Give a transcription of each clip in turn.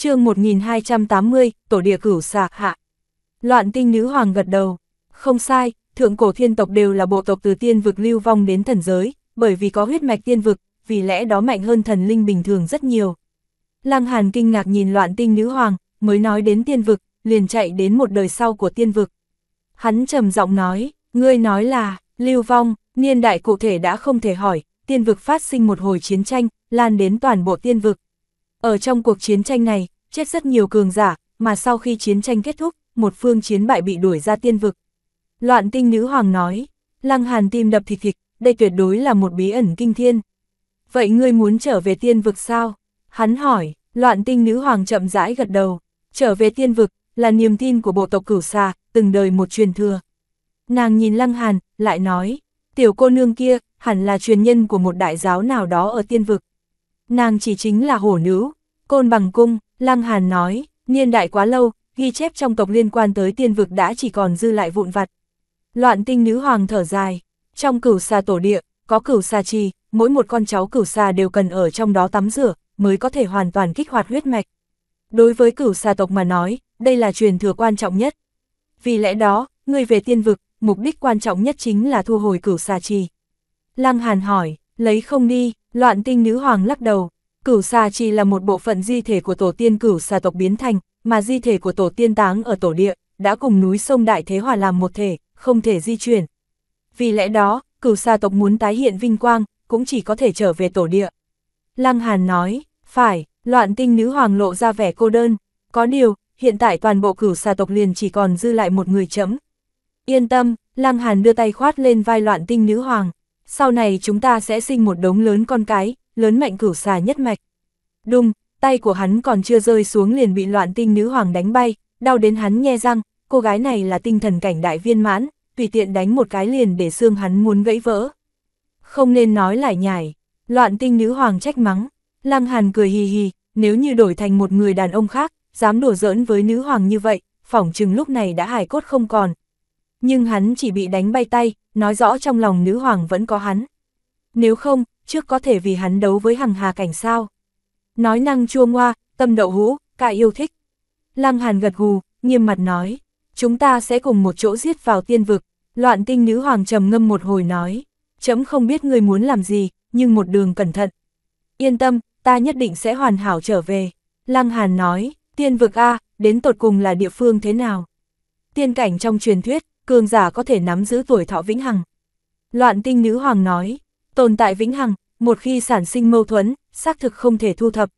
chương 1280, Tổ địa cửu sạc hạ. Loạn tinh nữ hoàng gật đầu. Không sai, thượng cổ thiên tộc đều là bộ tộc từ tiên vực lưu vong đến thần giới, bởi vì có huyết mạch tiên vực, vì lẽ đó mạnh hơn thần linh bình thường rất nhiều. Lăng Hàn kinh ngạc nhìn loạn tinh nữ hoàng, mới nói đến tiên vực, liền chạy đến một đời sau của tiên vực. Hắn trầm giọng nói, ngươi nói là, lưu vong, niên đại cụ thể đã không thể hỏi, tiên vực phát sinh một hồi chiến tranh, lan đến toàn bộ tiên vực. Ở trong cuộc chiến tranh này, chết rất nhiều cường giả, mà sau khi chiến tranh kết thúc, một phương chiến bại bị đuổi ra tiên vực. Loạn tinh nữ hoàng nói, lăng hàn tim đập thịt thịt, đây tuyệt đối là một bí ẩn kinh thiên. Vậy ngươi muốn trở về tiên vực sao? Hắn hỏi, loạn tinh nữ hoàng chậm rãi gật đầu, trở về tiên vực là niềm tin của bộ tộc cửu xa từng đời một truyền thừa. Nàng nhìn lăng hàn, lại nói, tiểu cô nương kia, hẳn là truyền nhân của một đại giáo nào đó ở tiên vực nàng chỉ chính là hổ nữ, côn bằng cung, Lăng Hàn nói, niên đại quá lâu, ghi chép trong tộc liên quan tới tiên vực đã chỉ còn dư lại vụn vặt. Loạn tinh nữ hoàng thở dài, trong cửu xa tổ địa, có cửu xa chi, mỗi một con cháu cửu xa đều cần ở trong đó tắm rửa, mới có thể hoàn toàn kích hoạt huyết mạch. Đối với cửu xa tộc mà nói, đây là truyền thừa quan trọng nhất. Vì lẽ đó, người về tiên vực, mục đích quan trọng nhất chính là thu hồi cửu xa chi. Lăng Hàn hỏi, lấy không đi, Loạn tinh nữ hoàng lắc đầu, cửu xà chỉ là một bộ phận di thể của tổ tiên cửu xà tộc biến thành, mà di thể của tổ tiên táng ở tổ địa, đã cùng núi sông Đại Thế Hòa làm một thể, không thể di chuyển. Vì lẽ đó, cửu xà tộc muốn tái hiện vinh quang, cũng chỉ có thể trở về tổ địa. Lăng Hàn nói, phải, loạn tinh nữ hoàng lộ ra vẻ cô đơn, có điều, hiện tại toàn bộ cửu xà tộc liền chỉ còn dư lại một người chấm. Yên tâm, Lăng Hàn đưa tay khoát lên vai loạn tinh nữ hoàng sau này chúng ta sẽ sinh một đống lớn con cái, lớn mạnh cửu xà nhất mạch. Đùng, tay của hắn còn chưa rơi xuống liền bị loạn tinh nữ hoàng đánh bay, đau đến hắn nghe răng, cô gái này là tinh thần cảnh đại viên mãn, tùy tiện đánh một cái liền để xương hắn muốn gãy vỡ. Không nên nói lại nhải, loạn tinh nữ hoàng trách mắng, lăng hàn cười hì hì, nếu như đổi thành một người đàn ông khác, dám đùa giỡn với nữ hoàng như vậy, phỏng chừng lúc này đã hài cốt không còn, nhưng hắn chỉ bị đánh bay tay, nói rõ trong lòng nữ hoàng vẫn có hắn. Nếu không, trước có thể vì hắn đấu với hằng hà cảnh sao. Nói năng chua ngoa, tâm đậu hũ, cả yêu thích. Lăng hàn gật gù, nghiêm mặt nói, chúng ta sẽ cùng một chỗ giết vào tiên vực. Loạn tinh nữ hoàng trầm ngâm một hồi nói, chấm không biết người muốn làm gì, nhưng một đường cẩn thận. Yên tâm, ta nhất định sẽ hoàn hảo trở về. Lăng hàn nói, tiên vực A, đến tột cùng là địa phương thế nào? Tiên cảnh trong truyền thuyết, cường giả có thể nắm giữ tuổi thọ vĩnh hằng. Loạn tinh nữ hoàng nói, tồn tại vĩnh hằng, một khi sản sinh mâu thuẫn, xác thực không thể thu thập.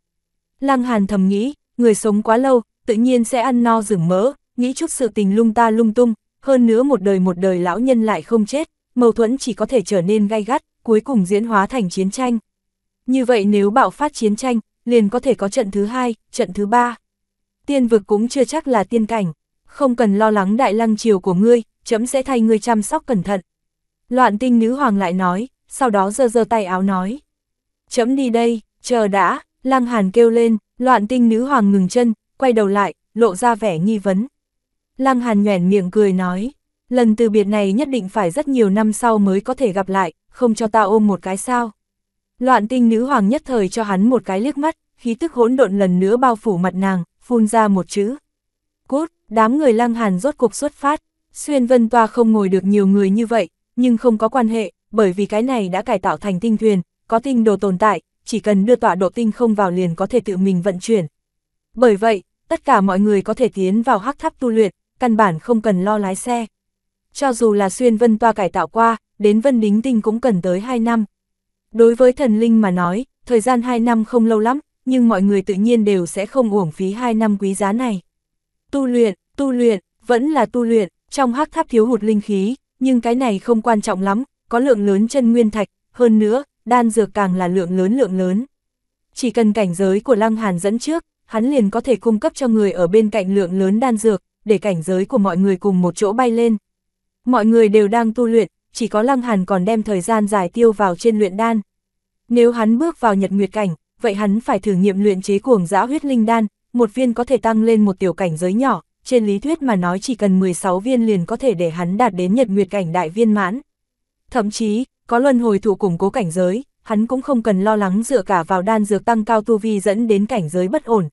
Lăng Hàn thầm nghĩ, người sống quá lâu, tự nhiên sẽ ăn no rừng mỡ, nghĩ chút sự tình lung ta lung tung, hơn nữa một đời một đời lão nhân lại không chết, mâu thuẫn chỉ có thể trở nên gay gắt, cuối cùng diễn hóa thành chiến tranh. Như vậy nếu bạo phát chiến tranh, liền có thể có trận thứ hai, trận thứ ba. Tiên vực cũng chưa chắc là tiên cảnh, không cần lo lắng đại lăng triều của ngươi, chấm sẽ thay người chăm sóc cẩn thận. Loạn tinh nữ hoàng lại nói, sau đó giơ giơ tay áo nói. Chấm đi đây, chờ đã, Lang Hàn kêu lên, loạn tinh nữ hoàng ngừng chân, quay đầu lại, lộ ra vẻ nghi vấn. Lăng Hàn nhoẻn miệng cười nói, lần từ biệt này nhất định phải rất nhiều năm sau mới có thể gặp lại, không cho ta ôm một cái sao. Loạn tinh nữ hoàng nhất thời cho hắn một cái liếc mắt, khí tức hỗn độn lần nữa bao phủ mặt nàng, phun ra một chữ. Cút, đám người Lăng Hàn rốt cuộc xuất phát. Xuyên Vân Toa không ngồi được nhiều người như vậy, nhưng không có quan hệ, bởi vì cái này đã cải tạo thành tinh thuyền, có tinh đồ tồn tại, chỉ cần đưa tọa độ tinh không vào liền có thể tự mình vận chuyển. Bởi vậy, tất cả mọi người có thể tiến vào hắc tháp tu luyện, căn bản không cần lo lái xe. Cho dù là xuyên vân toa cải tạo qua, đến vân đính tinh cũng cần tới 2 năm. Đối với thần linh mà nói, thời gian 2 năm không lâu lắm, nhưng mọi người tự nhiên đều sẽ không uổng phí 2 năm quý giá này. Tu luyện, tu luyện, vẫn là tu luyện, trong hắc tháp thiếu hụt linh khí, nhưng cái này không quan trọng lắm, có lượng lớn chân nguyên thạch, hơn nữa, đan dược càng là lượng lớn lượng lớn. Chỉ cần cảnh giới của Lăng Hàn dẫn trước, hắn liền có thể cung cấp cho người ở bên cạnh lượng lớn đan dược, để cảnh giới của mọi người cùng một chỗ bay lên. Mọi người đều đang tu luyện, chỉ có Lăng Hàn còn đem thời gian dài tiêu vào trên luyện đan. Nếu hắn bước vào nhật nguyệt cảnh, vậy hắn phải thử nghiệm luyện chế cuồng dã huyết linh đan, một viên có thể tăng lên một tiểu cảnh giới nhỏ, trên lý thuyết mà nói chỉ cần 16 viên liền có thể để hắn đạt đến nhật nguyệt cảnh đại viên mãn. Thậm chí, có luân hồi thụ củng cố cảnh giới, hắn cũng không cần lo lắng dựa cả vào đan dược tăng cao tu vi dẫn đến cảnh giới bất ổn.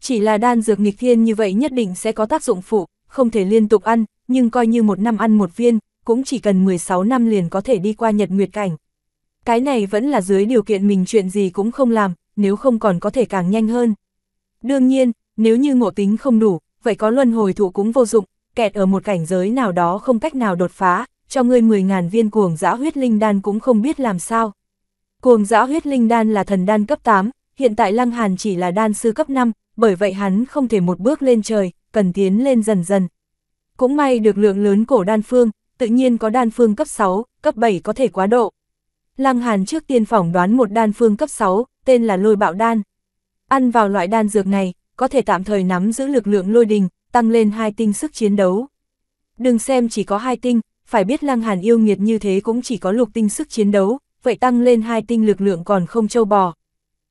Chỉ là đan dược nghịch thiên như vậy nhất định sẽ có tác dụng phụ, không thể liên tục ăn, nhưng coi như một năm ăn một viên, cũng chỉ cần 16 năm liền có thể đi qua nhật nguyệt cảnh. Cái này vẫn là dưới điều kiện mình chuyện gì cũng không làm, nếu không còn có thể càng nhanh hơn. Đương nhiên, nếu như ngộ tính không đủ, vậy có luân hồi thụ cũng vô dụng, kẹt ở một cảnh giới nào đó không cách nào đột phá, cho ngươi 10.000 viên cuồng dã huyết linh đan cũng không biết làm sao. Cuồng dã huyết linh đan là thần đan cấp 8, hiện tại Lăng Hàn chỉ là đan sư cấp 5, bởi vậy hắn không thể một bước lên trời, cần tiến lên dần dần. Cũng may được lượng lớn cổ đan phương, tự nhiên có đan phương cấp 6, cấp 7 có thể quá độ. Lăng Hàn trước tiên phỏng đoán một đan phương cấp 6, tên là lôi bạo đan. Ăn vào loại đan dược này, có thể tạm thời nắm giữ lực lượng lôi đình, tăng lên hai tinh sức chiến đấu. Đừng xem chỉ có hai tinh, phải biết lăng hàn yêu nghiệt như thế cũng chỉ có lục tinh sức chiến đấu, vậy tăng lên hai tinh lực lượng còn không châu bò.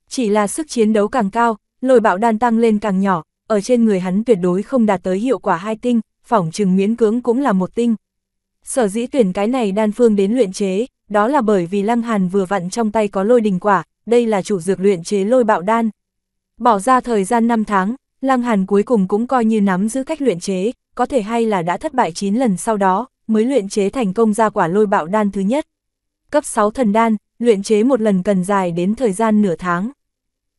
Chỉ là sức chiến đấu càng cao, lôi bạo đan tăng lên càng nhỏ, ở trên người hắn tuyệt đối không đạt tới hiệu quả hai tinh, phỏng trừng miễn cưỡng cũng là một tinh. Sở dĩ tuyển cái này đan phương đến luyện chế, đó là bởi vì lăng hàn vừa vặn trong tay có lôi đình quả, đây là chủ dược luyện chế lôi bạo đan. Bỏ ra thời gian 5 tháng, Lăng Hàn cuối cùng cũng coi như nắm giữ cách luyện chế, có thể hay là đã thất bại 9 lần sau đó, mới luyện chế thành công ra quả lôi bạo đan thứ nhất. Cấp 6 thần đan, luyện chế một lần cần dài đến thời gian nửa tháng.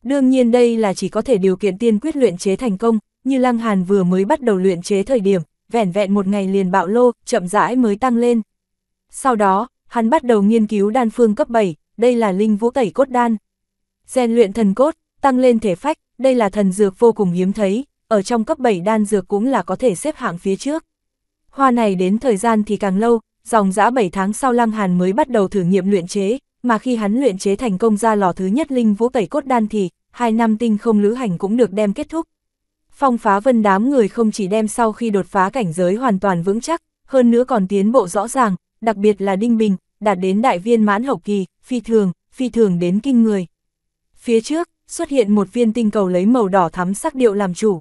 Đương nhiên đây là chỉ có thể điều kiện tiên quyết luyện chế thành công, như Lăng Hàn vừa mới bắt đầu luyện chế thời điểm, vẻn vẹn một ngày liền bạo lô, chậm rãi mới tăng lên. Sau đó, hắn bắt đầu nghiên cứu đan phương cấp 7, đây là linh vũ tẩy cốt đan. Rèn luyện thần cốt, tăng lên thể phách, đây là thần dược vô cùng hiếm thấy, ở trong cấp 7 đan dược cũng là có thể xếp hạng phía trước. Hoa này đến thời gian thì càng lâu, dòng dã 7 tháng sau Lăng Hàn mới bắt đầu thử nghiệm luyện chế, mà khi hắn luyện chế thành công ra lò thứ nhất linh vũ tẩy cốt đan thì, hai năm tinh không lữ hành cũng được đem kết thúc. Phong phá vân đám người không chỉ đem sau khi đột phá cảnh giới hoàn toàn vững chắc, hơn nữa còn tiến bộ rõ ràng, đặc biệt là Đinh Bình, đạt đến đại viên mãn hậu kỳ, phi thường, phi thường đến kinh người. Phía trước, xuất hiện một viên tinh cầu lấy màu đỏ thắm sắc điệu làm chủ.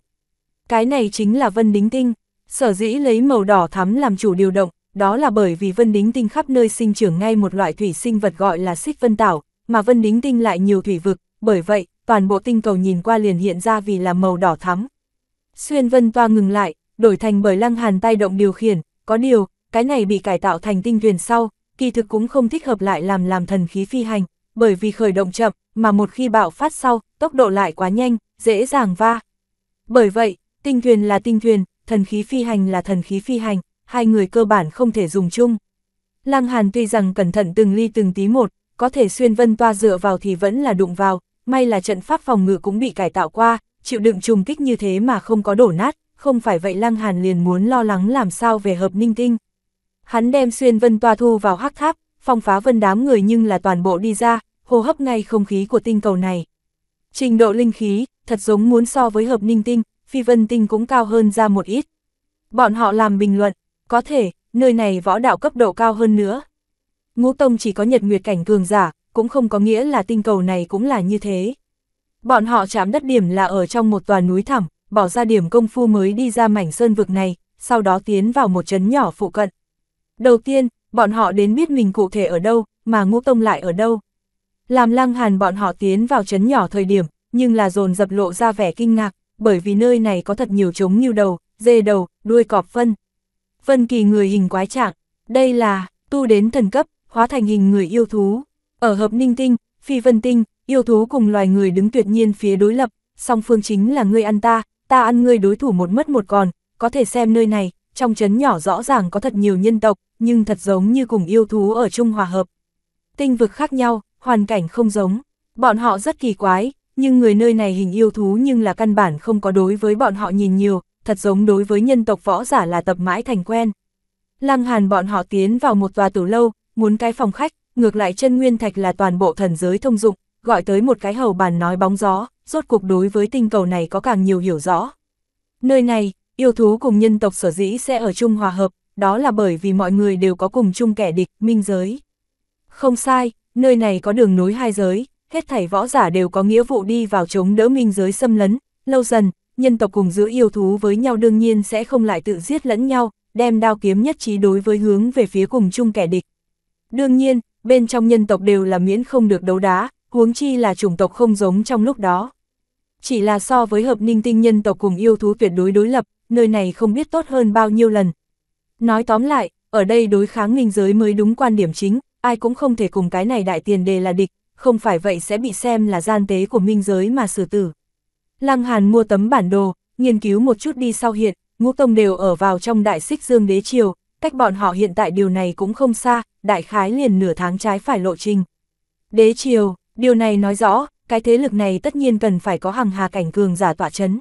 Cái này chính là vân đính tinh, sở dĩ lấy màu đỏ thắm làm chủ điều động, đó là bởi vì vân đính tinh khắp nơi sinh trưởng ngay một loại thủy sinh vật gọi là xích vân tảo, mà vân đính tinh lại nhiều thủy vực, bởi vậy, toàn bộ tinh cầu nhìn qua liền hiện ra vì là màu đỏ thắm. Xuyên vân toa ngừng lại, đổi thành bởi lăng hàn tay động điều khiển, có điều, cái này bị cải tạo thành tinh thuyền sau, kỳ thực cũng không thích hợp lại làm làm thần khí phi hành, bởi vì khởi động chậm, mà một khi bạo phát sau, tốc độ lại quá nhanh, dễ dàng va. Bởi vậy, tinh thuyền là tinh thuyền, thần khí phi hành là thần khí phi hành, hai người cơ bản không thể dùng chung. Lăng Hàn tuy rằng cẩn thận từng ly từng tí một, có thể xuyên vân toa dựa vào thì vẫn là đụng vào, may là trận pháp phòng ngự cũng bị cải tạo qua, chịu đựng trùng kích như thế mà không có đổ nát, không phải vậy Lăng Hàn liền muốn lo lắng làm sao về hợp ninh tinh. Hắn đem xuyên vân toa thu vào hắc tháp, phong phá vân đám người nhưng là toàn bộ đi ra, hô hấp ngay không khí của tinh cầu này. Trình độ linh khí, thật giống muốn so với hợp ninh tinh, phi vân tinh cũng cao hơn ra một ít. Bọn họ làm bình luận, có thể, nơi này võ đạo cấp độ cao hơn nữa. Ngũ Tông chỉ có nhật nguyệt cảnh cường giả, cũng không có nghĩa là tinh cầu này cũng là như thế. Bọn họ chạm đất điểm là ở trong một tòa núi thẳm, bỏ ra điểm công phu mới đi ra mảnh sơn vực này, sau đó tiến vào một trấn nhỏ phụ cận. Đầu tiên, bọn họ đến biết mình cụ thể ở đâu, mà ngũ tông lại ở đâu, làm lăng hàn bọn họ tiến vào chấn nhỏ thời điểm, nhưng là dồn dập lộ ra vẻ kinh ngạc, bởi vì nơi này có thật nhiều trống như đầu, dê đầu, đuôi cọp phân. Phân kỳ người hình quái trạng, đây là, tu đến thần cấp, hóa thành hình người yêu thú. Ở hợp ninh tinh, phi vân tinh, yêu thú cùng loài người đứng tuyệt nhiên phía đối lập, song phương chính là ngươi ăn ta, ta ăn ngươi đối thủ một mất một còn, có thể xem nơi này, trong chấn nhỏ rõ ràng có thật nhiều nhân tộc, nhưng thật giống như cùng yêu thú ở chung hòa hợp. Tinh vực khác nhau, hoàn cảnh không giống. Bọn họ rất kỳ quái, nhưng người nơi này hình yêu thú nhưng là căn bản không có đối với bọn họ nhìn nhiều, thật giống đối với nhân tộc võ giả là tập mãi thành quen. Lăng Hàn bọn họ tiến vào một tòa tử lâu, muốn cái phòng khách, ngược lại chân nguyên thạch là toàn bộ thần giới thông dụng, gọi tới một cái hầu bàn nói bóng gió, rốt cuộc đối với tinh cầu này có càng nhiều hiểu rõ. Nơi này, yêu thú cùng nhân tộc sở dĩ sẽ ở chung hòa hợp, đó là bởi vì mọi người đều có cùng chung kẻ địch, minh giới. Không sai, Nơi này có đường nối hai giới, hết thảy võ giả đều có nghĩa vụ đi vào chống đỡ minh giới xâm lấn, lâu dần, nhân tộc cùng giữ yêu thú với nhau đương nhiên sẽ không lại tự giết lẫn nhau, đem đao kiếm nhất trí đối với hướng về phía cùng chung kẻ địch. Đương nhiên, bên trong nhân tộc đều là miễn không được đấu đá, huống chi là chủng tộc không giống trong lúc đó. Chỉ là so với hợp ninh tinh nhân tộc cùng yêu thú tuyệt đối đối lập, nơi này không biết tốt hơn bao nhiêu lần. Nói tóm lại, ở đây đối kháng minh giới mới đúng quan điểm chính, ai cũng không thể cùng cái này đại tiền đề là địch, không phải vậy sẽ bị xem là gian tế của minh giới mà xử tử. Lăng Hàn mua tấm bản đồ, nghiên cứu một chút đi sau hiện, ngũ tông đều ở vào trong đại xích dương đế triều, cách bọn họ hiện tại điều này cũng không xa, đại khái liền nửa tháng trái phải lộ trình. Đế triều, điều này nói rõ, cái thế lực này tất nhiên cần phải có hàng hà cảnh cường giả tỏa chấn.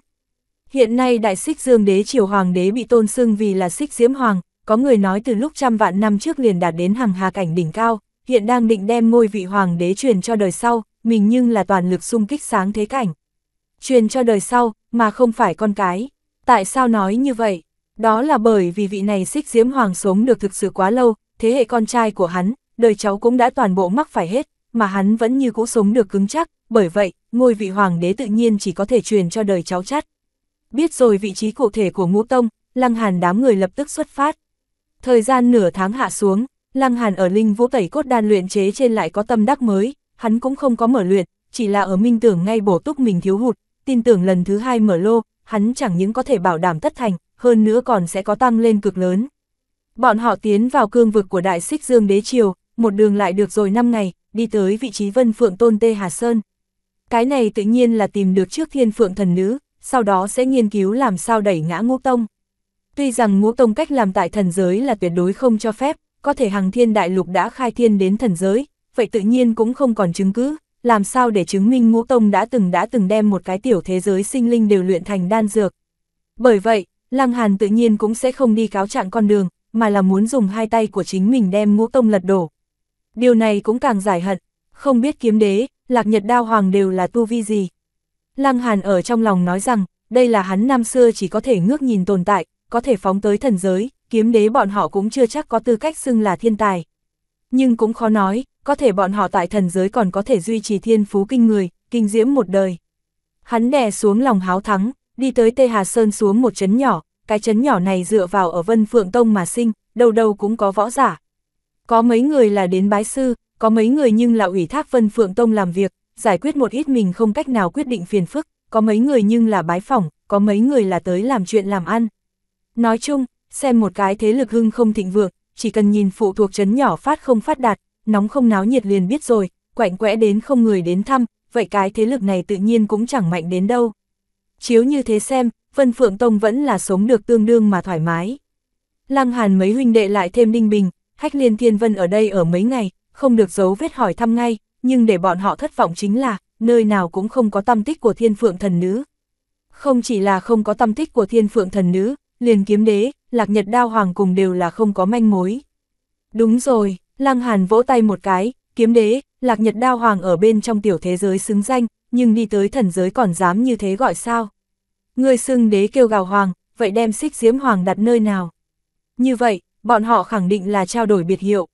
Hiện nay đại xích dương đế triều hoàng đế bị tôn xưng vì là xích diễm hoàng, có người nói từ lúc trăm vạn năm trước liền đạt đến hàng hà cảnh đỉnh cao, hiện đang định đem ngôi vị hoàng đế truyền cho đời sau, mình nhưng là toàn lực xung kích sáng thế cảnh. Truyền cho đời sau, mà không phải con cái. Tại sao nói như vậy? Đó là bởi vì vị này xích diễm hoàng sống được thực sự quá lâu, thế hệ con trai của hắn, đời cháu cũng đã toàn bộ mắc phải hết, mà hắn vẫn như cũ sống được cứng chắc, bởi vậy, ngôi vị hoàng đế tự nhiên chỉ có thể truyền cho đời cháu chắt. Biết rồi vị trí cụ thể của ngũ tông, lăng hàn đám người lập tức xuất phát. Thời gian nửa tháng hạ xuống, Lăng Hàn ở linh vũ tẩy cốt đan luyện chế trên lại có tâm đắc mới, hắn cũng không có mở luyện, chỉ là ở minh tưởng ngay bổ túc mình thiếu hụt, tin tưởng lần thứ hai mở lô, hắn chẳng những có thể bảo đảm tất thành, hơn nữa còn sẽ có tăng lên cực lớn. Bọn họ tiến vào cương vực của Đại Xích Dương Đế Triều, một đường lại được rồi 5 ngày, đi tới vị trí Vân Phượng Tôn Tê Hà Sơn. Cái này tự nhiên là tìm được trước Thiên Phượng Thần Nữ, sau đó sẽ nghiên cứu làm sao đẩy ngã ngô tông. Tuy rằng ngũ tông cách làm tại thần giới là tuyệt đối không cho phép, có thể hàng thiên đại lục đã khai thiên đến thần giới, vậy tự nhiên cũng không còn chứng cứ, làm sao để chứng minh ngũ tông đã từng đã từng đem một cái tiểu thế giới sinh linh đều luyện thành đan dược. Bởi vậy, Lăng Hàn tự nhiên cũng sẽ không đi cáo trạng con đường, mà là muốn dùng hai tay của chính mình đem ngũ tông lật đổ. Điều này cũng càng giải hận, không biết kiếm đế, lạc nhật đao hoàng đều là tu vi gì. Lăng Hàn ở trong lòng nói rằng, đây là hắn năm xưa chỉ có thể ngước nhìn tồn tại, có thể phóng tới thần giới, kiếm đế bọn họ cũng chưa chắc có tư cách xưng là thiên tài. Nhưng cũng khó nói, có thể bọn họ tại thần giới còn có thể duy trì thiên phú kinh người, kinh diễm một đời. Hắn đè xuống lòng háo thắng, đi tới Tê Hà Sơn xuống một chấn nhỏ, cái chấn nhỏ này dựa vào ở Vân Phượng Tông mà sinh, đâu đâu cũng có võ giả. Có mấy người là đến bái sư, có mấy người nhưng là ủy thác Vân Phượng Tông làm việc, giải quyết một ít mình không cách nào quyết định phiền phức, có mấy người nhưng là bái phỏng, có mấy người là tới làm chuyện làm ăn. Nói chung, xem một cái thế lực hưng không thịnh vượng, chỉ cần nhìn phụ thuộc chấn nhỏ phát không phát đạt, nóng không náo nhiệt liền biết rồi, quạnh quẽ đến không người đến thăm, vậy cái thế lực này tự nhiên cũng chẳng mạnh đến đâu. Chiếu như thế xem, Vân Phượng Tông vẫn là sống được tương đương mà thoải mái. Lăng Hàn mấy huynh đệ lại thêm Đinh Bình, khách Liên Thiên Vân ở đây ở mấy ngày, không được giấu vết hỏi thăm ngay, nhưng để bọn họ thất vọng chính là, nơi nào cũng không có tâm tích của Thiên Phượng Thần Nữ. Không chỉ là không có tâm tích của Thiên Phượng Thần Nữ, liền kiếm đế, lạc nhật đao hoàng cùng đều là không có manh mối. Đúng rồi, Lăng Hàn vỗ tay một cái, kiếm đế, lạc nhật đao hoàng ở bên trong tiểu thế giới xứng danh, nhưng đi tới thần giới còn dám như thế gọi sao. Người xưng đế kêu gào hoàng, vậy đem xích diễm hoàng đặt nơi nào? Như vậy, bọn họ khẳng định là trao đổi biệt hiệu.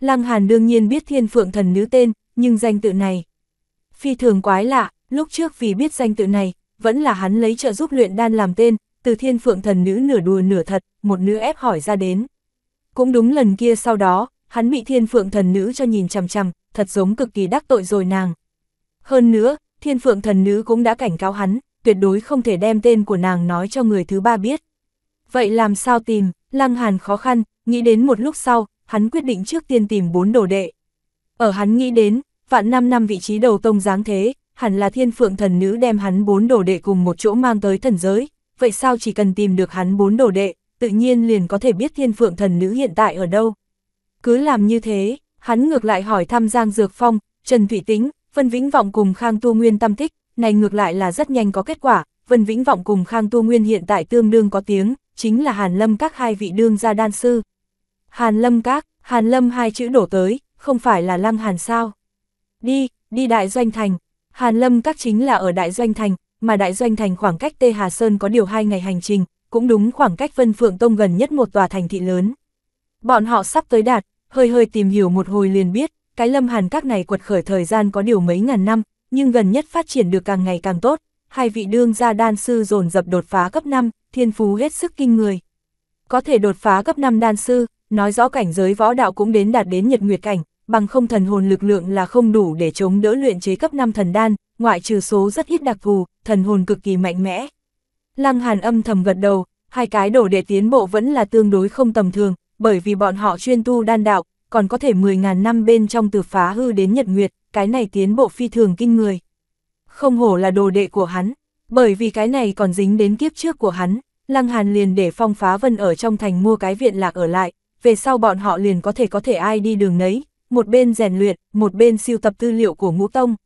Lăng Hàn đương nhiên biết thiên phượng thần nữ tên, nhưng danh tự này. Phi thường quái lạ, lúc trước vì biết danh tự này, vẫn là hắn lấy trợ giúp luyện đan làm tên, từ thiên phượng thần nữ nửa đùa nửa thật, một nữ ép hỏi ra đến. Cũng đúng lần kia sau đó, hắn bị thiên phượng thần nữ cho nhìn chằm chằm, thật giống cực kỳ đắc tội rồi nàng. Hơn nữa, thiên phượng thần nữ cũng đã cảnh cáo hắn, tuyệt đối không thể đem tên của nàng nói cho người thứ ba biết. Vậy làm sao tìm, lăng hàn khó khăn, nghĩ đến một lúc sau, hắn quyết định trước tiên tìm bốn đồ đệ. Ở hắn nghĩ đến, vạn năm năm vị trí đầu tông dáng thế, hẳn là thiên phượng thần nữ đem hắn bốn đồ đệ cùng một chỗ mang tới thần giới, vậy sao chỉ cần tìm được hắn bốn đồ đệ, tự nhiên liền có thể biết thiên phượng thần nữ hiện tại ở đâu. Cứ làm như thế, hắn ngược lại hỏi thăm Giang Dược Phong, Trần Thủy Tính, Vân Vĩnh Vọng cùng Khang Tu Nguyên tâm thích này ngược lại là rất nhanh có kết quả, Vân Vĩnh Vọng cùng Khang Tu Nguyên hiện tại tương đương có tiếng, chính là Hàn Lâm các hai vị đương gia đan sư. Hàn Lâm các, Hàn Lâm hai chữ đổ tới, không phải là Lăng Hàn sao. Đi, đi Đại Doanh Thành, Hàn Lâm các chính là ở Đại Doanh Thành, mà đại doanh thành khoảng cách Tê Hà Sơn có điều hai ngày hành trình, cũng đúng khoảng cách Vân Phượng Tông gần nhất một tòa thành thị lớn. Bọn họ sắp tới đạt, hơi hơi tìm hiểu một hồi liền biết, cái lâm hàn các này quật khởi thời gian có điều mấy ngàn năm, nhưng gần nhất phát triển được càng ngày càng tốt, hai vị đương gia đan sư dồn dập đột phá cấp 5, thiên phú hết sức kinh người. Có thể đột phá cấp 5 đan sư, nói rõ cảnh giới võ đạo cũng đến đạt đến nhật nguyệt cảnh, bằng không thần hồn lực lượng là không đủ để chống đỡ luyện chế cấp 5 thần đan, ngoại trừ số rất ít đặc thù, thần hồn cực kỳ mạnh mẽ. Lăng Hàn âm thầm gật đầu, hai cái đổ để tiến bộ vẫn là tương đối không tầm thường, bởi vì bọn họ chuyên tu đan đạo, còn có thể 10.000 năm bên trong từ phá hư đến nhật nguyệt, cái này tiến bộ phi thường kinh người. Không hổ là đồ đệ của hắn, bởi vì cái này còn dính đến kiếp trước của hắn, Lăng Hàn liền để phong phá vân ở trong thành mua cái viện lạc ở lại, về sau bọn họ liền có thể có thể ai đi đường nấy, một bên rèn luyện, một bên siêu tập tư liệu của ngũ tông.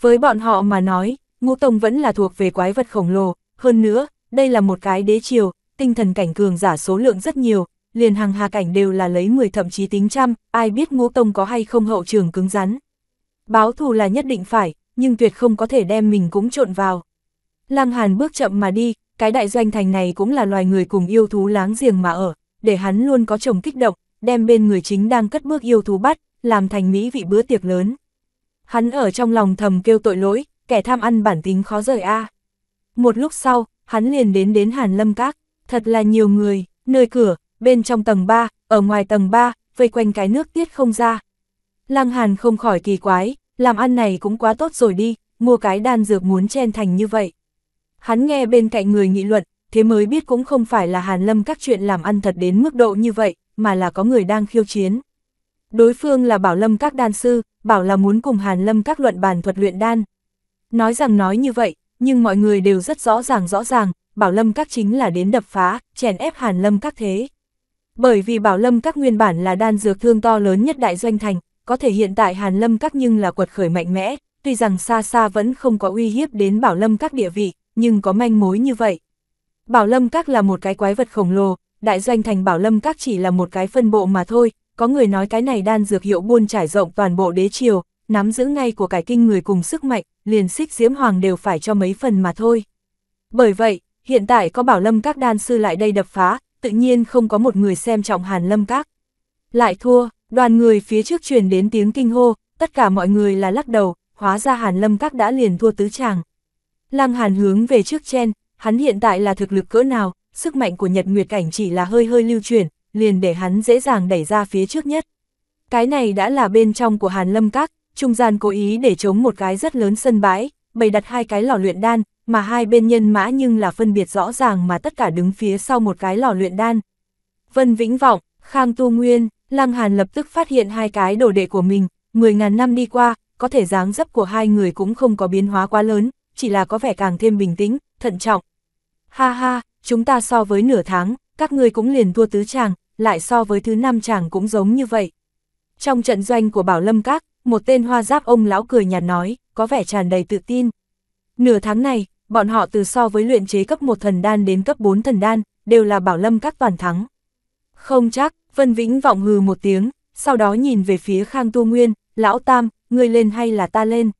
Với bọn họ mà nói, ngũ tông vẫn là thuộc về quái vật khổng lồ, hơn nữa, đây là một cái đế triều, tinh thần cảnh cường giả số lượng rất nhiều, liền hàng hà cảnh đều là lấy 10 thậm chí tính trăm, ai biết ngũ tông có hay không hậu trường cứng rắn. Báo thù là nhất định phải, nhưng tuyệt không có thể đem mình cũng trộn vào. Lăng Hàn bước chậm mà đi, cái đại doanh thành này cũng là loài người cùng yêu thú láng giềng mà ở, để hắn luôn có chồng kích động, đem bên người chính đang cất bước yêu thú bắt, làm thành mỹ vị bữa tiệc lớn. Hắn ở trong lòng thầm kêu tội lỗi, kẻ tham ăn bản tính khó rời a. Một lúc sau, hắn liền đến đến Hàn Lâm Các, thật là nhiều người, nơi cửa, bên trong tầng 3, ở ngoài tầng 3, vây quanh cái nước tiết không ra. Lăng Hàn không khỏi kỳ quái, làm ăn này cũng quá tốt rồi đi, mua cái đan dược muốn chen thành như vậy. Hắn nghe bên cạnh người nghị luận, thế mới biết cũng không phải là Hàn Lâm các chuyện làm ăn thật đến mức độ như vậy, mà là có người đang khiêu chiến. Đối phương là bảo lâm các đan sư, bảo là muốn cùng hàn lâm các luận bàn thuật luyện đan. Nói rằng nói như vậy, nhưng mọi người đều rất rõ ràng rõ ràng, bảo lâm các chính là đến đập phá, chèn ép hàn lâm các thế. Bởi vì bảo lâm các nguyên bản là đan dược thương to lớn nhất đại doanh thành, có thể hiện tại hàn lâm các nhưng là quật khởi mạnh mẽ, tuy rằng xa xa vẫn không có uy hiếp đến bảo lâm các địa vị, nhưng có manh mối như vậy. Bảo lâm các là một cái quái vật khổng lồ, đại doanh thành bảo lâm các chỉ là một cái phân bộ mà thôi, có người nói cái này đan dược hiệu buôn trải rộng toàn bộ đế triều, nắm giữ ngay của cải kinh người cùng sức mạnh, liền xích diễm hoàng đều phải cho mấy phần mà thôi. Bởi vậy, hiện tại có bảo lâm các đan sư lại đây đập phá, tự nhiên không có một người xem trọng hàn lâm các. Lại thua, đoàn người phía trước truyền đến tiếng kinh hô, tất cả mọi người là lắc đầu, hóa ra hàn lâm các đã liền thua tứ tràng Lăng hàn hướng về trước chen, hắn hiện tại là thực lực cỡ nào, sức mạnh của nhật nguyệt cảnh chỉ là hơi hơi lưu truyền liền để hắn dễ dàng đẩy ra phía trước nhất. Cái này đã là bên trong của Hàn Lâm Các, trung gian cố ý để chống một cái rất lớn sân bãi, bày đặt hai cái lò luyện đan, mà hai bên nhân mã nhưng là phân biệt rõ ràng mà tất cả đứng phía sau một cái lò luyện đan. Vân Vĩnh Vọng, Khang Tu Nguyên, Lăng Hàn lập tức phát hiện hai cái đồ đệ của mình, 10.000 năm đi qua, có thể dáng dấp của hai người cũng không có biến hóa quá lớn, chỉ là có vẻ càng thêm bình tĩnh, thận trọng. Ha ha, chúng ta so với nửa tháng, các ngươi cũng liền thua tứ chàng, lại so với thứ năm chàng cũng giống như vậy. Trong trận doanh của Bảo Lâm Các, một tên hoa giáp ông lão cười nhạt nói, có vẻ tràn đầy tự tin. Nửa tháng này, bọn họ từ so với luyện chế cấp 1 thần đan đến cấp 4 thần đan, đều là Bảo Lâm Các toàn thắng. Không chắc, Vân Vĩnh vọng hừ một tiếng, sau đó nhìn về phía Khang Tu Nguyên, lão tam, ngươi lên hay là ta lên?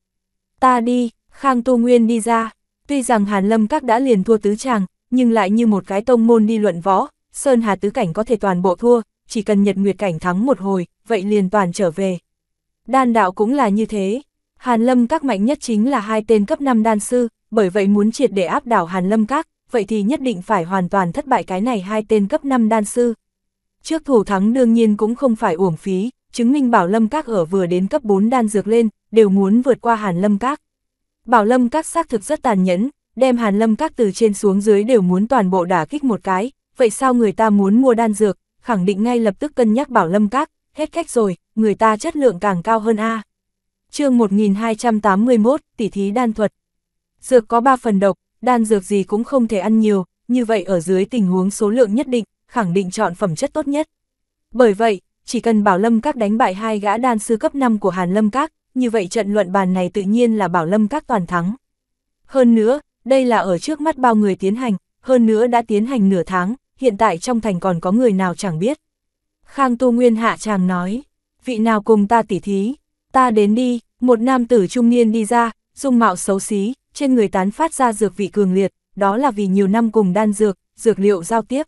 Ta đi, Khang Tu Nguyên đi ra, tuy rằng Hàn Lâm Các đã liền thua tứ chàng, nhưng lại như một cái tông môn đi luận võ, Sơn Hà Tứ Cảnh có thể toàn bộ thua, chỉ cần Nhật Nguyệt Cảnh thắng một hồi, vậy liền toàn trở về. Đan đạo cũng là như thế. Hàn Lâm Các mạnh nhất chính là hai tên cấp 5 đan sư, bởi vậy muốn triệt để áp đảo Hàn Lâm Các, vậy thì nhất định phải hoàn toàn thất bại cái này hai tên cấp 5 đan sư. Trước thủ thắng đương nhiên cũng không phải uổng phí, chứng minh Bảo Lâm Các ở vừa đến cấp 4 đan dược lên, đều muốn vượt qua Hàn Lâm Các. Bảo Lâm Các xác thực rất tàn nhẫn, đem Hàn Lâm Các từ trên xuống dưới đều muốn toàn bộ đả kích một cái, vậy sao người ta muốn mua đan dược, khẳng định ngay lập tức cân nhắc bảo lâm các, hết cách rồi, người ta chất lượng càng cao hơn A. chương 1281, tỷ thí đan thuật. Dược có 3 phần độc, đan dược gì cũng không thể ăn nhiều, như vậy ở dưới tình huống số lượng nhất định, khẳng định chọn phẩm chất tốt nhất. Bởi vậy, chỉ cần Bảo Lâm Các đánh bại hai gã đan sư cấp 5 của Hàn Lâm Các, như vậy trận luận bàn này tự nhiên là Bảo Lâm Các toàn thắng. Hơn nữa, đây là ở trước mắt bao người tiến hành, hơn nữa đã tiến hành nửa tháng, hiện tại trong thành còn có người nào chẳng biết. Khang Tu Nguyên hạ chàng nói, vị nào cùng ta tỉ thí, ta đến đi, một nam tử trung niên đi ra, dung mạo xấu xí, trên người tán phát ra dược vị cường liệt, đó là vì nhiều năm cùng đan dược, dược liệu giao tiếp.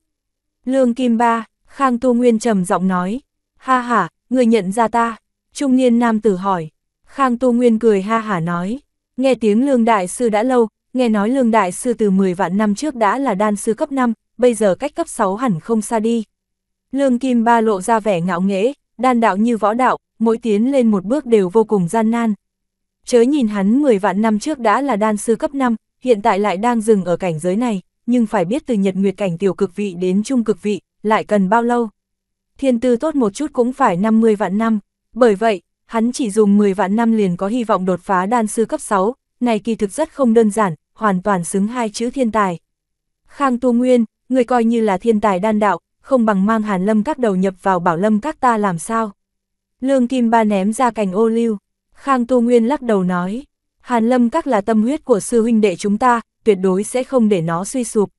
Lương Kim Ba, Khang Tu Nguyên trầm giọng nói, ha ha, người nhận ra ta, trung niên nam tử hỏi, Khang Tu Nguyên cười ha ha nói, nghe tiếng Lương Đại Sư đã lâu, nghe nói Lương Đại Sư từ 10 vạn năm trước đã là đan sư cấp 5, bây giờ cách cấp 6 hẳn không xa đi. Lương Kim Ba lộ ra vẻ ngạo nghễ, đan đạo như võ đạo, mỗi tiến lên một bước đều vô cùng gian nan. Chớ nhìn hắn 10 vạn năm trước đã là đan sư cấp 5, hiện tại lại đang dừng ở cảnh giới này, nhưng phải biết từ nhật nguyệt cảnh tiểu cực vị đến trung cực vị, lại cần bao lâu. Thiên tư tốt một chút cũng phải 50 vạn năm, bởi vậy, hắn chỉ dùng 10 vạn năm liền có hy vọng đột phá đan sư cấp 6, này kỳ thực rất không đơn giản, hoàn toàn xứng hai chữ thiên tài. Khang Tu Nguyên, người coi như là thiên tài đan đạo, không bằng mang hàn lâm các đầu nhập vào bảo lâm các ta làm sao. Lương Kim Ba ném ra cành ô lưu, Khang Tu Nguyên lắc đầu nói, hàn lâm các là tâm huyết của sư huynh đệ chúng ta, tuyệt đối sẽ không để nó suy sụp.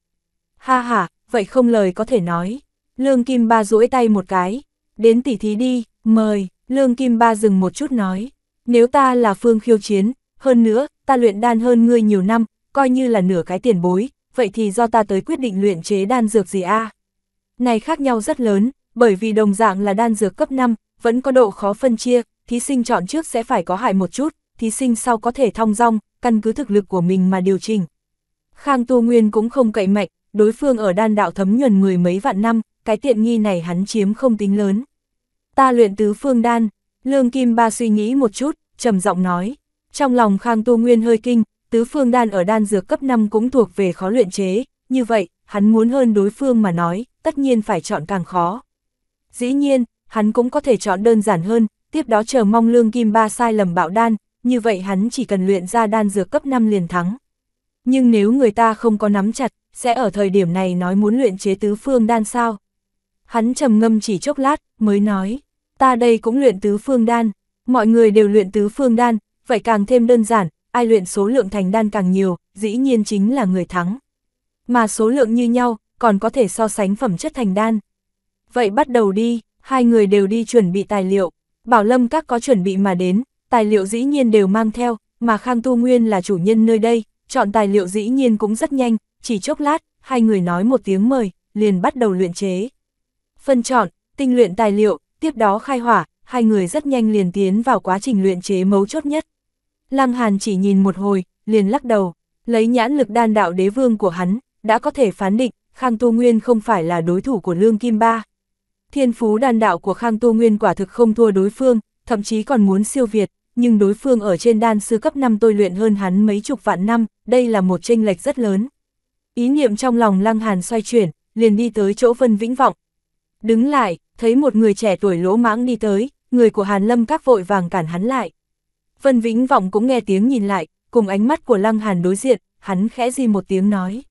Ha ha, vậy không lời có thể nói. Lương Kim Ba duỗi tay một cái, đến tỉ thí đi, mời, Lương Kim Ba dừng một chút nói, nếu ta là phương khiêu chiến, hơn nữa, ta luyện đan hơn ngươi nhiều năm, coi như là nửa cái tiền bối, vậy thì do ta tới quyết định luyện chế đan dược gì a Này khác nhau rất lớn, bởi vì đồng dạng là đan dược cấp 5, vẫn có độ khó phân chia, thí sinh chọn trước sẽ phải có hại một chút, thí sinh sau có thể thong dong, căn cứ thực lực của mình mà điều chỉnh. Khang Tu Nguyên cũng không cậy mạnh, đối phương ở đan đạo thấm nhuần mười mấy vạn năm, cái tiện nghi này hắn chiếm không tính lớn. Ta luyện tứ phương đan, Lương Kim Ba suy nghĩ một chút, trầm giọng nói. Trong lòng Khang Tu Nguyên hơi kinh, tứ phương đan ở đan dược cấp 5 cũng thuộc về khó luyện chế, như vậy, hắn muốn hơn đối phương mà nói, tất nhiên phải chọn càng khó. Dĩ nhiên, hắn cũng có thể chọn đơn giản hơn, tiếp đó chờ mong lương kim ba sai lầm bạo đan, như vậy hắn chỉ cần luyện ra đan dược cấp 5 liền thắng. Nhưng nếu người ta không có nắm chặt, sẽ ở thời điểm này nói muốn luyện chế tứ phương đan sao? Hắn trầm ngâm chỉ chốc lát, mới nói, ta đây cũng luyện tứ phương đan, mọi người đều luyện tứ phương đan, vậy càng thêm đơn giản, ai luyện số lượng thành đan càng nhiều, dĩ nhiên chính là người thắng. Mà số lượng như nhau, còn có thể so sánh phẩm chất thành đan. Vậy bắt đầu đi, hai người đều đi chuẩn bị tài liệu, Bảo Lâm các có chuẩn bị mà đến, tài liệu dĩ nhiên đều mang theo, mà Khang Tu Nguyên là chủ nhân nơi đây, chọn tài liệu dĩ nhiên cũng rất nhanh, chỉ chốc lát, hai người nói một tiếng mời, liền bắt đầu luyện chế. Phân chọn, tinh luyện tài liệu, tiếp đó khai hỏa, hai người rất nhanh liền tiến vào quá trình luyện chế mấu chốt nhất. Lăng Hàn chỉ nhìn một hồi, liền lắc đầu, lấy nhãn lực đan đạo đế vương của hắn, đã có thể phán định, Khang Tô Nguyên không phải là đối thủ của Lương Kim Ba. Thiên phú đan đạo của Khang Tô Nguyên quả thực không thua đối phương, thậm chí còn muốn siêu việt, nhưng đối phương ở trên đan sư cấp 5 tôi luyện hơn hắn mấy chục vạn năm, đây là một chênh lệch rất lớn. Ý niệm trong lòng Lăng Hàn xoay chuyển, liền đi tới chỗ Vân Vĩnh Vọng. Đứng lại, thấy một người trẻ tuổi lỗ mãng đi tới, người của Hàn Lâm các vội vàng cản hắn lại. Vân Vĩnh Vọng cũng nghe tiếng nhìn lại, cùng ánh mắt của Lăng Hàn đối diện, hắn khẽ gì một tiếng nói.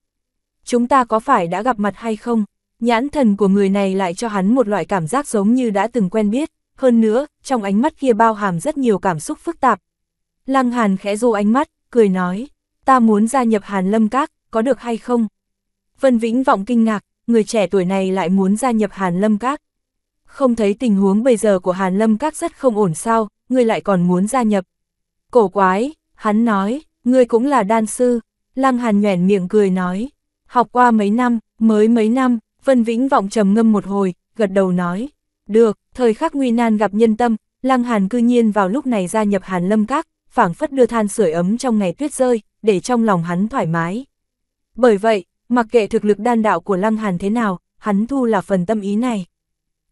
Chúng ta có phải đã gặp mặt hay không? Nhãn thần của người này lại cho hắn một loại cảm giác giống như đã từng quen biết, hơn nữa, trong ánh mắt kia bao hàm rất nhiều cảm xúc phức tạp. Lăng Hàn khẽ rô ánh mắt, cười nói, ta muốn gia nhập Hàn Lâm Các, có được hay không? Vân Vĩnh Vọng kinh ngạc, người trẻ tuổi này lại muốn gia nhập Hàn Lâm Các. Không thấy tình huống bây giờ của Hàn Lâm Các rất không ổn sao, người lại còn muốn gia nhập, Cổ quái, hắn nói, ngươi cũng là đan sư. Lăng Hàn nhoẻn miệng cười nói, học qua mấy năm, mới mấy năm, Vân Vĩnh vọng trầm ngâm một hồi, gật đầu nói, được, thời khắc nguy nan gặp nhân tâm, Lăng Hàn cư nhiên vào lúc này gia nhập Hàn Lâm Các, phảng phất đưa than sưởi ấm trong ngày tuyết rơi, để trong lòng hắn thoải mái. Bởi vậy, mặc kệ thực lực đan đạo của Lăng Hàn thế nào, hắn thu là phần tâm ý này.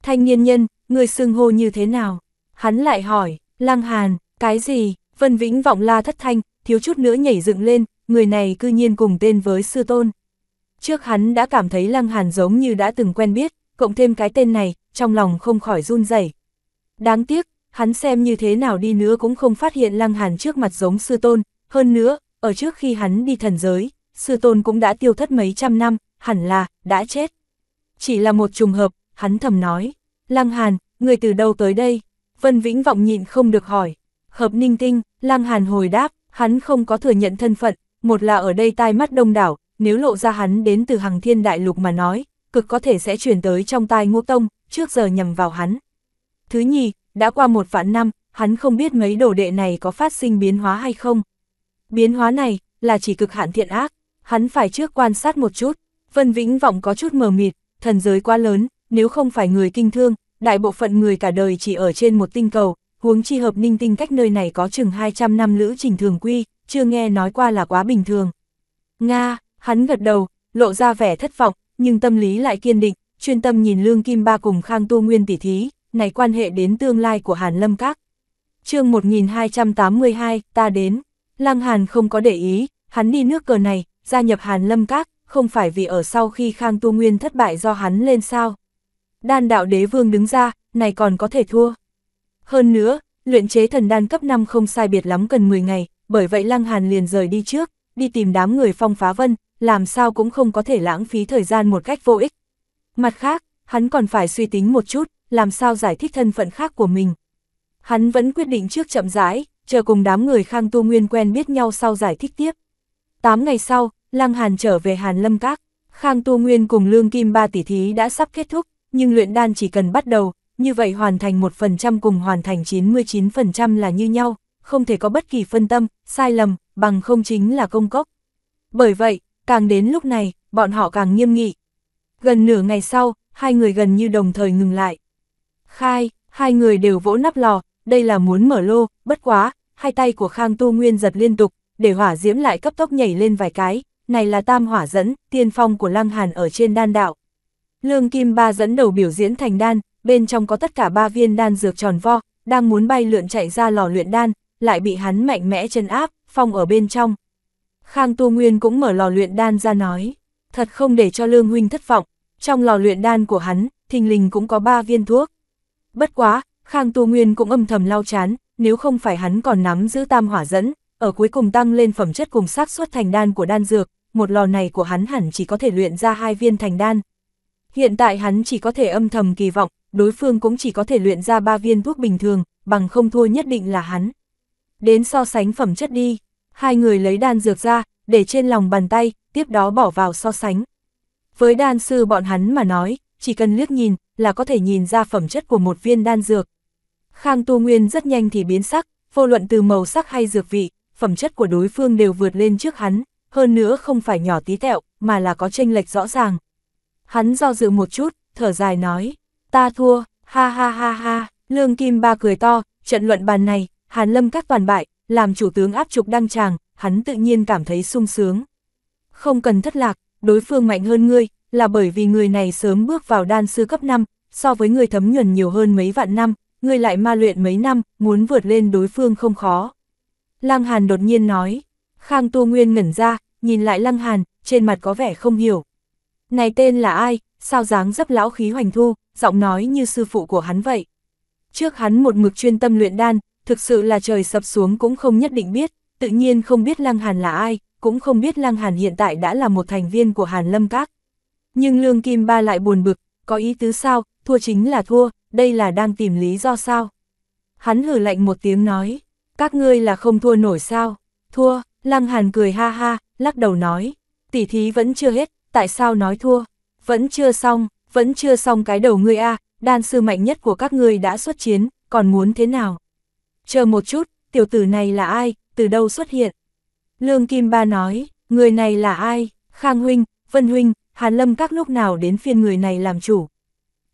Thanh niên nhân, người xưng hô như thế nào? Hắn lại hỏi, Lăng Hàn, cái gì? Vân Vĩnh vọng la thất thanh, thiếu chút nữa nhảy dựng lên, người này cư nhiên cùng tên với sư tôn. Trước hắn đã cảm thấy Lăng Hàn giống như đã từng quen biết, cộng thêm cái tên này, trong lòng không khỏi run rẩy. Đáng tiếc, hắn xem như thế nào đi nữa cũng không phát hiện Lăng Hàn trước mặt giống sư tôn, hơn nữa, ở trước khi hắn đi thần giới, sư tôn cũng đã tiêu thất mấy trăm năm, hẳn là, đã chết. Chỉ là một trùng hợp, hắn thầm nói, Lăng Hàn, người từ đâu tới đây? Vân Vĩnh Vọng nhịn không được hỏi. Hợp Ninh Tinh Lang Hàn hồi đáp, hắn không có thừa nhận thân phận, một là ở đây tai mắt đông đảo, nếu lộ ra hắn đến từ Hằng thiên đại lục mà nói, cực có thể sẽ chuyển tới trong tai ngô tông, trước giờ nhầm vào hắn. Thứ nhì, đã qua một vạn năm, hắn không biết mấy đồ đệ này có phát sinh biến hóa hay không. Biến hóa này, là chỉ cực hạn thiện ác, hắn phải trước quan sát một chút, Vân Vĩnh Vọng có chút mờ mịt, thần giới quá lớn, nếu không phải người kinh thương, đại bộ phận người cả đời chỉ ở trên một tinh cầu, huống chi hợp ninh tinh cách nơi này có chừng 200 năm lữ trình thường quy, chưa nghe nói qua là quá bình thường. Nga, hắn gật đầu, lộ ra vẻ thất vọng, nhưng tâm lý lại kiên định, chuyên tâm nhìn Lương Kim Ba cùng Khang Tu Nguyên tỷ thí, này quan hệ đến tương lai của Hàn Lâm Các. chương 1282, ta đến, Lăng Hàn không có để ý, hắn đi nước cờ này, gia nhập Hàn Lâm Các, không phải vì ở sau khi Khang Tu Nguyên thất bại do hắn lên sao. Đan đạo đế vương đứng ra, này còn có thể thua. Hơn nữa, luyện chế thần đan cấp 5 không sai biệt lắm cần 10 ngày, bởi vậy Lăng Hàn liền rời đi trước, đi tìm đám người phong phá vân, làm sao cũng không có thể lãng phí thời gian một cách vô ích. Mặt khác, hắn còn phải suy tính một chút, làm sao giải thích thân phận khác của mình. Hắn vẫn quyết định trước chậm rãi, chờ cùng đám người Khang Tu Nguyên quen biết nhau sau giải thích tiếp. 8 ngày sau, Lăng Hàn trở về Hàn Lâm Các, Khang Tu Nguyên cùng Lương Kim Ba tỷ thí đã sắp kết thúc, nhưng luyện đan chỉ cần bắt đầu, như vậy hoàn thành 1% cùng hoàn thành 99% là như nhau, không thể có bất kỳ phân tâm, sai lầm, bằng không chính là công cốc. Bởi vậy, càng đến lúc này, bọn họ càng nghiêm nghị. Gần nửa ngày sau, hai người gần như đồng thời ngừng lại. Khai, hai người đều vỗ nắp lò, đây là muốn mở lô, bất quá, hai tay của Khang Tu Nguyên giật liên tục, để hỏa diễm lại cấp tốc nhảy lên vài cái, này là tam hỏa dẫn, tiên phong của Lăng Hàn ở trên đan đạo. Lương Kim Ba dẫn đầu biểu diễn thành đan, bên trong có tất cả ba viên đan dược tròn vo, đang muốn bay lượn chạy ra lò luyện đan, lại bị hắn mạnh mẽ chân áp, phong ở bên trong. Khang Tu Nguyên cũng mở lò luyện đan ra nói, thật không để cho Lương Huynh thất vọng, trong lò luyện đan của hắn, thình lình cũng có ba viên thuốc. Bất quá, Khang Tu Nguyên cũng âm thầm lau chán, nếu không phải hắn còn nắm giữ tam hỏa dẫn, ở cuối cùng tăng lên phẩm chất cùng xác suất thành đan của đan dược, một lò này của hắn hẳn chỉ có thể luyện ra hai viên thành đan. Hiện tại hắn chỉ có thể âm thầm kỳ vọng, đối phương cũng chỉ có thể luyện ra ba viên thuốc bình thường, bằng không thua nhất định là hắn. Đến so sánh phẩm chất đi, hai người lấy đan dược ra, để trên lòng bàn tay, tiếp đó bỏ vào so sánh. Với đan sư bọn hắn mà nói, chỉ cần liếc nhìn là có thể nhìn ra phẩm chất của một viên đan dược. Khang Tu Nguyên rất nhanh thì biến sắc, vô luận từ màu sắc hay dược vị, phẩm chất của đối phương đều vượt lên trước hắn, hơn nữa không phải nhỏ tí tẹo, mà là có tranh lệch rõ ràng. Hắn do dự một chút, thở dài nói, ta thua, ha ha ha ha, lương kim ba cười to, trận luận bàn này, Hàn Lâm các toàn bại, làm chủ tướng áp trục đăng tràng, hắn tự nhiên cảm thấy sung sướng. Không cần thất lạc, đối phương mạnh hơn ngươi, là bởi vì người này sớm bước vào đan sư cấp 5, so với người thấm nhuần nhiều hơn mấy vạn năm, ngươi lại ma luyện mấy năm, muốn vượt lên đối phương không khó. Lăng Hàn đột nhiên nói, Khang Tu Nguyên ngẩn ra, nhìn lại Lăng Hàn, trên mặt có vẻ không hiểu. Này tên là ai, sao dáng dấp lão khí hoành thu, giọng nói như sư phụ của hắn vậy. Trước hắn một mực chuyên tâm luyện đan, thực sự là trời sập xuống cũng không nhất định biết, tự nhiên không biết Lăng Hàn là ai, cũng không biết Lăng Hàn hiện tại đã là một thành viên của Hàn Lâm Các. Nhưng Lương Kim Ba lại buồn bực, có ý tứ sao, thua chính là thua, đây là đang tìm lý do sao. Hắn hử lạnh một tiếng nói, các ngươi là không thua nổi sao, thua, Lăng Hàn cười ha ha, lắc đầu nói, tỉ thí vẫn chưa hết, tại sao nói thua, vẫn chưa xong, vẫn chưa xong cái đầu ngươi a, đan sư mạnh nhất của các ngươi đã xuất chiến, còn muốn thế nào? Chờ một chút, tiểu tử này là ai, từ đâu xuất hiện? Lương Kim Ba nói, người này là ai? Khang Huynh, Vân Huynh, Hàn Lâm các lúc nào đến phiên người này làm chủ?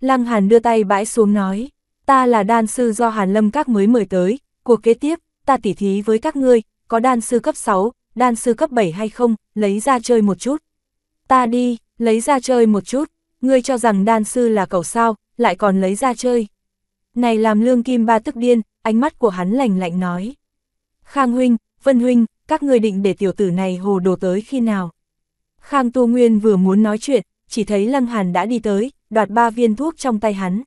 Lăng Hàn đưa tay bãi xuống nói, ta là đan sư do Hàn Lâm các mới mời tới, cuộc kế tiếp, ta tỉ thí với các ngươi, có đan sư cấp 6, đan sư cấp 7 hay không, lấy ra chơi một chút. Ta đi, lấy ra chơi một chút, ngươi cho rằng đan sư là cầu sao, lại còn lấy ra chơi. Này làm lương kim ba tức điên, ánh mắt của hắn lạnh lạnh nói. Khang huynh, Vân huynh, các ngươi định để tiểu tử này hồ đồ tới khi nào? Khang Tu Nguyên vừa muốn nói chuyện, chỉ thấy Lăng Hàn đã đi tới, đoạt ba viên thuốc trong tay hắn.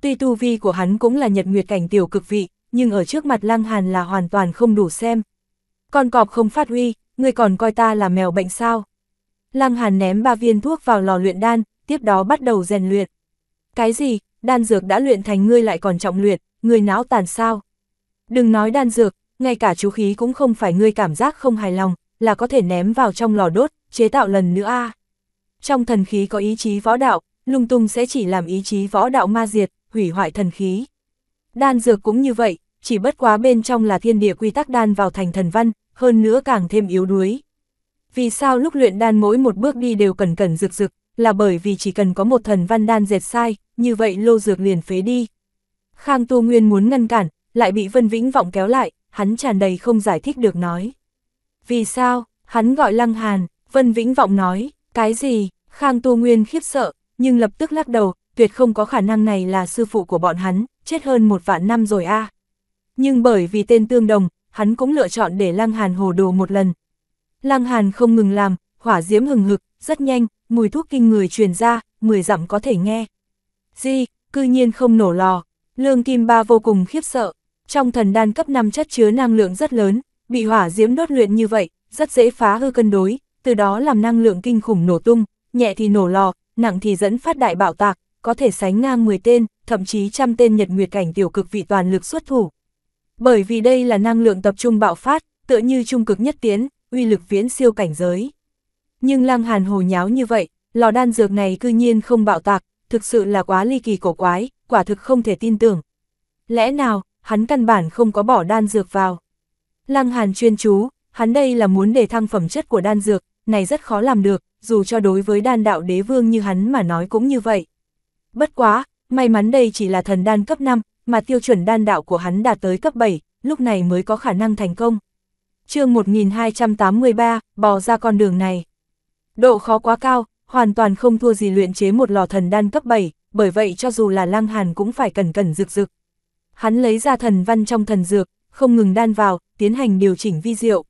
Tuy tu vi của hắn cũng là nhật nguyệt cảnh tiểu cực vị, nhưng ở trước mặt Lăng Hàn là hoàn toàn không đủ xem. Con cọp không phát huy, ngươi còn coi ta là mèo bệnh sao? Lăng Hàn ném ba viên thuốc vào lò luyện đan, tiếp đó bắt đầu rèn luyện. Cái gì, đan dược đã luyện thành ngươi lại còn trọng luyện, ngươi não tàn sao? Đừng nói đan dược, ngay cả chú khí cũng không phải ngươi cảm giác không hài lòng, là có thể ném vào trong lò đốt, chế tạo lần nữa a. Trong thần khí có ý chí võ đạo, lung tung sẽ chỉ làm ý chí võ đạo ma diệt, hủy hoại thần khí. Đan dược cũng như vậy, chỉ bất quá bên trong là thiên địa quy tắc đan vào thành thần văn, hơn nữa càng thêm yếu đuối. Vì sao lúc luyện đan mỗi một bước đi đều cần cần rực rực, là bởi vì chỉ cần có một thần văn đan dệt sai, như vậy lô dược liền phế đi. Khang Tu Nguyên muốn ngăn cản, lại bị Vân Vĩnh Vọng kéo lại, hắn tràn đầy không giải thích được nói. Vì sao, hắn gọi Lăng Hàn, Vân Vĩnh Vọng nói, cái gì, Khang Tu Nguyên khiếp sợ, nhưng lập tức lắc đầu, tuyệt không có khả năng này là sư phụ của bọn hắn, chết hơn một vạn năm rồi a. Nhưng bởi vì tên tương đồng, hắn cũng lựa chọn để Lăng Hàn hồ đồ một lần. Lăng Hàn không ngừng làm, hỏa diễm hừng hực, rất nhanh, mùi thuốc kinh người truyền ra, mười dặm có thể nghe. Di, cư nhiên không nổ lò, lương kim ba vô cùng khiếp sợ, trong thần đan cấp 5 chất chứa năng lượng rất lớn, bị hỏa diễm đốt luyện như vậy, rất dễ phá hư cân đối, từ đó làm năng lượng kinh khủng nổ tung, nhẹ thì nổ lò, nặng thì dẫn phát đại bạo tạc, có thể sánh ngang 10 tên, thậm chí trăm tên nhật nguyệt cảnh tiểu cực vị toàn lực xuất thủ. Bởi vì đây là năng lượng tập trung bạo phát, tựa như trung cực nhất tiến, uy lực viễn siêu cảnh giới. Nhưng lang Hàn hồ nháo như vậy, lò đan dược này cư nhiên không bạo tạc, thực sự là quá ly kỳ cổ quái, quả thực không thể tin tưởng. Lẽ nào, hắn căn bản không có bỏ đan dược vào. Lăng Hàn chuyên chú, hắn đây là muốn để thăng phẩm chất của đan dược, này rất khó làm được, dù cho đối với đan đạo đế vương như hắn mà nói cũng như vậy. Bất quá, may mắn đây chỉ là thần đan cấp 5, mà tiêu chuẩn đan đạo của hắn đạt tới cấp 7, lúc này mới có khả năng thành công. chương 1283, bò ra con đường này. Độ khó quá cao, hoàn toàn không thua gì luyện chế một lò thần đan cấp 7, bởi vậy cho dù là Lang Hàn cũng phải cẩn cẩn rực rực. Hắn lấy ra thần văn trong thần dược, không ngừng đan vào, tiến hành điều chỉnh vi diệu.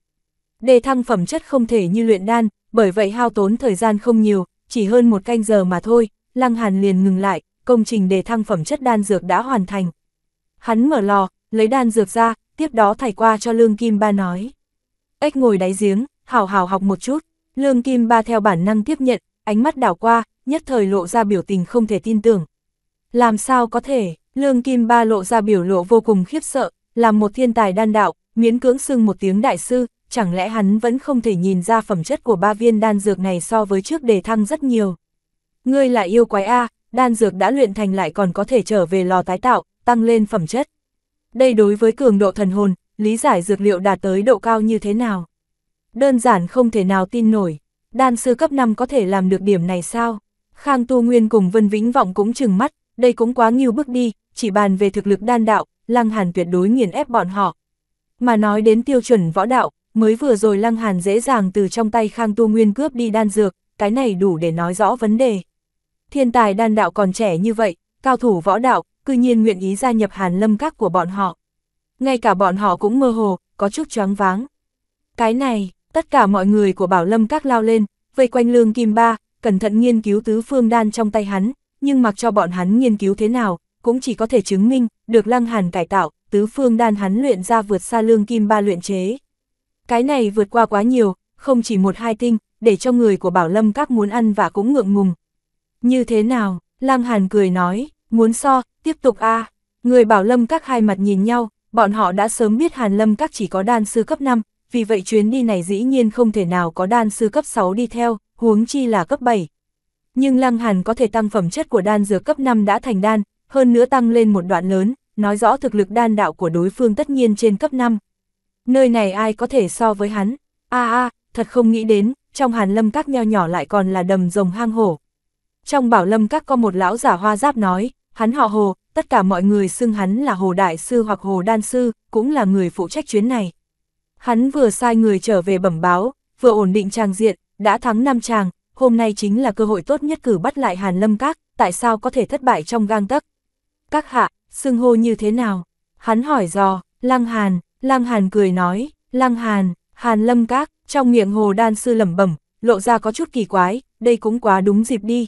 Đề thăng phẩm chất không thể như luyện đan, bởi vậy hao tốn thời gian không nhiều, chỉ hơn một canh giờ mà thôi, Lăng Hàn liền ngừng lại, công trình đề thăng phẩm chất đan dược đã hoàn thành. Hắn mở lò, lấy đan dược ra, tiếp đó thải qua cho Lương Kim Ba nói. Ếch ngồi đáy giếng, hào hào học một chút. Lương Kim Ba theo bản năng tiếp nhận, ánh mắt đảo qua, nhất thời lộ ra biểu tình không thể tin tưởng. Làm sao có thể, Lương Kim Ba lộ ra biểu lộ vô cùng khiếp sợ, Làm một thiên tài đan đạo, miễn cưỡng xưng một tiếng đại sư, chẳng lẽ hắn vẫn không thể nhìn ra phẩm chất của ba viên đan dược này so với trước đề thăng rất nhiều. Ngươi là yêu quái A, đan dược đã luyện thành lại còn có thể trở về lò tái tạo, tăng lên phẩm chất. Đây đối với cường độ thần hồn, lý giải dược liệu đạt tới độ cao như thế nào? Đơn giản không thể nào tin nổi, đan sư cấp 5 có thể làm được điểm này sao? Khang Tu Nguyên cùng Vân Vĩnh Vọng cũng chừng mắt, đây cũng quá nghiêu bước đi, chỉ bàn về thực lực đan đạo, Lăng Hàn tuyệt đối nghiền ép bọn họ. Mà nói đến tiêu chuẩn võ đạo, mới vừa rồi Lăng Hàn dễ dàng từ trong tay Khang Tu Nguyên cướp đi đan dược, cái này đủ để nói rõ vấn đề. Thiên tài đan đạo còn trẻ như vậy, cao thủ võ đạo, cư nhiên nguyện ý gia nhập Hàn Lâm các của bọn họ. Ngay cả bọn họ cũng mơ hồ, có chút choáng váng. Cái này, tất cả mọi người của Bảo Lâm Các lao lên, vây quanh Lương Kim Ba, cẩn thận nghiên cứu tứ phương đan trong tay hắn, nhưng mặc cho bọn hắn nghiên cứu thế nào, cũng chỉ có thể chứng minh, được Lăng Hàn cải tạo, tứ phương đan hắn luyện ra vượt xa Lương Kim Ba luyện chế. Cái này vượt qua quá nhiều, không chỉ một hai tinh, để cho người của Bảo Lâm Các muốn ăn và cũng ngượng ngùng. Như thế nào, Lăng Hàn cười nói, muốn so, tiếp tục a Người Bảo Lâm Các hai mặt nhìn nhau, bọn họ đã sớm biết Hàn Lâm Các chỉ có đan sư cấp 5, vì vậy chuyến đi này dĩ nhiên không thể nào có đan sư cấp 6 đi theo, huống chi là cấp 7. Nhưng Lăng Hàn có thể tăng phẩm chất của đan dược cấp 5 đã thành đan, hơn nữa tăng lên một đoạn lớn, nói rõ thực lực đan đạo của đối phương tất nhiên trên cấp 5. Nơi này ai có thể so với hắn? A a, thật không nghĩ đến, trong Hàn Lâm các nho nhỏ lại còn là đầm rồng hang hổ. Trong Bảo Lâm các có một lão giả hoa giáp nói, hắn họ Hồ, tất cả mọi người xưng hắn là Hồ đại sư hoặc Hồ đan sư, cũng là người phụ trách chuyến này. Hắn vừa sai người trở về bẩm báo, vừa ổn định trang diện, đã thắng năm tràng hôm nay chính là cơ hội tốt nhất cử bắt lại Hàn Lâm Các, tại sao có thể thất bại trong gang tấc? Các hạ, xưng hô như thế nào? Hắn hỏi dò, Lăng Hàn, Lăng Hàn cười nói, Lăng Hàn, Hàn Lâm Các, trong miệng hồ đan sư lẩm bẩm, lộ ra có chút kỳ quái, đây cũng quá đúng dịp đi.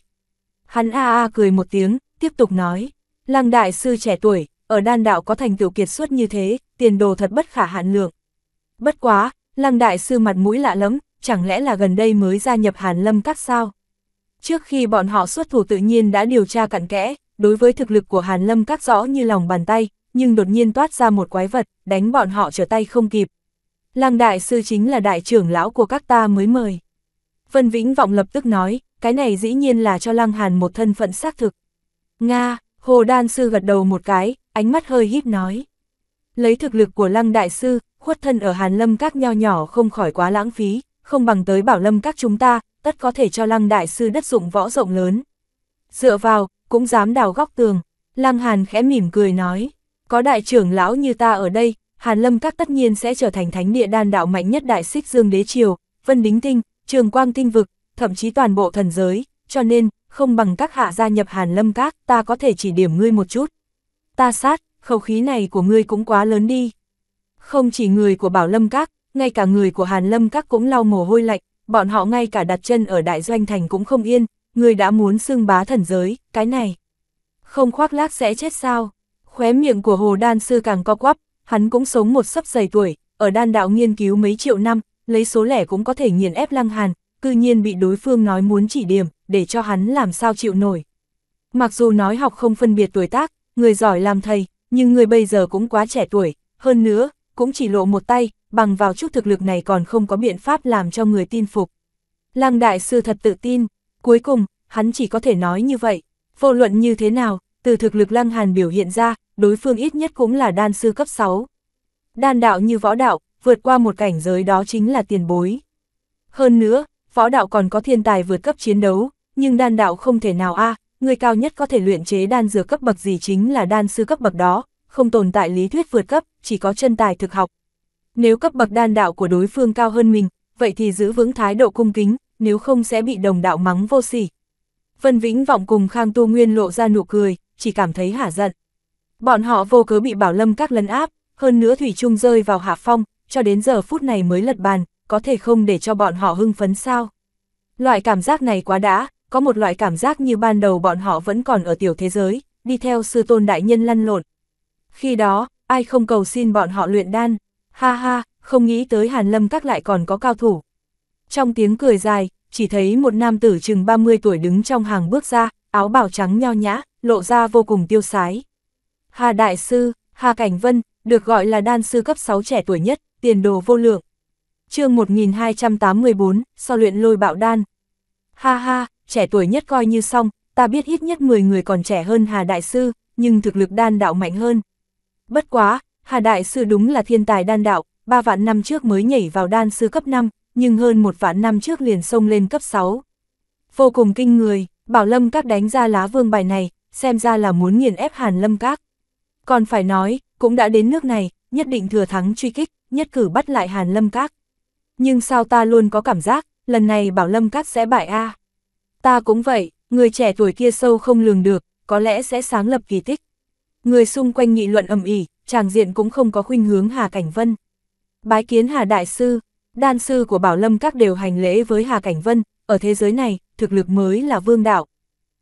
Hắn a a cười một tiếng, tiếp tục nói, Lăng đại sư trẻ tuổi, ở đan đạo có thành tựu kiệt xuất như thế, tiền đồ thật bất khả hạn lượng. Bất quá, Lăng Đại Sư mặt mũi lạ lắm, chẳng lẽ là gần đây mới gia nhập Hàn Lâm các sao? Trước khi bọn họ xuất thủ tự nhiên đã điều tra cặn kẽ, đối với thực lực của Hàn Lâm các rõ như lòng bàn tay, nhưng đột nhiên toát ra một quái vật, đánh bọn họ trở tay không kịp. Lăng Đại Sư chính là đại trưởng lão của các ta mới mời. Vân Vĩnh Vọng lập tức nói, cái này dĩ nhiên là cho Lăng Hàn một thân phận xác thực. Nga, Hồ Đan Sư gật đầu một cái, ánh mắt hơi híp nói. Lấy thực lực của Lăng Đại Sư, khuất thân ở Hàn Lâm các nho nhỏ không khỏi quá lãng phí, không bằng tới bảo Lâm các chúng ta, tất có thể cho Lăng Đại Sư đất dụng võ rộng lớn. Dựa vào, cũng dám đào góc tường, Lăng Hàn khẽ mỉm cười nói, có đại trưởng lão như ta ở đây, Hàn Lâm các tất nhiên sẽ trở thành thánh địa đan đạo mạnh nhất đại xích dương đế triều, vân đính tinh, trường quang tinh vực, thậm chí toàn bộ thần giới, cho nên, không bằng các hạ gia nhập Hàn Lâm các, ta có thể chỉ điểm ngươi một chút. Ta sát, khẩu khí này của ngươi cũng quá lớn đi. Không chỉ người của Bảo Lâm Các, ngay cả người của Hàn Lâm Các cũng lau mồ hôi lạnh, bọn họ ngay cả đặt chân ở Đại Doanh Thành cũng không yên, người đã muốn xưng bá thần giới, cái này. Không khoác lác sẽ chết sao? Khóe miệng của Hồ Đan Sư càng co quắp, hắn cũng sống một sấp dày tuổi, ở đan đạo nghiên cứu mấy triệu năm, lấy số lẻ cũng có thể nghiền ép Lăng Hàn, cư nhiên bị đối phương nói muốn chỉ điểm, để cho hắn làm sao chịu nổi. Mặc dù nói học không phân biệt tuổi tác, người giỏi làm thầy, nhưng người bây giờ cũng quá trẻ tuổi, hơn nữa, cũng chỉ lộ một tay, bằng vào chút thực lực này còn không có biện pháp làm cho người tin phục. Lăng đại sư thật tự tin, cuối cùng, hắn chỉ có thể nói như vậy, vô luận như thế nào, từ thực lực lăng hàn biểu hiện ra, đối phương ít nhất cũng là đan sư cấp 6. Đan đạo như võ đạo, vượt qua một cảnh giới đó chính là tiền bối. Hơn nữa, võ đạo còn có thiên tài vượt cấp chiến đấu, nhưng đan đạo không thể nào a người cao nhất có thể luyện chế đan dược cấp bậc gì chính là đan sư cấp bậc đó, không tồn tại lý thuyết vượt cấp, chỉ có chân tài thực học. Nếu cấp bậc đan đạo của đối phương cao hơn mình, vậy thì giữ vững thái độ cung kính, nếu không sẽ bị đồng đạo mắng vô sỉ. Vân Vĩnh Vọng cùng Khang Tu Nguyên lộ ra nụ cười, chỉ cảm thấy hả giận. Bọn họ vô cớ bị bảo lâm các lấn áp, hơn nữa Thủy Trung rơi vào hạ phong, cho đến giờ phút này mới lật bàn, có thể không để cho bọn họ hưng phấn sao. Loại cảm giác này quá đã, có một loại cảm giác như ban đầu bọn họ vẫn còn ở tiểu thế giới, đi theo sư tôn đại nhân lăn lộn. Khi đó, ai không cầu xin bọn họ luyện đan, ha ha, không nghĩ tới Hàn Lâm các lại còn có cao thủ. Trong tiếng cười dài, chỉ thấy một nam tử chừng 30 tuổi đứng trong hàng bước ra, áo bào trắng nho nhã, lộ ra vô cùng tiêu sái. Hà Đại Sư, Hà Cảnh Vân, được gọi là đan sư cấp 6 trẻ tuổi nhất, tiền đồ vô lượng. chương 1284, so luyện lôi bạo đan. Ha ha, trẻ tuổi nhất coi như xong, ta biết ít nhất 10 người còn trẻ hơn Hà Đại Sư, nhưng thực lực đan đạo mạnh hơn. Bất quá, Hà Đại Sư đúng là thiên tài đan đạo, 3 vạn năm trước mới nhảy vào đan sư cấp 5, nhưng hơn một vạn năm trước liền xông lên cấp 6. Vô cùng kinh người, Bảo Lâm Các đánh ra lá vương bài này, xem ra là muốn nghiền ép Hàn Lâm Các. Còn phải nói, cũng đã đến nước này, nhất định thừa thắng truy kích, nhất cử bắt lại Hàn Lâm Các. Nhưng sao ta luôn có cảm giác, lần này Bảo Lâm Các sẽ bại A. À. Ta cũng vậy, người trẻ tuổi kia sâu không lường được, có lẽ sẽ sáng lập kỳ tích. Người xung quanh nghị luận ầm ĩ, chàng diện cũng không có khuynh hướng Hà Cảnh Vân. Bái kiến Hà Đại Sư, đan sư của Bảo Lâm các đều hành lễ với Hà Cảnh Vân, ở thế giới này, thực lực mới là vương đạo.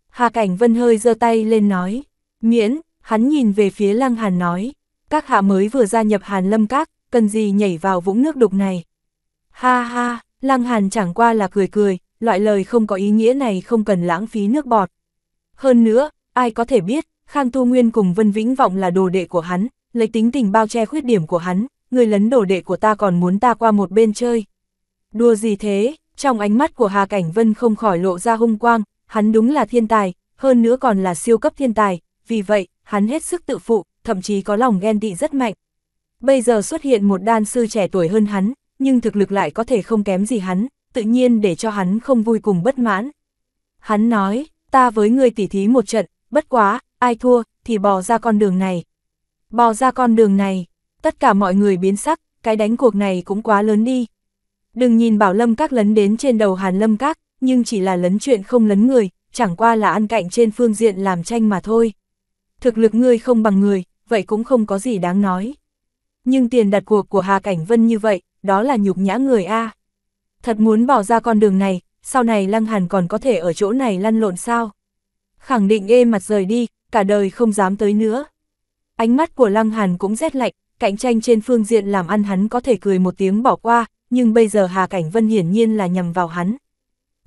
Hà Cảnh Vân hơi giơ tay lên nói, miễn, hắn nhìn về phía Lăng Hàn nói, các hạ mới vừa gia nhập Hàn Lâm các, cần gì nhảy vào vũng nước đục này. Ha ha, Lăng Hàn chẳng qua là cười cười, loại lời không có ý nghĩa này không cần lãng phí nước bọt. Hơn nữa, ai có thể biết, Khang Tu Nguyên cùng Vân Vĩnh Vọng là đồ đệ của hắn, lấy tính tình bao che khuyết điểm của hắn, người lấn đồ đệ của ta còn muốn ta qua một bên chơi. Đùa gì thế, trong ánh mắt của Hà Cảnh Vân không khỏi lộ ra hung quang, hắn đúng là thiên tài, hơn nữa còn là siêu cấp thiên tài, vì vậy, hắn hết sức tự phụ, thậm chí có lòng ghen tị rất mạnh. Bây giờ xuất hiện một đan sư trẻ tuổi hơn hắn, nhưng thực lực lại có thể không kém gì hắn, tự nhiên để cho hắn không vui cùng bất mãn. Hắn nói, ta với ngươi tỉ thí một trận, bất quá, ai thua, thì bò ra con đường này. Bò ra con đường này, tất cả mọi người biến sắc, cái đánh cuộc này cũng quá lớn đi. Đừng nhìn bảo lâm các lấn đến trên đầu hàn lâm các, nhưng chỉ là lấn chuyện không lấn người, chẳng qua là ăn cạnh trên phương diện làm tranh mà thôi. Thực lực ngươi không bằng người, vậy cũng không có gì đáng nói. Nhưng tiền đặt cuộc của Hà Cảnh Vân như vậy, đó là nhục nhã người A. Thật muốn bỏ ra con đường này, sau này Lăng Hàn còn có thể ở chỗ này lăn lộn sao? Khẳng định ê mặt rời đi, cả đời không dám tới nữa. Ánh mắt của Lăng Hàn cũng rét lạnh, cạnh tranh trên phương diện làm ăn hắn có thể cười một tiếng bỏ qua, nhưng bây giờ Hà Cảnh Vân hiển nhiên là nhầm vào hắn.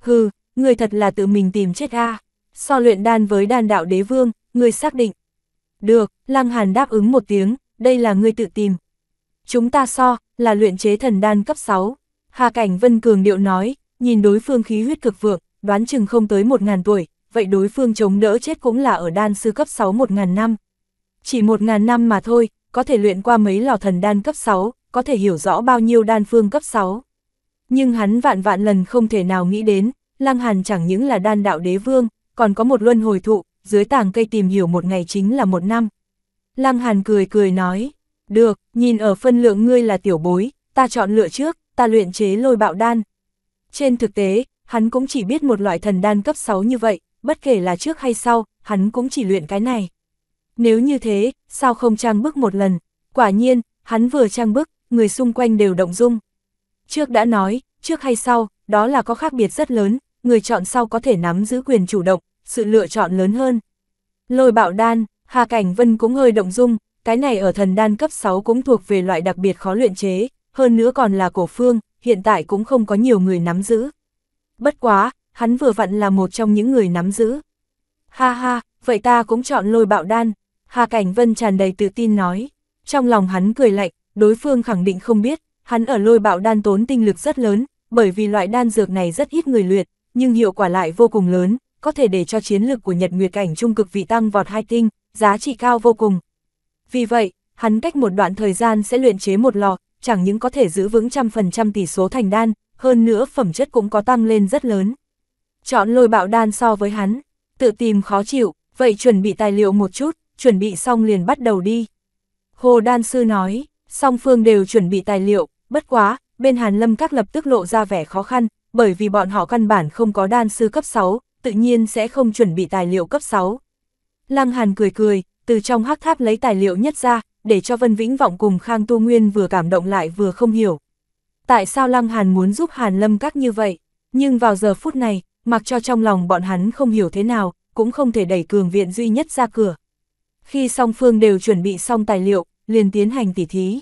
Hừ, người thật là tự mình tìm chết a. So luyện đan với đan đạo đế vương, người xác định. Được, Lăng Hàn đáp ứng một tiếng, đây là người tự tìm. Chúng ta so, là luyện chế thần đan cấp 6. Hà Cảnh Vân Cường điệu nói, nhìn đối phương khí huyết cực vượng, đoán chừng không tới 1.000 tuổi, vậy đối phương chống đỡ chết cũng là ở đan sư cấp 6 1.000 năm. Chỉ 1.000 năm mà thôi, có thể luyện qua mấy lò thần đan cấp 6, có thể hiểu rõ bao nhiêu đan phương cấp 6. Nhưng hắn vạn vạn lần không thể nào nghĩ đến, Lăng Hàn chẳng những là đan đạo đế vương, còn có một luân hồi thụ, dưới tàng cây tìm hiểu một ngày chính là một năm. Lăng Hàn cười cười nói, được, nhìn ở phân lượng ngươi là tiểu bối, ta chọn lựa trước, ta luyện chế lôi bạo đan. Trên thực tế, hắn cũng chỉ biết một loại thần đan cấp 6 như vậy, bất kể là trước hay sau, hắn cũng chỉ luyện cái này. Nếu như thế, sao không trang bức một lần? Quả nhiên, hắn vừa trang bức, người xung quanh đều động dung. Trước đã nói, trước hay sau, đó là có khác biệt rất lớn, người chọn sau có thể nắm giữ quyền chủ động, sự lựa chọn lớn hơn. Lôi bạo đan, Hà Cảnh Vân cũng hơi động dung, cái này ở thần đan cấp 6 cũng thuộc về loại đặc biệt khó luyện chế hơn nữa còn là cổ phương, hiện tại cũng không có nhiều người nắm giữ. Bất quá, hắn vừa vặn là một trong những người nắm giữ. Ha ha, vậy ta cũng chọn lôi bạo đan. Hà Cảnh Vân tràn đầy tự tin nói. Trong lòng hắn cười lạnh, đối phương khẳng định không biết, hắn ở lôi bạo đan tốn tinh lực rất lớn, bởi vì loại đan dược này rất ít người luyện, nhưng hiệu quả lại vô cùng lớn, có thể để cho chiến lực của Nhật Nguyệt Cảnh trung cực vị tăng vọt hai tinh, giá trị cao vô cùng. Vì vậy, hắn cách một đoạn thời gian sẽ luyện chế một lò, chẳng những có thể giữ vững trăm phần trăm tỷ số thành đan, hơn nữa phẩm chất cũng có tăng lên rất lớn. Chọn lôi bạo đan so với hắn, tự tìm khó chịu, vậy chuẩn bị tài liệu một chút, chuẩn bị xong liền bắt đầu đi. Hồ Đan Sư nói, song phương đều chuẩn bị tài liệu, bất quá, bên Hàn Lâm các lập tức lộ ra vẻ khó khăn, bởi vì bọn họ căn bản không có đan sư cấp 6, tự nhiên sẽ không chuẩn bị tài liệu cấp 6. Lăng Hàn cười cười, từ trong hắc tháp lấy tài liệu nhất ra, để cho Vân Vĩnh Vọng cùng Khang Tu Nguyên vừa cảm động lại vừa không hiểu. Tại sao Lăng Hàn muốn giúp Hàn Lâm Các như vậy? Nhưng vào giờ phút này, mặc cho trong lòng bọn hắn không hiểu thế nào, cũng không thể đẩy cường viện duy nhất ra cửa. Khi song phương đều chuẩn bị xong tài liệu, liền tiến hành tỉ thí.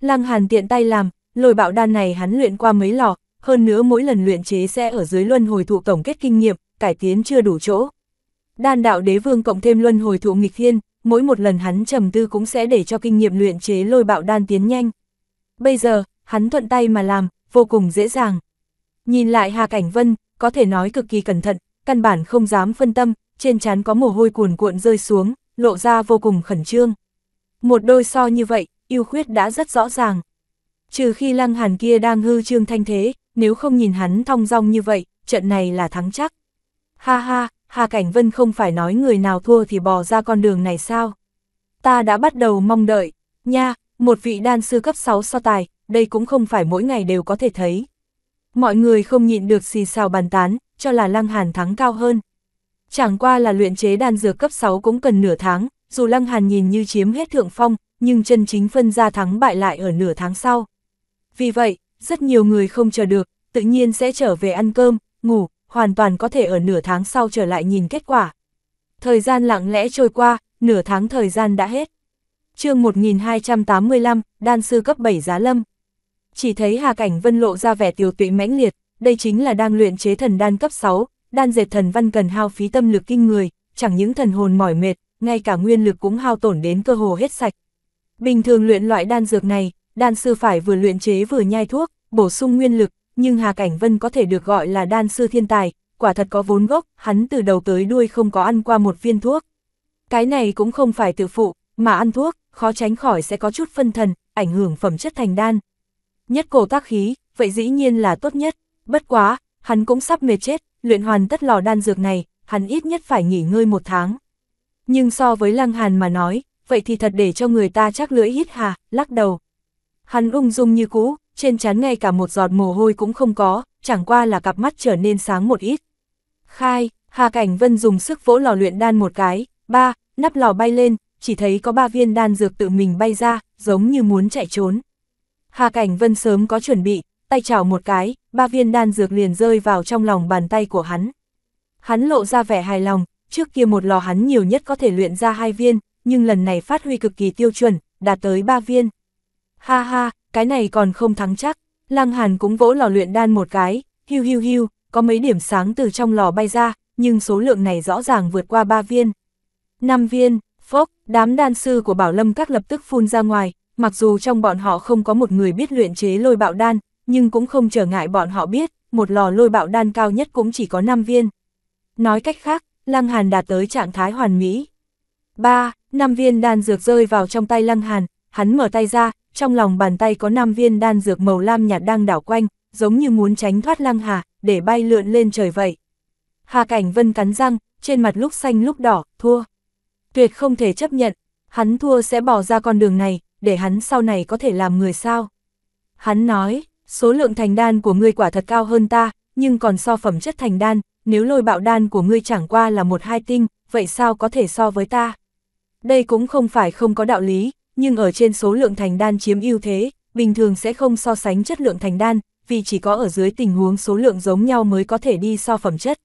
Lăng Hàn tiện tay làm, lôi bạo đan này hắn luyện qua mấy lò, hơn nữa mỗi lần luyện chế sẽ ở dưới luân hồi thụ tổng kết kinh nghiệm, cải tiến chưa đủ chỗ. Đan đạo đế vương cộng thêm luân hồi thụ nghịch thiên, mỗi một lần hắn trầm tư cũng sẽ để cho kinh nghiệm luyện chế lôi bạo đan tiến nhanh. Bây giờ, hắn thuận tay mà làm, vô cùng dễ dàng. Nhìn lại Hà Cảnh Vân, có thể nói cực kỳ cẩn thận, căn bản không dám phân tâm, trên trán có mồ hôi cuồn cuộn rơi xuống, lộ ra vô cùng khẩn trương. Một đôi so như vậy, ưu khuyết đã rất rõ ràng. Trừ khi lăng hàn kia đang hư trương thanh thế, nếu không nhìn hắn thong dong như vậy, trận này là thắng chắc. Ha ha, Hà Cảnh Vân không phải nói người nào thua thì bò ra con đường này sao? Ta đã bắt đầu mong đợi, nha, một vị đan sư cấp 6 so tài, đây cũng không phải mỗi ngày đều có thể thấy. Mọi người không nhịn được xì xào bàn tán, cho là Lăng Hàn thắng cao hơn. Chẳng qua là luyện chế đan dược cấp 6 cũng cần nửa tháng, dù Lăng Hàn nhìn như chiếm hết thượng phong, nhưng chân chính phân ra thắng bại lại ở nửa tháng sau. Vì vậy, rất nhiều người không chờ được, tự nhiên sẽ trở về ăn cơm, ngủ, hoàn toàn có thể ở nửa tháng sau trở lại nhìn kết quả. Thời gian lặng lẽ trôi qua, nửa tháng thời gian đã hết. chương 1285, đan sư cấp 7 giá lâm. Chỉ thấy Hà Cảnh Vân lộ ra vẻ tiêu tụy mãnh liệt, đây chính là đang luyện chế thần đan cấp 6, đan dệt thần văn cần hao phí tâm lực kinh người, chẳng những thần hồn mỏi mệt, ngay cả nguyên lực cũng hao tổn đến cơ hồ hết sạch. Bình thường luyện loại đan dược này, đan sư phải vừa luyện chế vừa nhai thuốc, bổ sung nguyên lực, nhưng Hà Cảnh Vân có thể được gọi là đan sư thiên tài, quả thật có vốn gốc, hắn từ đầu tới đuôi không có ăn qua một viên thuốc. Cái này cũng không phải tự phụ, mà ăn thuốc, khó tránh khỏi sẽ có chút phân thần, ảnh hưởng phẩm chất thành đan. Nhất cổ tác khí, vậy dĩ nhiên là tốt nhất, bất quá, hắn cũng sắp mệt chết, luyện hoàn tất lò đan dược này, hắn ít nhất phải nghỉ ngơi một tháng. Nhưng so với Lăng Hàn mà nói, vậy thì thật để cho người ta chắc lưỡi hít hà, lắc đầu. Hắn ung dung như cũ, trên trán ngay cả một giọt mồ hôi cũng không có, chẳng qua là cặp mắt trở nên sáng một ít. Khai, Hà Cảnh Vân dùng sức vỗ lò luyện đan một cái, ba, nắp lò bay lên, chỉ thấy có ba viên đan dược tự mình bay ra, giống như muốn chạy trốn. Hà Cảnh Vân sớm có chuẩn bị, tay chảo một cái, ba viên đan dược liền rơi vào trong lòng bàn tay của hắn. Hắn lộ ra vẻ hài lòng, trước kia một lò hắn nhiều nhất có thể luyện ra hai viên, nhưng lần này phát huy cực kỳ tiêu chuẩn, đạt tới ba viên. Ha ha, cái này còn không thắng chắc. Lăng Hàn cũng vỗ lò luyện đan một cái, hiu hiu hiu, có mấy điểm sáng từ trong lò bay ra, nhưng số lượng này rõ ràng vượt qua 3 viên. 5 viên, phốc, đám đan sư của Bảo Lâm các lập tức phun ra ngoài, mặc dù trong bọn họ không có một người biết luyện chế lôi bạo đan, nhưng cũng không trở ngại bọn họ biết, một lò lôi bạo đan cao nhất cũng chỉ có 5 viên. Nói cách khác, Lăng Hàn đạt tới trạng thái hoàn mỹ. 3. Năm viên đan dược rơi vào trong tay Lăng Hàn, hắn mở tay ra, trong lòng bàn tay có 5 viên đan dược màu lam nhạt đang đảo quanh, giống như muốn tránh thoát lăng hà, để bay lượn lên trời vậy. Hà Cảnh Vân cắn răng, trên mặt lúc xanh lúc đỏ, thua. Tuyệt không thể chấp nhận, hắn thua sẽ bỏ ra con đường này, để hắn sau này có thể làm người sao. Hắn nói, số lượng thành đan của ngươi quả thật cao hơn ta, nhưng còn so phẩm chất thành đan, nếu lôi bạo đan của ngươi chẳng qua là một hai tinh, vậy sao có thể so với ta? Đây cũng không phải không có đạo lý, nhưng ở trên số lượng thành đan chiếm ưu thế, bình thường sẽ không so sánh chất lượng thành đan, vì chỉ có ở dưới tình huống số lượng giống nhau mới có thể đi so phẩm chất.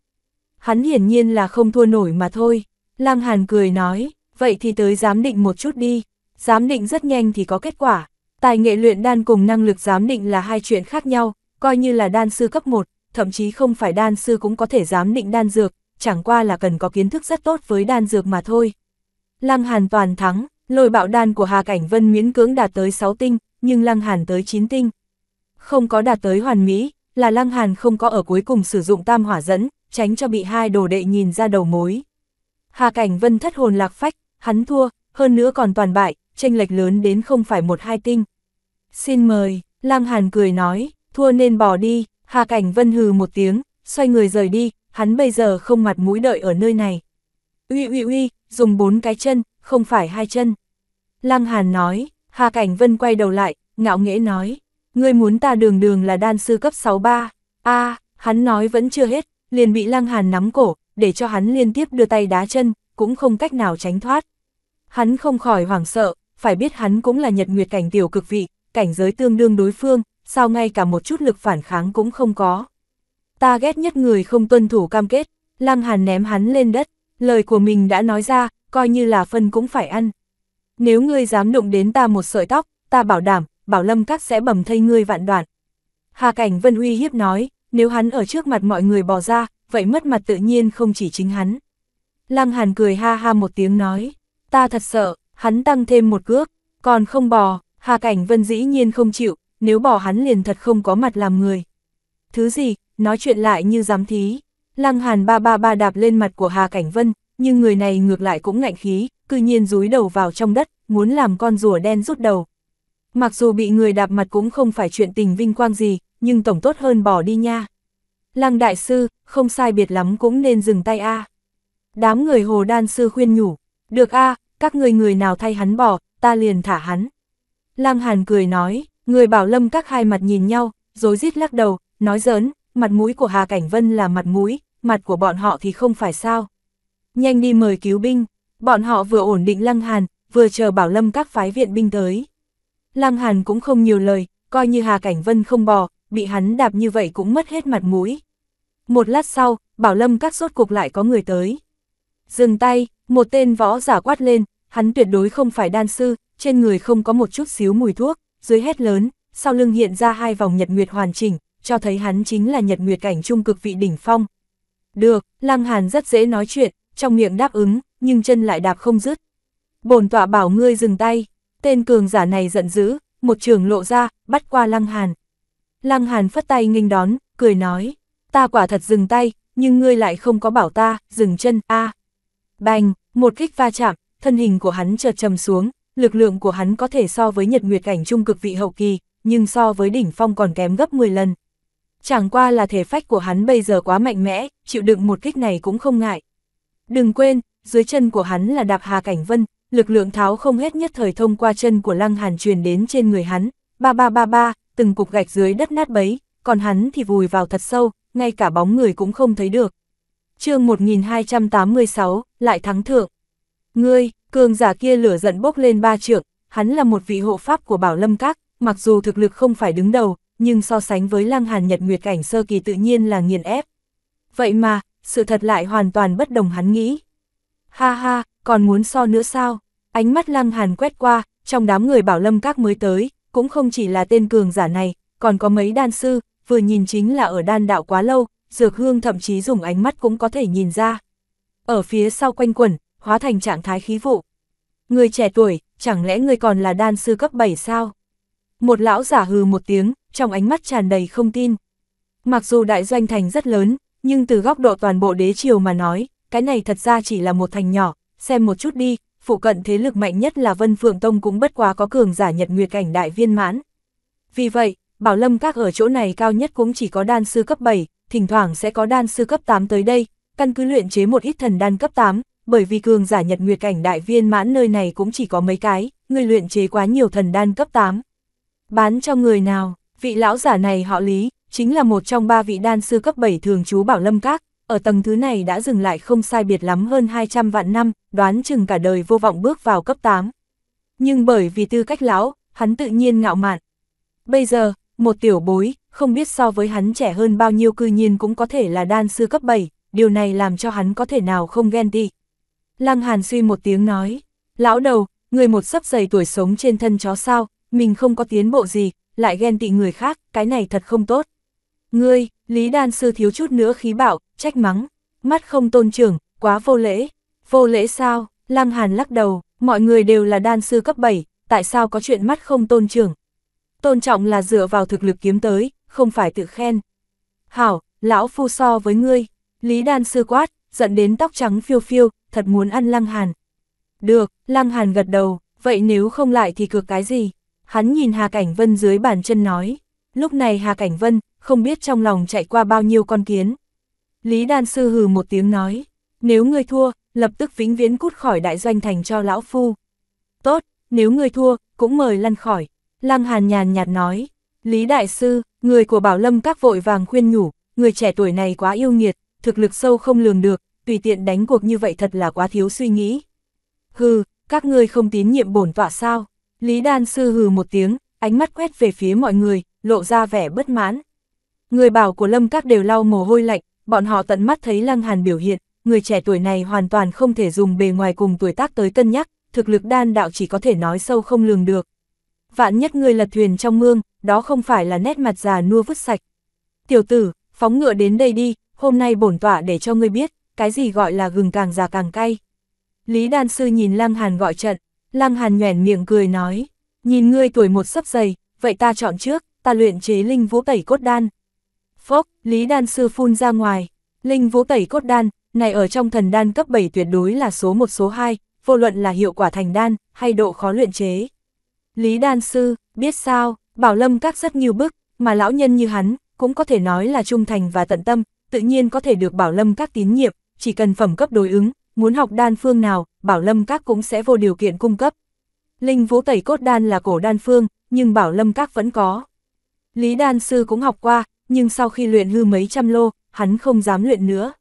Hắn hiển nhiên là không thua nổi mà thôi. Lăng Hàn cười nói, vậy thì tới giám định một chút đi. Giám định rất nhanh thì có kết quả. Tài nghệ luyện đan cùng năng lực giám định là hai chuyện khác nhau, coi như là đan sư cấp 1, thậm chí không phải đan sư cũng có thể giám định đan dược, chẳng qua là cần có kiến thức rất tốt với đan dược mà thôi. Lăng Hàn toàn thắng, Lôi bạo đan của Hà Cảnh Vân miễn cưỡng đạt tới 6 tinh, nhưng Lăng Hàn tới 9 tinh. Không có đạt tới hoàn mỹ, là Lăng Hàn không có ở cuối cùng sử dụng tam hỏa dẫn, tránh cho bị hai đồ đệ nhìn ra đầu mối. Hà Cảnh Vân thất hồn lạc phách, hắn thua, hơn nữa còn toàn bại, tranh lệch lớn đến không phải một hai tinh. Xin mời, Lăng Hàn cười nói, thua nên bỏ đi, Hà Cảnh Vân hừ một tiếng, xoay người rời đi, hắn bây giờ không mặt mũi đợi ở nơi này. Uy uy uy, dùng bốn cái chân, không phải hai chân. Lăng Hàn nói, Hà Cảnh Vân quay đầu lại, ngạo nghễ nói, ngươi muốn ta đường đường là đan sư cấp 63, a hắn nói vẫn chưa hết, liền bị Lăng Hàn nắm cổ, để cho hắn liên tiếp đưa tay đá chân, cũng không cách nào tránh thoát. Hắn không khỏi hoảng sợ, phải biết hắn cũng là nhật nguyệt cảnh tiểu cực vị, cảnh giới tương đương đối phương, sao ngay cả một chút lực phản kháng cũng không có. Ta ghét nhất người không tuân thủ cam kết, Lăng Hàn ném hắn lên đất, lời của mình đã nói ra, coi như là phân cũng phải ăn nếu ngươi dám đụng đến ta một sợi tóc, ta bảo đảm, bảo lâm các sẽ bầm thây ngươi vạn đoạn. Hà Cảnh Vân uy hiếp nói, nếu hắn ở trước mặt mọi người bỏ ra, vậy mất mặt tự nhiên không chỉ chính hắn. Lăng Hàn cười ha ha một tiếng nói, ta thật sợ, hắn tăng thêm một cước, còn không bò, Hà Cảnh Vân dĩ nhiên không chịu, nếu bỏ hắn liền thật không có mặt làm người. Thứ gì, nói chuyện lại như giám thí, Lăng Hàn ba ba ba đạp lên mặt của Hà Cảnh Vân, nhưng người này ngược lại cũng ngạnh khí, cư nhiên rúi đầu vào trong đất, muốn làm con rùa đen rút đầu. Mặc dù bị người đạp mặt cũng không phải chuyện tình vinh quang gì, nhưng tổng tốt hơn bỏ đi nha. Lăng đại sư, không sai biệt lắm cũng nên dừng tay a. Đám người hồ đan sư khuyên nhủ, được a, các người người nào thay hắn bỏ, ta liền thả hắn. Lăng hàn cười nói, người bảo lâm các hai mặt nhìn nhau, rồi rít lắc đầu, nói giỡn, mặt mũi của Hà Cảnh Vân là mặt mũi, mặt của bọn họ thì không phải sao. Nhanh đi mời cứu binh, Bọn họ vừa ổn định Lăng Hàn, vừa chờ Bảo Lâm các phái viện binh tới. Lăng Hàn cũng không nhiều lời, coi như Hà Cảnh Vân không bò, bị hắn đạp như vậy cũng mất hết mặt mũi. Một lát sau, Bảo Lâm các rốt cuộc lại có người tới. Dừng tay, một tên võ giả quát lên, hắn tuyệt đối không phải đan sư, trên người không có một chút xíu mùi thuốc, dưới hét lớn, sau lưng hiện ra hai vòng nhật nguyệt hoàn chỉnh, cho thấy hắn chính là nhật nguyệt cảnh trung cực vị đỉnh phong. Được, Lăng Hàn rất dễ nói chuyện, trong miệng đáp ứng, nhưng chân lại đạp không dứt. Bổn tọa bảo ngươi dừng tay, tên cường giả này giận dữ, một trường lộ ra, bắt qua Lăng Hàn. Lăng Hàn phất tay nghênh đón, cười nói, ta quả thật dừng tay, nhưng ngươi lại không có bảo ta, dừng chân, a. À. Bành, một kích va chạm, thân hình của hắn chợt trầm xuống, lực lượng của hắn có thể so với nhật nguyệt cảnh trung cực vị hậu kỳ, nhưng so với đỉnh phong còn kém gấp 10 lần. Chẳng qua là thể phách của hắn bây giờ quá mạnh mẽ, chịu đựng một kích này cũng không ngại. Đừng quên, dưới chân của hắn là đạp hà cảnh vân, lực lượng tháo không hết nhất thời thông qua chân của lăng hàn truyền đến trên người hắn, ba ba ba ba, từng cục gạch dưới đất nát bấy, còn hắn thì vùi vào thật sâu, ngay cả bóng người cũng không thấy được. chương 1286, lại thắng thượng. Ngươi, cường giả kia lửa giận bốc lên ba trượng, hắn là một vị hộ pháp của Bảo Lâm Các, mặc dù thực lực không phải đứng đầu, nhưng so sánh với Lăng Hàn Nhật Nguyệt cảnh sơ kỳ tự nhiên là nghiền ép. Vậy mà, sự thật lại hoàn toàn bất đồng hắn nghĩ. Ha ha, còn muốn so nữa sao? Ánh mắt lăng hàn quét qua, trong đám người bảo lâm các mới tới, cũng không chỉ là tên cường giả này, còn có mấy đan sư, vừa nhìn chính là ở đan đạo quá lâu, dược hương thậm chí dùng ánh mắt cũng có thể nhìn ra. Ở phía sau quanh quẩn, hóa thành trạng thái khí vụ. Người trẻ tuổi, chẳng lẽ người còn là đan sư cấp 7 sao? Một lão giả hừ một tiếng, trong ánh mắt tràn đầy không tin. Mặc dù đại doanh thành rất lớn, nhưng từ góc độ toàn bộ đế triều mà nói, cái này thật ra chỉ là một thành nhỏ, xem một chút đi, phụ cận thế lực mạnh nhất là Vân Phượng Tông cũng bất quá có cường giả nhật nguyệt cảnh đại viên mãn. Vì vậy, Bảo Lâm Các ở chỗ này cao nhất cũng chỉ có đan sư cấp 7, thỉnh thoảng sẽ có đan sư cấp 8 tới đây, căn cứ luyện chế một ít thần đan cấp 8, bởi vì cường giả nhật nguyệt cảnh đại viên mãn nơi này cũng chỉ có mấy cái, người luyện chế quá nhiều thần đan cấp 8. Bán cho người nào, vị lão giả này họ Lý, chính là một trong ba vị đan sư cấp 7 thường trú Bảo Lâm Các, ở tầng thứ này đã dừng lại không sai biệt lắm hơn 200 vạn năm, đoán chừng cả đời vô vọng bước vào cấp 8. Nhưng bởi vì tư cách lão, hắn tự nhiên ngạo mạn. Bây giờ, một tiểu bối, không biết so với hắn trẻ hơn bao nhiêu cư nhiên cũng có thể là đan sư cấp 7, điều này làm cho hắn có thể nào không ghen đi Lăng Hàn suy một tiếng nói, lão đầu, người một sấp dày tuổi sống trên thân chó sao, mình không có tiến bộ gì, lại ghen tị người khác, cái này thật không tốt. Ngươi, Lý đan sư thiếu chút nữa khí bạo, trách mắng, mắt không tôn trưởng, quá vô lễ. Vô lễ sao? Lăng Hàn lắc đầu, mọi người đều là đan sư cấp 7, tại sao có chuyện mắt không tôn trưởng? Tôn trọng là dựa vào thực lực kiếm tới, không phải tự khen. Hảo, lão phu so với ngươi, Lý đan sư quát, dẫn đến tóc trắng phiêu phiêu, thật muốn ăn Lăng Hàn. Được, Lăng Hàn gật đầu, vậy nếu không lại thì cược cái gì? Hắn nhìn Hà Cảnh Vân dưới bàn chân nói. Lúc này Hà Cảnh Vân, không biết trong lòng chạy qua bao nhiêu con kiến. Lý Đan Sư hừ một tiếng nói, nếu ngươi thua, lập tức vĩnh viễn cút khỏi đại doanh thành cho lão phu. Tốt, nếu ngươi thua, cũng mời lăn khỏi. Lăng Hàn nhàn nhạt nói, Lý Đại Sư, người của Bảo Lâm các vội vàng khuyên nhủ, người trẻ tuổi này quá yêu nghiệt, thực lực sâu không lường được, tùy tiện đánh cuộc như vậy thật là quá thiếu suy nghĩ. Hừ, các ngươi không tín nhiệm bổn tọa sao? Lý Đan Sư hừ một tiếng, ánh mắt quét về phía mọi người, lộ ra vẻ bất mãn. Người bảo của Lâm Các đều lau mồ hôi lạnh, bọn họ tận mắt thấy Lăng Hàn biểu hiện, người trẻ tuổi này hoàn toàn không thể dùng bề ngoài cùng tuổi tác tới cân nhắc, thực lực đan đạo chỉ có thể nói sâu không lường được. Vạn nhất người lật thuyền trong mương, đó không phải là nét mặt già nua vứt sạch. Tiểu tử, phóng ngựa đến đây đi, hôm nay bổn tọa để cho ngươi biết, cái gì gọi là gừng càng già càng cay. Lý đan sư nhìn Lăng Hàn gọi trận, Lăng Hàn nhoẻn miệng cười nói, nhìn ngươi tuổi một sắp dày, vậy ta chọn trước, ta luyện chế linh vũ tẩy cốt đan, Phốc, Lý Đan Sư phun ra ngoài. Linh vũ tẩy cốt đan, này ở trong thần đan cấp 7 tuyệt đối là số 1 số 2, vô luận là hiệu quả thành đan, hay độ khó luyện chế. Lý Đan Sư, biết sao, Bảo Lâm các rất nhiều bức, mà lão nhân như hắn, cũng có thể nói là trung thành và tận tâm, tự nhiên có thể được Bảo Lâm các tín nhiệm, chỉ cần phẩm cấp đối ứng, muốn học đan phương nào, Bảo Lâm các cũng sẽ vô điều kiện cung cấp. Linh Vũ Tẩy Cốt Đan là cổ đan phương, nhưng Bảo Lâm các vẫn có. Lý Đan Sư cũng học qua, nhưng sau khi luyện hư mấy trăm lô, hắn không dám luyện nữa.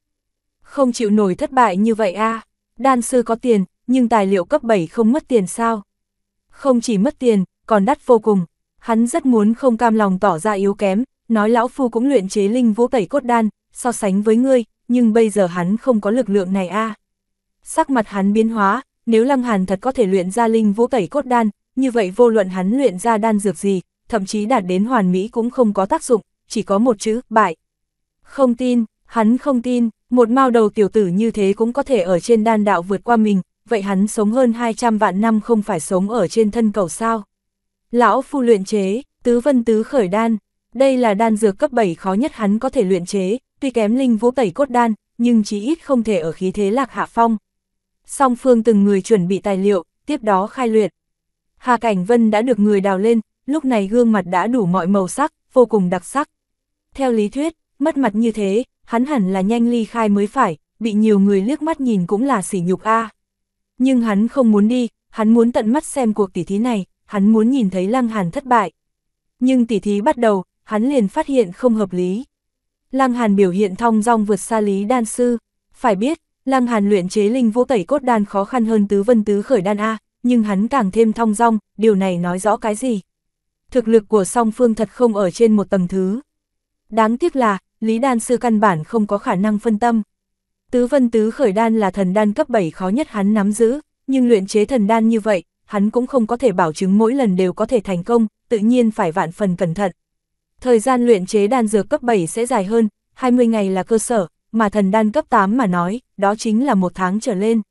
Không chịu nổi thất bại như vậy a đan sư có tiền, nhưng tài liệu cấp 7 không mất tiền sao? Không chỉ mất tiền, còn đắt vô cùng, hắn rất muốn không cam lòng tỏ ra yếu kém, nói lão phu cũng luyện chế linh vũ tẩy cốt đan, so sánh với ngươi, nhưng bây giờ hắn không có lực lượng này a Sắc mặt hắn biến hóa, nếu Lăng Hàn thật có thể luyện ra linh vũ tẩy cốt đan, như vậy vô luận hắn luyện ra đan dược gì, thậm chí đạt đến hoàn mỹ cũng không có tác dụng, chỉ có một chữ, bại. Không tin, hắn không tin, một mao đầu tiểu tử như thế cũng có thể ở trên đan đạo vượt qua mình, vậy hắn sống hơn 200 vạn năm không phải sống ở trên thân cầu sao. Lão phu luyện chế, tứ vân tứ khởi đan, đây là đan dược cấp 7 khó nhất hắn có thể luyện chế, tuy kém linh vũ tẩy cốt đan, nhưng chí ít không thể ở khí thế lạc hạ phong. Song phương từng người chuẩn bị tài liệu, tiếp đó khai luyện. Hà Cảnh Vân đã được người đào lên, lúc này gương mặt đã đủ mọi màu sắc, vô cùng đặc sắc. Theo lý thuyết, mất mặt như thế, hắn hẳn là nhanh ly khai mới phải, bị nhiều người liếc mắt nhìn cũng là sỉ nhục a. Nhưng hắn không muốn đi, hắn muốn tận mắt xem cuộc tỉ thí này, hắn muốn nhìn thấy Lăng Hàn thất bại. Nhưng tỉ thí bắt đầu, hắn liền phát hiện không hợp lý. Lăng Hàn biểu hiện thong dong vượt xa lý đan sư, phải biết, Lăng Hàn luyện chế linh vô tẩy cốt đan khó khăn hơn tứ vân tứ khởi đan a, nhưng hắn càng thêm thong dong, điều này nói rõ cái gì? Thực lực của song phương thật không ở trên một tầng thứ. Đáng tiếc là, Lý Đan Sư căn bản không có khả năng phân tâm. Tứ Vân Tứ Khởi Đan là thần đan cấp 7 khó nhất hắn nắm giữ, nhưng luyện chế thần đan như vậy, hắn cũng không có thể bảo chứng mỗi lần đều có thể thành công, tự nhiên phải vạn phần cẩn thận. Thời gian luyện chế đan dược cấp 7 sẽ dài hơn, 20 ngày là cơ sở, mà thần đan cấp 8 mà nói, đó chính là một tháng trở lên.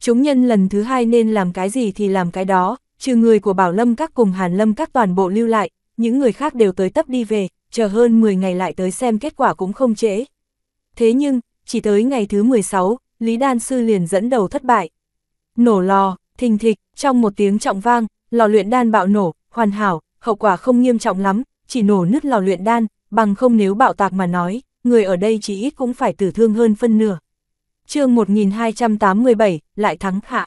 Chúng nhân lần thứ hai nên làm cái gì thì làm cái đó, trừ người của Bảo Lâm các cùng Hàn Lâm các toàn bộ lưu lại, những người khác đều tới tấp đi về, chờ hơn 10 ngày lại tới xem kết quả cũng không trễ. Thế nhưng, chỉ tới ngày thứ 16, Lý Đan Sư liền dẫn đầu thất bại. Nổ lò, thình thịch, trong một tiếng trọng vang, lò luyện đan bạo nổ, hoàn hảo, hậu quả không nghiêm trọng lắm, chỉ nổ nứt lò luyện đan, bằng không nếu bạo tạc mà nói, người ở đây chỉ ít cũng phải tử thương hơn phân nửa. chương 1287, lại thắng hạ.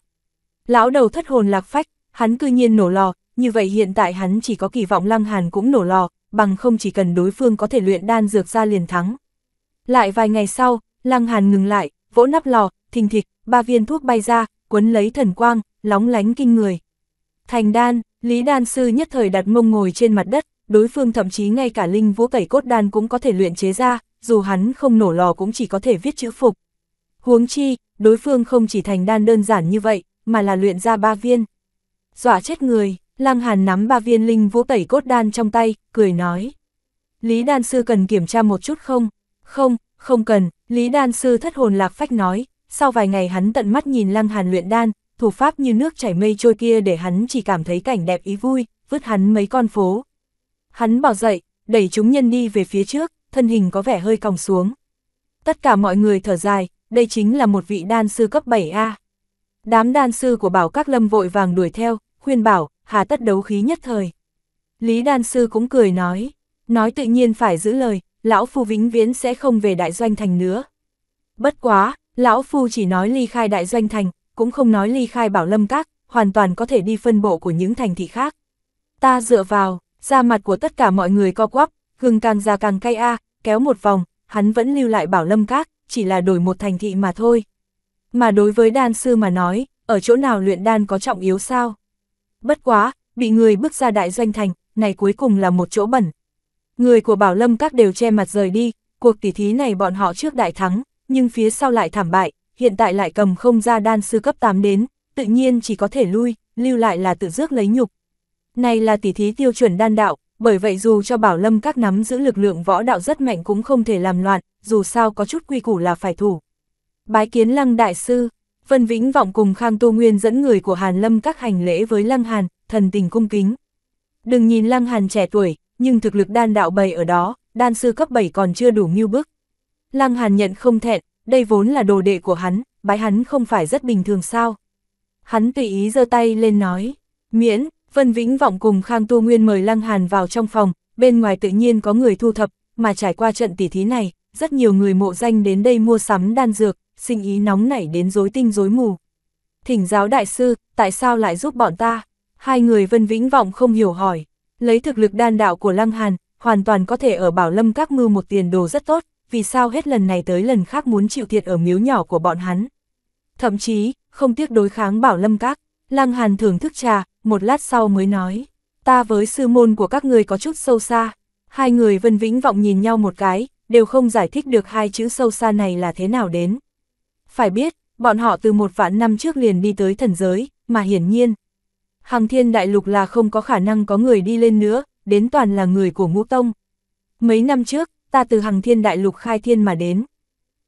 Lão đầu thất hồn lạc phách, hắn cư nhiên nổ lò, như vậy hiện tại hắn chỉ có kỳ vọng Lăng Hàn cũng nổ lò, bằng không chỉ cần đối phương có thể luyện đan dược ra liền thắng. Lại vài ngày sau, Lăng Hàn ngừng lại, vỗ nắp lò, thình thịch, ba viên thuốc bay ra, cuốn lấy thần quang, lóng lánh kinh người. Thành đan, Lý đan sư nhất thời đặt mông ngồi trên mặt đất, đối phương thậm chí ngay cả linh vũ cẩy cốt đan cũng có thể luyện chế ra, dù hắn không nổ lò cũng chỉ có thể viết chữ phục. Huống chi, đối phương không chỉ thành đan đơn giản như vậy, mà là luyện ra ba viên. Dọa chết người, Lăng Hàn nắm ba viên linh vũ tẩy cốt đan trong tay, cười nói. Lý đan sư cần kiểm tra một chút không? Không, không cần, Lý đan sư thất hồn lạc phách nói, sau vài ngày hắn tận mắt nhìn Lăng Hàn luyện đan, thủ pháp như nước chảy mây trôi kia để hắn chỉ cảm thấy cảnh đẹp ý vui, vứt hắn mấy con phố. Hắn bỏ dậy, đẩy chúng nhân đi về phía trước, thân hình có vẻ hơi còng xuống. Tất cả mọi người thở dài, đây chính là một vị đan sư cấp 7A. Đám đan sư của bảo các lâm vội vàng đuổi theo, khuyên bảo, hà tất đấu khí nhất thời. Lý Đan Sư cũng cười nói, nói tự nhiên phải giữ lời, lão phu vĩnh viễn sẽ không về đại doanh thành nữa. Bất quá, lão phu chỉ nói ly khai đại doanh thành, cũng không nói ly khai bảo lâm các, hoàn toàn có thể đi phân bộ của những thành thị khác. Ta dựa vào, da mặt của tất cả mọi người co quắp, gừng càng già càng cay a, kéo một vòng, hắn vẫn lưu lại bảo lâm các, chỉ là đổi một thành thị mà thôi. Mà đối với đan sư mà nói, ở chỗ nào luyện đan có trọng yếu sao? bất quá, bị người bước ra đại doanh thành, này cuối cùng là một chỗ bẩn. Người của Bảo Lâm các đều che mặt rời đi, cuộc tỉ thí này bọn họ trước đại thắng, nhưng phía sau lại thảm bại, hiện tại lại cầm không ra đan sư cấp 8 đến, tự nhiên chỉ có thể lui, lưu lại là tự rước lấy nhục. Này là tỉ thí tiêu chuẩn đan đạo, bởi vậy dù cho Bảo Lâm các nắm giữ lực lượng võ đạo rất mạnh cũng không thể làm loạn, dù sao có chút quy củ là phải thủ. Bái kiến lăng đại sư, Vân Vĩnh Vọng cùng Khang Tô Nguyên dẫn người của Hàn Lâm các hành lễ với Lăng Hàn, thần tình cung kính. Đừng nhìn Lăng Hàn trẻ tuổi, nhưng thực lực đan đạo bày ở đó, đan sư cấp 7 còn chưa đủ mưu bức. Lăng Hàn nhận không thẹn, đây vốn là đồ đệ của hắn, bái hắn không phải rất bình thường sao. Hắn tùy ý giơ tay lên nói, miễn, Vân Vĩnh Vọng cùng Khang Tô Nguyên mời Lăng Hàn vào trong phòng, bên ngoài tự nhiên có người thu thập, mà trải qua trận tỉ thí này, rất nhiều người mộ danh đến đây mua sắm đan dược, sinh ý nóng nảy đến rối tinh rối mù. Thỉnh giáo đại sư, tại sao lại giúp bọn ta? Hai người vân vĩnh vọng không hiểu hỏi, lấy thực lực đan đạo của Lăng Hàn, hoàn toàn có thể ở Bảo Lâm các mưu một tiền đồ rất tốt, vì sao hết lần này tới lần khác muốn chịu thiệt ở miếu nhỏ của bọn hắn. Thậm chí, không tiếc đối kháng Bảo Lâm các, Lăng Hàn thưởng thức trà, một lát sau mới nói, ta với sư môn của các người có chút sâu xa. Hai người vân vĩnh vọng nhìn nhau một cái, đều không giải thích được hai chữ sâu xa này là thế nào đến. Phải biết, bọn họ từ một vạn năm trước liền đi tới thần giới, mà hiển nhiên. Hàng thiên đại lục là không có khả năng có người đi lên nữa, đến toàn là người của ngũ tông. Mấy năm trước, ta từ hàng thiên đại lục khai thiên mà đến.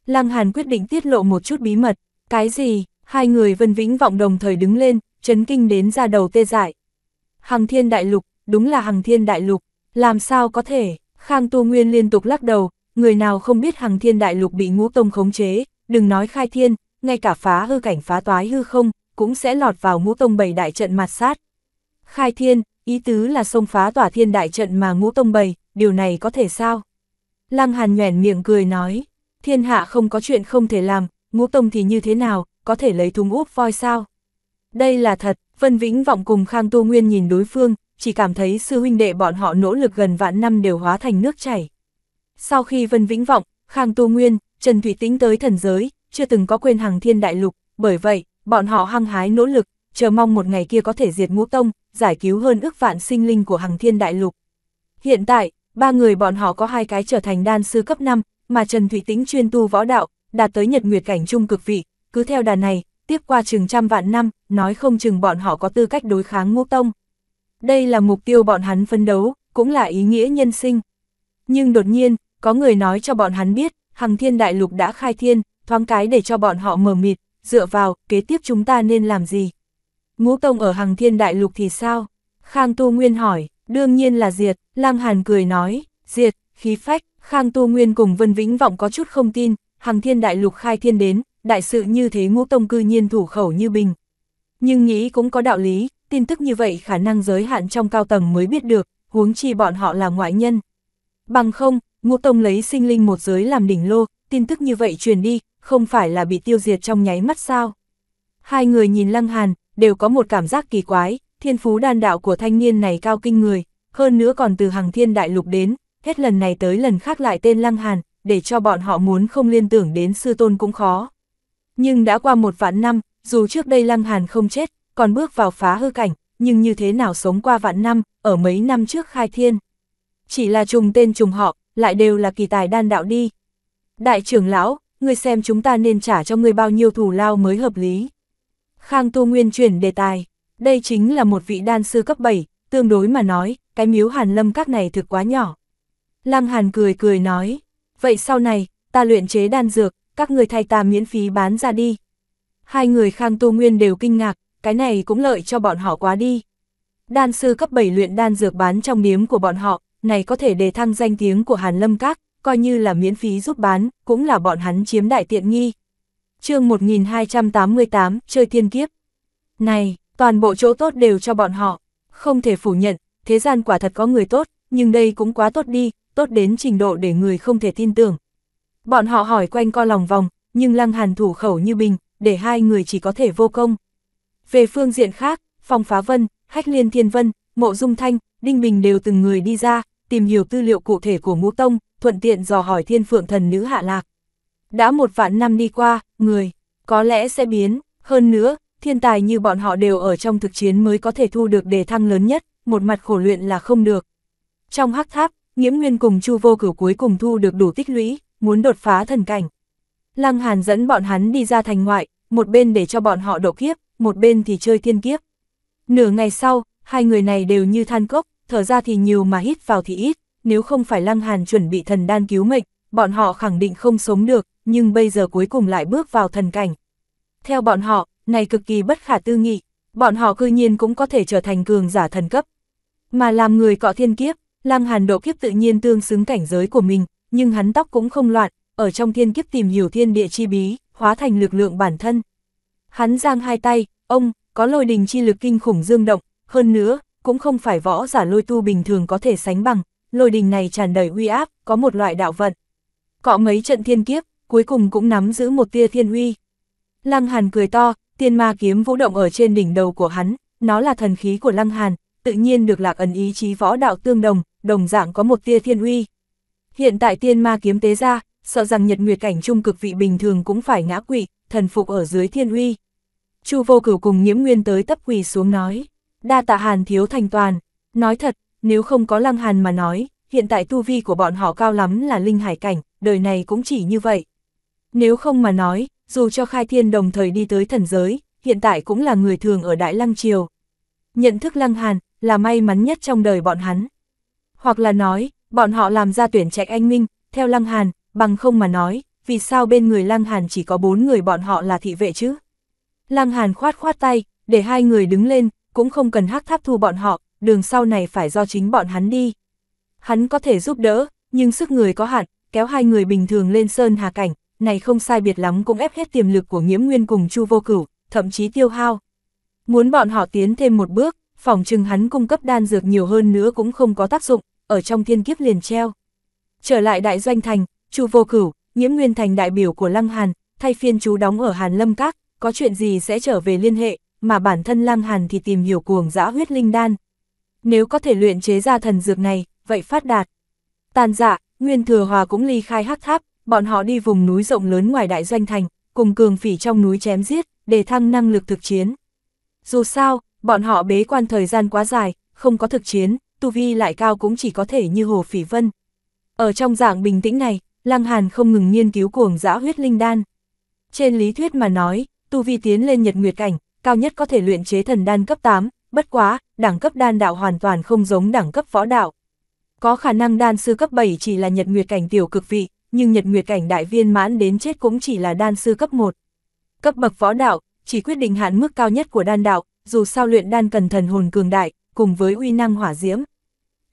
Lăng Hàn quyết định tiết lộ một chút bí mật, cái gì, hai người vân vĩnh vọng đồng thời đứng lên, chấn kinh đến ra đầu tê dại. Hằng thiên đại lục, đúng là hằng thiên đại lục, làm sao có thể, Khang Tu Nguyên liên tục lắc đầu, người nào không biết hằng thiên đại lục bị ngũ tông khống chế, đừng nói khai thiên, ngay cả phá hư cảnh phá toái hư không, cũng sẽ lọt vào ngũ tông bảy đại trận mặt sát. Khai thiên, ý tứ là xông phá tỏa thiên đại trận mà ngũ tông bày, điều này có thể sao? Lăng Hàn nhoẻn miệng cười nói, thiên hạ không có chuyện không thể làm, ngũ tông thì như thế nào, có thể lấy thúng úp voi sao? Đây là thật, Vân Vĩnh Vọng cùng Khang Tô Nguyên nhìn đối phương, chỉ cảm thấy sư huynh đệ bọn họ nỗ lực gần vạn năm đều hóa thành nước chảy. Sau khi Vân Vĩnh Vọng, Khang Tô Nguyên, Trần Thủy Tĩnh tới thần giới, chưa từng có quên hàng thiên đại lục, bởi vậy, bọn họ hăng hái nỗ lực, chờ mong một ngày kia có thể diệt ngũ tông, giải cứu hơn ước vạn sinh linh của hàng thiên đại lục. Hiện tại, ba người bọn họ có hai cái trở thành đan sư cấp 5, mà Trần Thủy Tĩnh chuyên tu võ đạo, đạt tới nhật nguyệt cảnh trung cực vị, cứ theo đà này, tiếp qua chừng trăm vạn năm, nói không chừng bọn họ có tư cách đối kháng ngũ tông. Đây là mục tiêu bọn hắn phân đấu, cũng là ý nghĩa nhân sinh. Nhưng đột nhiên, có người nói cho bọn hắn biết, Hằng Thiên Đại Lục đã khai thiên, thoáng cái để cho bọn họ mờ mịt, dựa vào, kế tiếp chúng ta nên làm gì? Ngũ Tông ở Hằng Thiên Đại Lục thì sao? Khang Tu Nguyên hỏi, đương nhiên là diệt, Lam Hàn cười nói, diệt, khí phách, Khang Tu Nguyên cùng Vân Vĩnh Vọng có chút không tin, Hằng Thiên Đại Lục khai thiên đến, đại sự như thế Ngũ Tông cư nhiên thủ khẩu như bình. Nhưng nghĩ cũng có đạo lý, tin tức như vậy khả năng giới hạn trong cao tầng mới biết được, huống chi bọn họ là ngoại nhân. Bằng không, Ngô Tông lấy sinh linh một giới làm đỉnh lô, tin tức như vậy truyền đi, không phải là bị tiêu diệt trong nháy mắt sao. Hai người nhìn Lăng Hàn, đều có một cảm giác kỳ quái, thiên phú đan đạo của thanh niên này cao kinh người, hơn nữa còn từ hàng thiên đại lục đến, hết lần này tới lần khác lại tên Lăng Hàn, để cho bọn họ muốn không liên tưởng đến sư tôn cũng khó. Nhưng đã qua một vạn năm, dù trước đây Lăng Hàn không chết, còn bước vào phá hư cảnh, nhưng như thế nào sống qua vạn năm, ở mấy năm trước khai thiên. Chỉ là trùng tên trùng họ, lại đều là kỳ tài đan đạo đi. Đại trưởng lão, ngươi xem chúng ta nên trả cho ngươi bao nhiêu thủ lao mới hợp lý. Khang Tu Nguyên chuyển đề tài, đây chính là một vị đan sư cấp 7, tương đối mà nói, cái miếu hàn lâm các này thực quá nhỏ. Lăng Hàn cười cười nói, vậy sau này, ta luyện chế đan dược, các người thay ta miễn phí bán ra đi. Hai người Khang Tu Nguyên đều kinh ngạc, cái này cũng lợi cho bọn họ quá đi. Đan sư cấp 7 luyện đan dược bán trong điếm của bọn họ, này có thể đề thăng danh tiếng của Hàn Lâm Các, coi như là miễn phí giúp bán, cũng là bọn hắn chiếm đại tiện nghi. chương 1288, chơi thiên kiếp. Này, toàn bộ chỗ tốt đều cho bọn họ, không thể phủ nhận, thế gian quả thật có người tốt, nhưng đây cũng quá tốt đi, tốt đến trình độ để người không thể tin tưởng. Bọn họ hỏi quanh co lòng vòng, nhưng lăng hàn thủ khẩu như bình, để hai người chỉ có thể vô công. Về phương diện khác, Phong Phá Vân, Hách Liên Thiên Vân, Mộ Dung Thanh, Đinh Bình đều từng người đi ra, tìm hiểu tư liệu cụ thể của ngũ tông, thuận tiện dò hỏi thiên phượng thần nữ hạ lạc. Đã một vạn năm đi qua, người, có lẽ sẽ biến, hơn nữa, thiên tài như bọn họ đều ở trong thực chiến mới có thể thu được đề thăng lớn nhất, một mặt khổ luyện là không được. Trong hắc tháp, Nghiễm Nguyên cùng Chu Vô Cửu cuối cùng thu được đủ tích lũy, muốn đột phá thần cảnh. Lăng Hàn dẫn bọn hắn đi ra thành ngoại, một bên để cho bọn họ độ kiếp, một bên thì chơi thiên kiếp. Nửa ngày sau, hai người này đều như than cốc, thở ra thì nhiều mà hít vào thì ít, nếu không phải Lăng Hàn chuẩn bị thần đan cứu mệnh, bọn họ khẳng định không sống được, nhưng bây giờ cuối cùng lại bước vào thần cảnh. Theo bọn họ, này cực kỳ bất khả tư nghị, bọn họ cư nhiên cũng có thể trở thành cường giả thần cấp. Mà làm người cọ thiên kiếp, Lăng Hàn độ kiếp tự nhiên tương xứng cảnh giới của mình, nhưng hắn tóc cũng không loạn, ở trong thiên kiếp tìm hiểu thiên địa chi bí, hóa thành lực lượng bản thân. Hắn giang hai tay, ông, có lôi đình chi lực kinh khủng dương động, hơn nữa, cũng không phải võ giả lôi tu bình thường có thể sánh bằng, lôi đình này tràn đầy uy áp, có một loại đạo vận. Cọ mấy trận thiên kiếp, cuối cùng cũng nắm giữ một tia thiên uy. Lăng Hàn cười to, tiên ma kiếm vũ động ở trên đỉnh đầu của hắn, nó là thần khí của Lăng Hàn, tự nhiên được lạc ẩn ý chí võ đạo tương đồng, đồng dạng có một tia thiên uy. Hiện tại tiên ma kiếm tế ra, sợ rằng nhật nguyệt cảnh trung cực vị bình thường cũng phải ngã quỵ, thần phục ở dưới thiên uy. Chu vô cửu cùng nhiễm nguyên tới tấp quỳ xuống nói đa tạ hàn thiếu thành toàn. Nói thật, nếu không có lăng hàn mà nói, hiện tại tu vi của bọn họ cao lắm là linh hải cảnh, đời này cũng chỉ như vậy. Nếu không mà nói, dù cho khai thiên đồng thời đi tới thần giới, hiện tại cũng là người thường ở Đại Lăng Triều. Nhận thức Lăng Hàn là may mắn nhất trong đời bọn hắn. Hoặc là nói, bọn họ làm ra tuyển trạch anh minh, theo Lăng Hàn, bằng không mà nói, vì sao bên người Lăng Hàn chỉ có bốn người bọn họ là thị vệ chứ? Lăng Hàn khoát khoát tay, để hai người đứng lên, cũng không cần hắc tháp thu bọn họ, đường sau này phải do chính bọn hắn đi. Hắn có thể giúp đỡ, nhưng sức người có hạn, kéo hai người bình thường lên sơn hà cảnh, này không sai biệt lắm cũng ép hết tiềm lực của nhiễm nguyên cùng chu vô cửu, thậm chí tiêu hao. Muốn bọn họ tiến thêm một bước, phòng trừng hắn cung cấp đan dược nhiều hơn nữa cũng không có tác dụng, ở trong thiên kiếp liền treo. Trở lại đại doanh thành, chu vô cửu, nhiễm nguyên thành đại biểu của Lăng Hàn, thay phiên chú đóng ở Hàn Lâm Các, có chuyện gì sẽ trở về liên hệ, mà bản thân Lăng Hàn thì tìm hiểu cuồng dã huyết linh đan. Nếu có thể luyện chế ra thần dược này, vậy phát đạt. Tàn dạ, Nguyên Thừa Hòa cũng ly khai hắc tháp, bọn họ đi vùng núi rộng lớn ngoài đại doanh thành, cùng cường phỉ trong núi chém giết, để thăng năng lực thực chiến. Dù sao, bọn họ bế quan thời gian quá dài, không có thực chiến, tu vi lại cao cũng chỉ có thể như Hồ Phỉ Vân. Ở trong dạng bình tĩnh này, Lăng Hàn không ngừng nghiên cứu cuồng dã huyết linh đan. Trên lý thuyết mà nói, tu vi tiến lên nhật nguyệt cảnh, cao nhất có thể luyện chế thần đan cấp 8, bất quá, đẳng cấp đan đạo hoàn toàn không giống đẳng cấp võ đạo. Có khả năng đan sư cấp 7 chỉ là nhật nguyệt cảnh tiểu cực vị, nhưng nhật nguyệt cảnh đại viên mãn đến chết cũng chỉ là đan sư cấp 1. Cấp bậc võ đạo, chỉ quyết định hạn mức cao nhất của đan đạo, dù sao luyện đan cần thần hồn cường đại, cùng với uy năng hỏa diễm.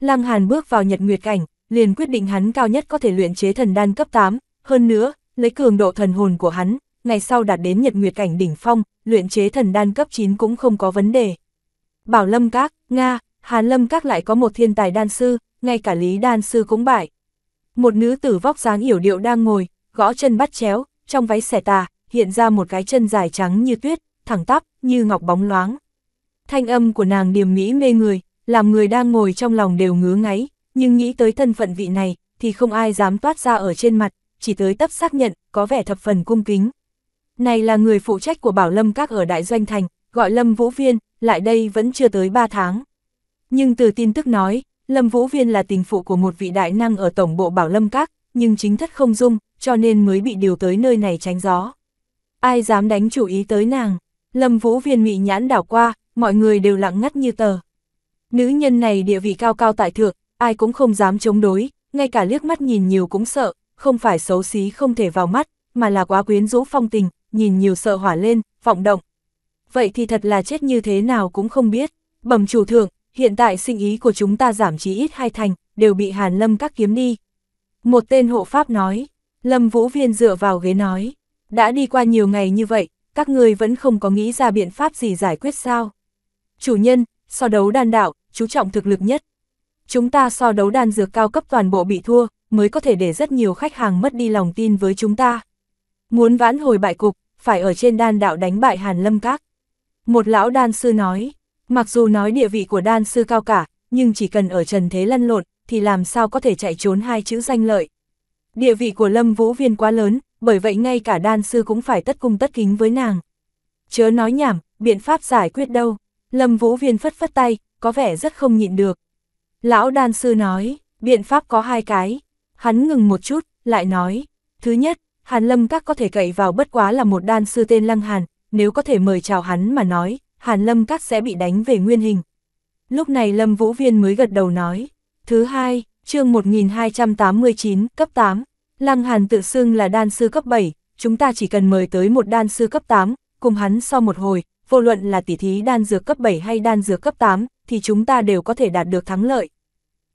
Lăng Hàn bước vào nhật nguyệt cảnh, liền quyết định hắn cao nhất có thể luyện chế thần đan cấp 8, hơn nữa, lấy cường độ thần hồn của hắn, ngày sau đạt đến nhật nguyệt cảnh đỉnh phong, luyện chế thần đan cấp 9 cũng không có vấn đề. Bảo Lâm Các, Nga, Hàn Lâm Các lại có một thiên tài đan sư, ngay cả Lý đan sư cũng bại. Một nữ tử vóc dáng yểu điệu đang ngồi, gõ chân bắt chéo, trong váy xẻ tà, hiện ra một cái chân dài trắng như tuyết, thẳng tắp, như ngọc bóng loáng. Thanh âm của nàng điềm mỹ mê người, làm người đang ngồi trong lòng đều ngứa ngáy, nhưng nghĩ tới thân phận vị này, thì không ai dám toát ra ở trên mặt, chỉ tới tấp xác nhận, có vẻ thập phần cung kính. Này là người phụ trách của Bảo Lâm Các ở Đại Doanh Thành, gọi Lâm Vũ Viên, lại đây vẫn chưa tới 3 tháng. Nhưng từ tin tức nói, Lâm Vũ Viên là tình phụ của một vị đại năng ở Tổng bộ Bảo Lâm Các, nhưng chính thất không dung, cho nên mới bị điều tới nơi này tránh gió. Ai dám đánh chủ ý tới nàng? Lâm Vũ Viên mị nhãn đảo qua, mọi người đều lặng ngắt như tờ. Nữ nhân này địa vị cao cao tại thượng, ai cũng không dám chống đối, ngay cả liếc mắt nhìn nhiều cũng sợ, không phải xấu xí không thể vào mắt, mà là quá quyến rũ phong tình, nhìn nhiều sợ hỏa lên, vọng động. Vậy thì thật là chết như thế nào cũng không biết. Bẩm chủ thượng, hiện tại sinh ý của chúng ta giảm chí ít hai thành, đều bị Hàn Lâm các kiếm đi. Một tên hộ pháp nói, Lâm Vũ Viên dựa vào ghế nói, đã đi qua nhiều ngày như vậy, các người vẫn không có nghĩ ra biện pháp gì giải quyết sao. Chủ nhân, so đấu đan đạo, chú trọng thực lực nhất. Chúng ta so đấu đan dược cao cấp toàn bộ bị thua, mới có thể để rất nhiều khách hàng mất đi lòng tin với chúng ta. Muốn vãn hồi bại cục, phải ở trên đan đạo đánh bại Hàn Lâm Các. Một lão đan sư nói, mặc dù nói địa vị của đan sư cao cả, nhưng chỉ cần ở trần thế lăn lộn, thì làm sao có thể chạy trốn hai chữ danh lợi. Địa vị của Lâm Vũ Viên quá lớn, bởi vậy ngay cả đan sư cũng phải tất cung tất kính với nàng. Chớ nói nhảm, biện pháp giải quyết đâu. Lâm Vũ Viên phất phất tay, có vẻ rất không nhịn được. Lão đan sư nói, biện pháp có hai cái. Hắn ngừng một chút, lại nói, thứ nhất, Hàn Lâm Các có thể cậy vào bất quá là một đan sư tên Lăng Hàn, nếu có thể mời chào hắn mà nói, Hàn Lâm Các sẽ bị đánh về nguyên hình. Lúc này Lâm Vũ Viên mới gật đầu nói. Thứ hai, chương 1289, cấp 8, Lăng Hàn tự xưng là đan sư cấp 7, chúng ta chỉ cần mời tới một đan sư cấp 8, cùng hắn so một hồi, vô luận là tỉ thí đan dược cấp 7 hay đan dược cấp 8, thì chúng ta đều có thể đạt được thắng lợi.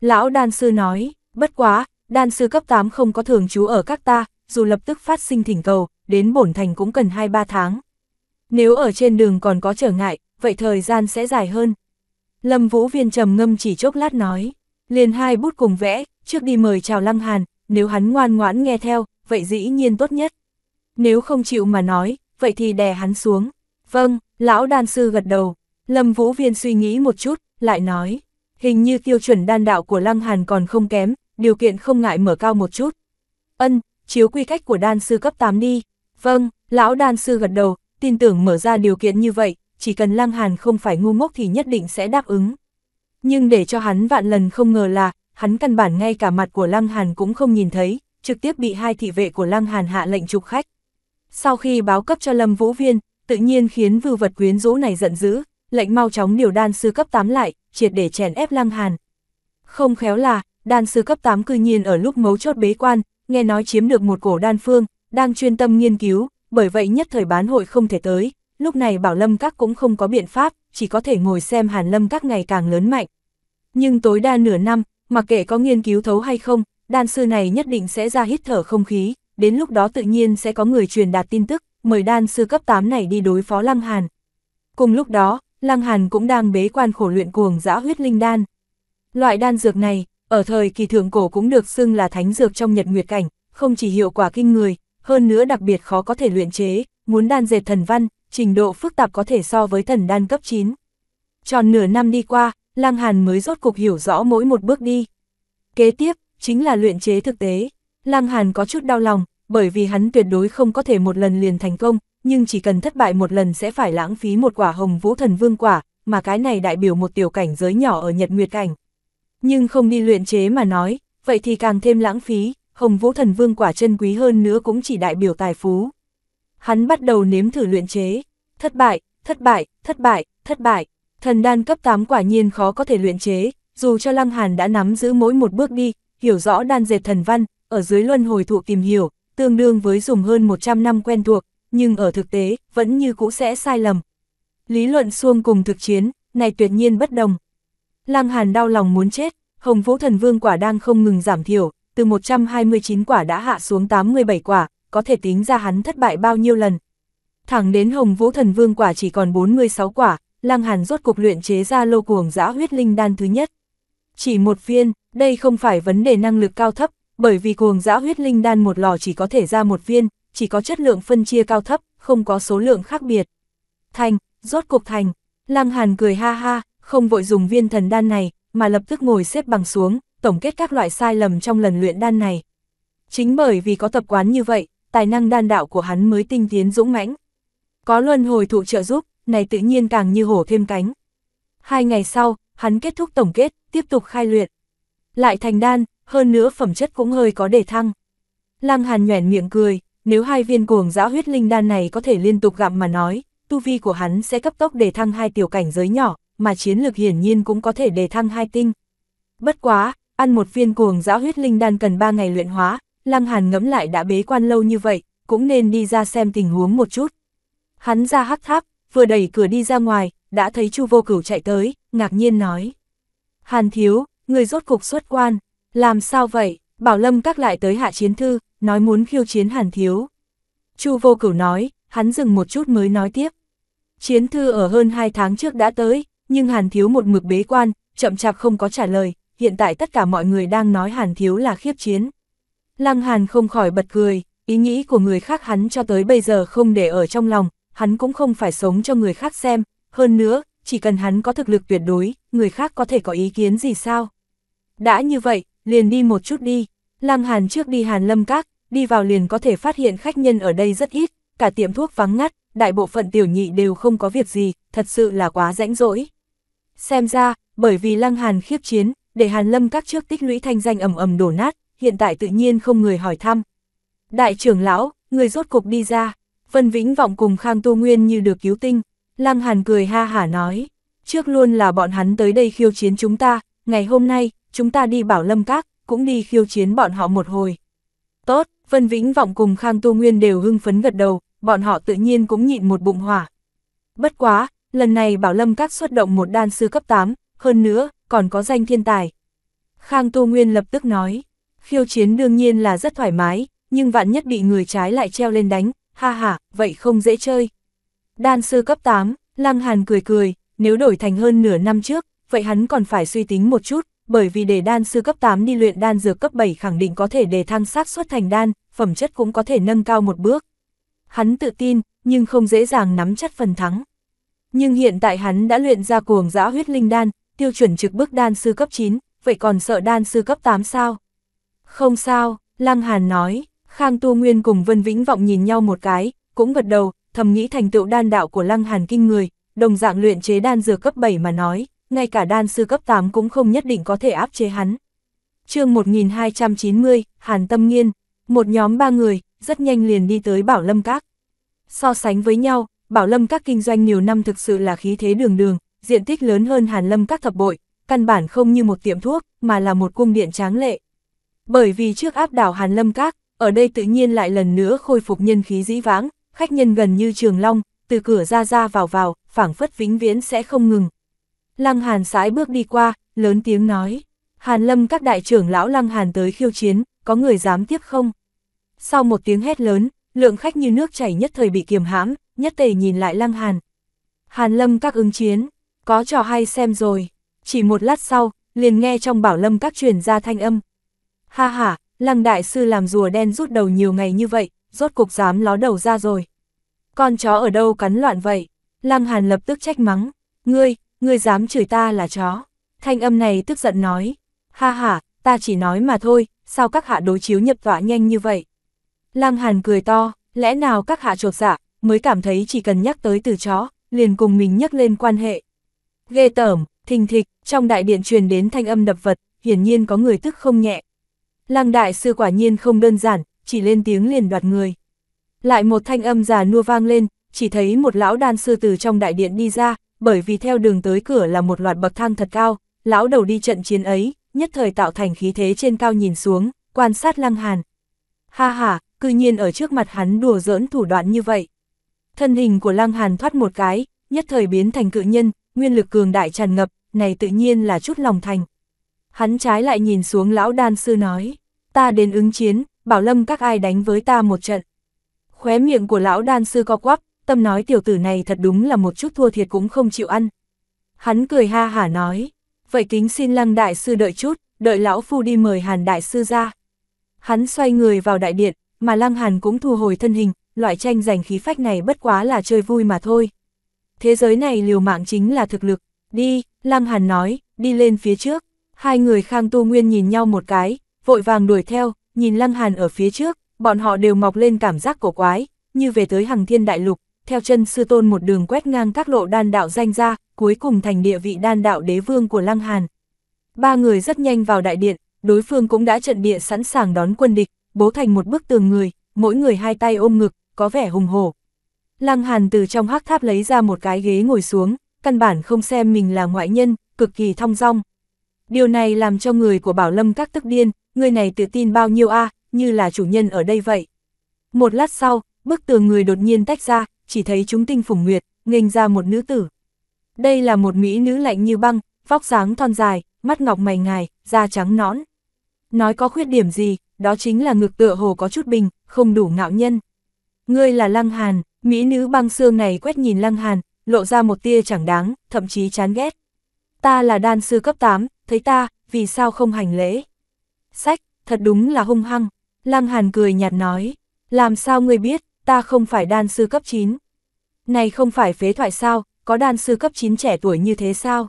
Lão đan sư nói, bất quá, đan sư cấp 8 không có thường trú ở các ta, dù lập tức phát sinh thỉnh cầu, đến bổn thành cũng cần 2-3 tháng. Nếu ở trên đường còn có trở ngại, vậy thời gian sẽ dài hơn. Lâm Vũ Viên trầm ngâm chỉ chốc lát nói, liền hai bút cùng vẽ, trước đi mời chào Lăng Hàn, nếu hắn ngoan ngoãn nghe theo, vậy dĩ nhiên tốt nhất. Nếu không chịu mà nói, vậy thì đè hắn xuống. Vâng, lão đan sư gật đầu. Lâm Vũ Viên suy nghĩ một chút, lại nói, hình như tiêu chuẩn đan đạo của Lăng Hàn còn không kém, điều kiện không ngại mở cao một chút. Ân, chiếu quy cách của đan sư cấp 8 đi. Vâng, lão đan sư gật đầu, tin tưởng mở ra điều kiện như vậy, chỉ cần Lăng Hàn không phải ngu ngốc thì nhất định sẽ đáp ứng. Nhưng để cho hắn vạn lần không ngờ là, hắn căn bản ngay cả mặt của Lăng Hàn cũng không nhìn thấy, trực tiếp bị hai thị vệ của Lăng Hàn hạ lệnh trục khách. Sau khi báo cấp cho Lâm Vũ Viên, tự nhiên khiến vư vật quyến rũ này giận dữ, lệnh mau chóng điều đan sư cấp 8 lại, triệt để chèn ép Lăng Hàn. Không khéo là, đan sư cấp 8 cư nhiên ở lúc mấu chốt bế quan, nghe nói chiếm được một cổ đan phương, đang chuyên tâm nghiên cứu, bởi vậy nhất thời bán hội không thể tới, lúc này bảo lâm các cũng không có biện pháp, chỉ có thể ngồi xem hàn lâm các ngày càng lớn mạnh. Nhưng tối đa nửa năm, mặc kệ có nghiên cứu thấu hay không, đan sư này nhất định sẽ ra hít thở không khí, đến lúc đó tự nhiên sẽ có người truyền đạt tin tức, mời đan sư cấp 8 này đi đối phó Lăng Hàn. Cùng lúc đó, Lăng Hàn cũng đang bế quan khổ luyện cuồng dã huyết linh đan. Loại đan dược này, ở thời kỳ thượng cổ cũng được xưng là thánh dược trong nhật nguyệt cảnh, không chỉ hiệu quả kinh người, hơn nữa đặc biệt khó có thể luyện chế, muốn đan dệt thần văn, trình độ phức tạp có thể so với thần đan cấp 9. Tròn nửa năm đi qua, Lăng Hàn mới rốt cục hiểu rõ mỗi một bước đi. Kế tiếp, chính là luyện chế thực tế. Lăng Hàn có chút đau lòng, bởi vì hắn tuyệt đối không có thể một lần liền thành công, nhưng chỉ cần thất bại một lần sẽ phải lãng phí một quả hồng vũ thần vương quả, mà cái này đại biểu một tiểu cảnh giới nhỏ ở Nhật Nguyệt Cảnh nhưng không đi luyện chế mà nói, vậy thì càng thêm lãng phí, Hồng Vũ Thần Vương quả chân quý hơn nữa cũng chỉ đại biểu tài phú. Hắn bắt đầu nếm thử luyện chế, thất bại, thất bại, thất bại, thất bại, thần đan cấp 8 quả nhiên khó có thể luyện chế, dù cho Lăng Hàn đã nắm giữ mỗi một bước đi, hiểu rõ đan dệt thần văn, ở dưới luân hồi thụ tìm hiểu, tương đương với dùng hơn 100 năm quen thuộc, nhưng ở thực tế, vẫn như cũ sẽ sai lầm. Lý luận xuông cùng thực chiến, này tuyệt nhiên bất đồng. Lăng Hàn đau lòng muốn chết, Hồng Vũ Thần Vương quả đang không ngừng giảm thiểu, từ 129 quả đã hạ xuống 87 quả, có thể tính ra hắn thất bại bao nhiêu lần. Thẳng đến Hồng Vũ Thần Vương quả chỉ còn 46 quả, Lăng Hàn rốt cuộc luyện chế ra lô cuồng giã huyết linh đan thứ nhất. Chỉ một viên, đây không phải vấn đề năng lực cao thấp, bởi vì cuồng giã huyết linh đan một lò chỉ có thể ra một viên, chỉ có chất lượng phân chia cao thấp, không có số lượng khác biệt. Thành, rốt cuộc thành, Lăng Hàn cười ha ha, không vội dùng viên thần đan này, mà lập tức ngồi xếp bằng xuống, tổng kết các loại sai lầm trong lần luyện đan này. Chính bởi vì có tập quán như vậy, tài năng đan đạo của hắn mới tinh tiến dũng mãnh. Có luân hồi thụ trợ giúp, này tự nhiên càng như hổ thêm cánh. Hai ngày sau, hắn kết thúc tổng kết, tiếp tục khai luyện. Lại thành đan, hơn nữa phẩm chất cũng hơi có đề thăng. Lăng Hàn nhoẻn miệng cười, nếu hai viên cuồng dã huyết linh đan này có thể liên tục gặm mà nói, tu vi của hắn sẽ cấp tốc đề thăng hai tiểu cảnh giới nhỏ, mà chiến lược hiển nhiên cũng có thể đề thăng hai tinh. Bất quá, ăn một viên cuồng dã huyết linh đan cần 3 ngày luyện hóa, Lăng Hàn ngẫm lại đã bế quan lâu như vậy, cũng nên đi ra xem tình huống một chút. Hắn ra hắc tháp, vừa đẩy cửa đi ra ngoài, đã thấy Chu Vô Cửu chạy tới, ngạc nhiên nói. Hàn thiếu, người rốt cục xuất quan, làm sao vậy, bảo lâm các lại tới hạ chiến thư, nói muốn khiêu chiến hàn thiếu. Chu Vô Cửu nói, hắn dừng một chút mới nói tiếp. Chiến thư ở hơn 2 tháng trước đã tới, nhưng Hàn Thiếu một mực bế quan, chậm chạp không có trả lời, hiện tại tất cả mọi người đang nói Hàn Thiếu là khiếp chiến. Lăng Hàn không khỏi bật cười, ý nghĩ của người khác hắn cho tới bây giờ không để ở trong lòng, hắn cũng không phải sống cho người khác xem, hơn nữa, chỉ cần hắn có thực lực tuyệt đối, người khác có thể có ý kiến gì sao. Đã như vậy, liền đi một chút đi, Lăng Hàn trước đi Hàn Lâm Các, đi vào liền có thể phát hiện khách nhân ở đây rất ít, cả tiệm thuốc vắng ngắt, đại bộ phận tiểu nhị đều không có việc gì, thật sự là quá rãnh rỗi. Xem ra, bởi vì Lăng Hàn khiếp chiến, để Hàn Lâm các trước tích lũy thanh danh ầm ầm đổ nát, hiện tại tự nhiên không người hỏi thăm. Đại trưởng lão, người rốt cục đi ra, Vân Vĩnh Vọng cùng Khang Tô Nguyên như được cứu tinh, Lăng Hàn cười ha hả nói, trước luôn là bọn hắn tới đây khiêu chiến chúng ta, ngày hôm nay, chúng ta đi bảo lâm các, cũng đi khiêu chiến bọn họ một hồi. Tốt, Vân Vĩnh Vọng cùng Khang Tô Nguyên đều hưng phấn gật đầu, bọn họ tự nhiên cũng nhịn một bụng hỏa. Bất quá, lần này Bảo Lâm Các xuất động một đan sư cấp 8, hơn nữa, còn có danh thiên tài. Khang Tô Nguyên lập tức nói, khiêu chiến đương nhiên là rất thoải mái, nhưng vạn nhất bị người trái lại treo lên đánh, ha ha, vậy không dễ chơi. Đan sư cấp 8, Lăng Hàn cười cười, nếu đổi thành hơn nửa năm trước, vậy hắn còn phải suy tính một chút, bởi vì để đan sư cấp 8 đi luyện đan dược cấp 7 khẳng định có thể đề thăng sát xuất thành đan, phẩm chất cũng có thể nâng cao một bước. Hắn tự tin, nhưng không dễ dàng nắm chắc phần thắng. Nhưng hiện tại hắn đã luyện ra cuồng dã huyết linh đan, tiêu chuẩn trực bức đan sư cấp 9, vậy còn sợ đan sư cấp 8 sao? Không sao, Lăng Hàn nói, Khang Tu Nguyên cùng Vân Vĩnh Vọng nhìn nhau một cái, cũng gật đầu, thầm nghĩ thành tựu đan đạo của Lăng Hàn kinh người, đồng dạng luyện chế đan dược cấp 7 mà nói, ngay cả đan sư cấp 8 cũng không nhất định có thể áp chế hắn. chương 1290, Hàn Tâm Nghiên, một nhóm ba người, rất nhanh liền đi tới Bảo Lâm Các. So sánh với nhau, Bảo Lâm các kinh doanh nhiều năm thực sự là khí thế đường đường, diện tích lớn hơn Hàn Lâm các thập bội, căn bản không như một tiệm thuốc, mà là một cung điện tráng lệ. Bởi vì trước áp đảo Hàn Lâm các, ở đây tự nhiên lại lần nữa khôi phục nhân khí dĩ vãng, khách nhân gần như trường long, từ cửa ra ra vào vào, phảng phất vĩnh viễn sẽ không ngừng. Lăng Hàn sái bước đi qua, lớn tiếng nói, Hàn Lâm các đại trưởng lão Lăng Hàn tới khiêu chiến, có người dám tiếp không? Sau một tiếng hét lớn, lượng khách như nước chảy nhất thời bị kiềm hãm, nhất tề nhìn lại Lăng Hàn. Hàn lâm các ứng chiến, có trò hay xem rồi, chỉ một lát sau, liền nghe trong bảo lâm các truyền ra thanh âm. Ha ha, Lăng Đại Sư làm rùa đen rút đầu nhiều ngày như vậy, rốt cục dám ló đầu ra rồi. Con chó ở đâu cắn loạn vậy? Lăng Hàn lập tức trách mắng. Ngươi, ngươi dám chửi ta là chó. Thanh âm này tức giận nói. Ha ha, ta chỉ nói mà thôi, sao các hạ đối chiếu nhập tọa nhanh như vậy? Lăng Hàn cười to, lẽ nào các hạ trột dạ, mới cảm thấy chỉ cần nhắc tới từ chó, liền cùng mình nhắc lên quan hệ. Ghê tởm, thình thịch, trong đại điện truyền đến thanh âm đập vật, hiển nhiên có người tức không nhẹ. Lăng đại sư quả nhiên không đơn giản, chỉ lên tiếng liền đoạt người. Lại một thanh âm già nua vang lên, chỉ thấy một lão đan sư từ trong đại điện đi ra, bởi vì theo đường tới cửa là một loạt bậc thang thật cao, lão đầu đi trận chiến ấy, nhất thời tạo thành khí thế trên cao nhìn xuống, quan sát lăng hàn. Ha ha, cư nhiên ở trước mặt hắn đùa giỡn thủ đoạn như vậy. Thân hình của Lăng Hàn thoát một cái, nhất thời biến thành cự nhân, nguyên lực cường đại tràn ngập, này tự nhiên là chút lòng thành. Hắn trái lại nhìn xuống lão đan sư nói, ta đến ứng chiến, bảo lâm các ai đánh với ta một trận. Khóe miệng của lão đan sư co quắp, tâm nói tiểu tử này thật đúng là một chút thua thiệt cũng không chịu ăn. Hắn cười ha hả nói, vậy kính xin lăng đại sư đợi chút, đợi lão phu đi mời hàn đại sư ra. Hắn xoay người vào đại điện, mà lăng hàn cũng thu hồi thân hình, loại tranh giành khí phách này bất quá là chơi vui mà thôi. Thế giới này liều mạng chính là thực lực, đi, Lăng Hàn nói, đi lên phía trước. Hai người Khang Tu Nguyên nhìn nhau một cái, vội vàng đuổi theo, nhìn Lăng Hàn ở phía trước, bọn họ đều mọc lên cảm giác cổ quái, như về tới Hằng thiên đại lục, theo chân sư tôn một đường quét ngang các lộ đan đạo danh ra, cuối cùng thành địa vị đan đạo đế vương của Lăng Hàn. Ba người rất nhanh vào đại điện, đối phương cũng đã trận địa sẵn sàng đón quân địch, bố thành một bức tường người, mỗi người hai tay ôm ngực, có vẻ hùng hổ. Lăng Hàn từ trong hắc tháp lấy ra một cái ghế ngồi xuống, căn bản không xem mình là ngoại nhân, cực kỳ thong dong. Điều này làm cho người của Bảo Lâm các tức điên, người này tự tin bao nhiêu a, như là chủ nhân ở đây vậy. Một lát sau, bức tường người đột nhiên tách ra, chỉ thấy chúng tinh phủng nguyệt, nghênh ra một nữ tử. Đây là một mỹ nữ lạnh như băng, vóc dáng thon dài, mắt ngọc mày ngài, da trắng nõn. Nói có khuyết điểm gì, đó chính là ngực tựa hồ có chút bình, không đủ ngạo nhân. Ngươi là Lăng Hàn, mỹ nữ băng xương này quét nhìn Lăng Hàn, lộ ra một tia chẳng đáng, thậm chí chán ghét. Ta là đan sư cấp 8, thấy ta, vì sao không hành lễ? Sách, thật đúng là hung hăng. Lăng Hàn cười nhạt nói, làm sao ngươi biết, ta không phải đan sư cấp 9. Này không phải phế thoại sao, có đan sư cấp 9 trẻ tuổi như thế sao?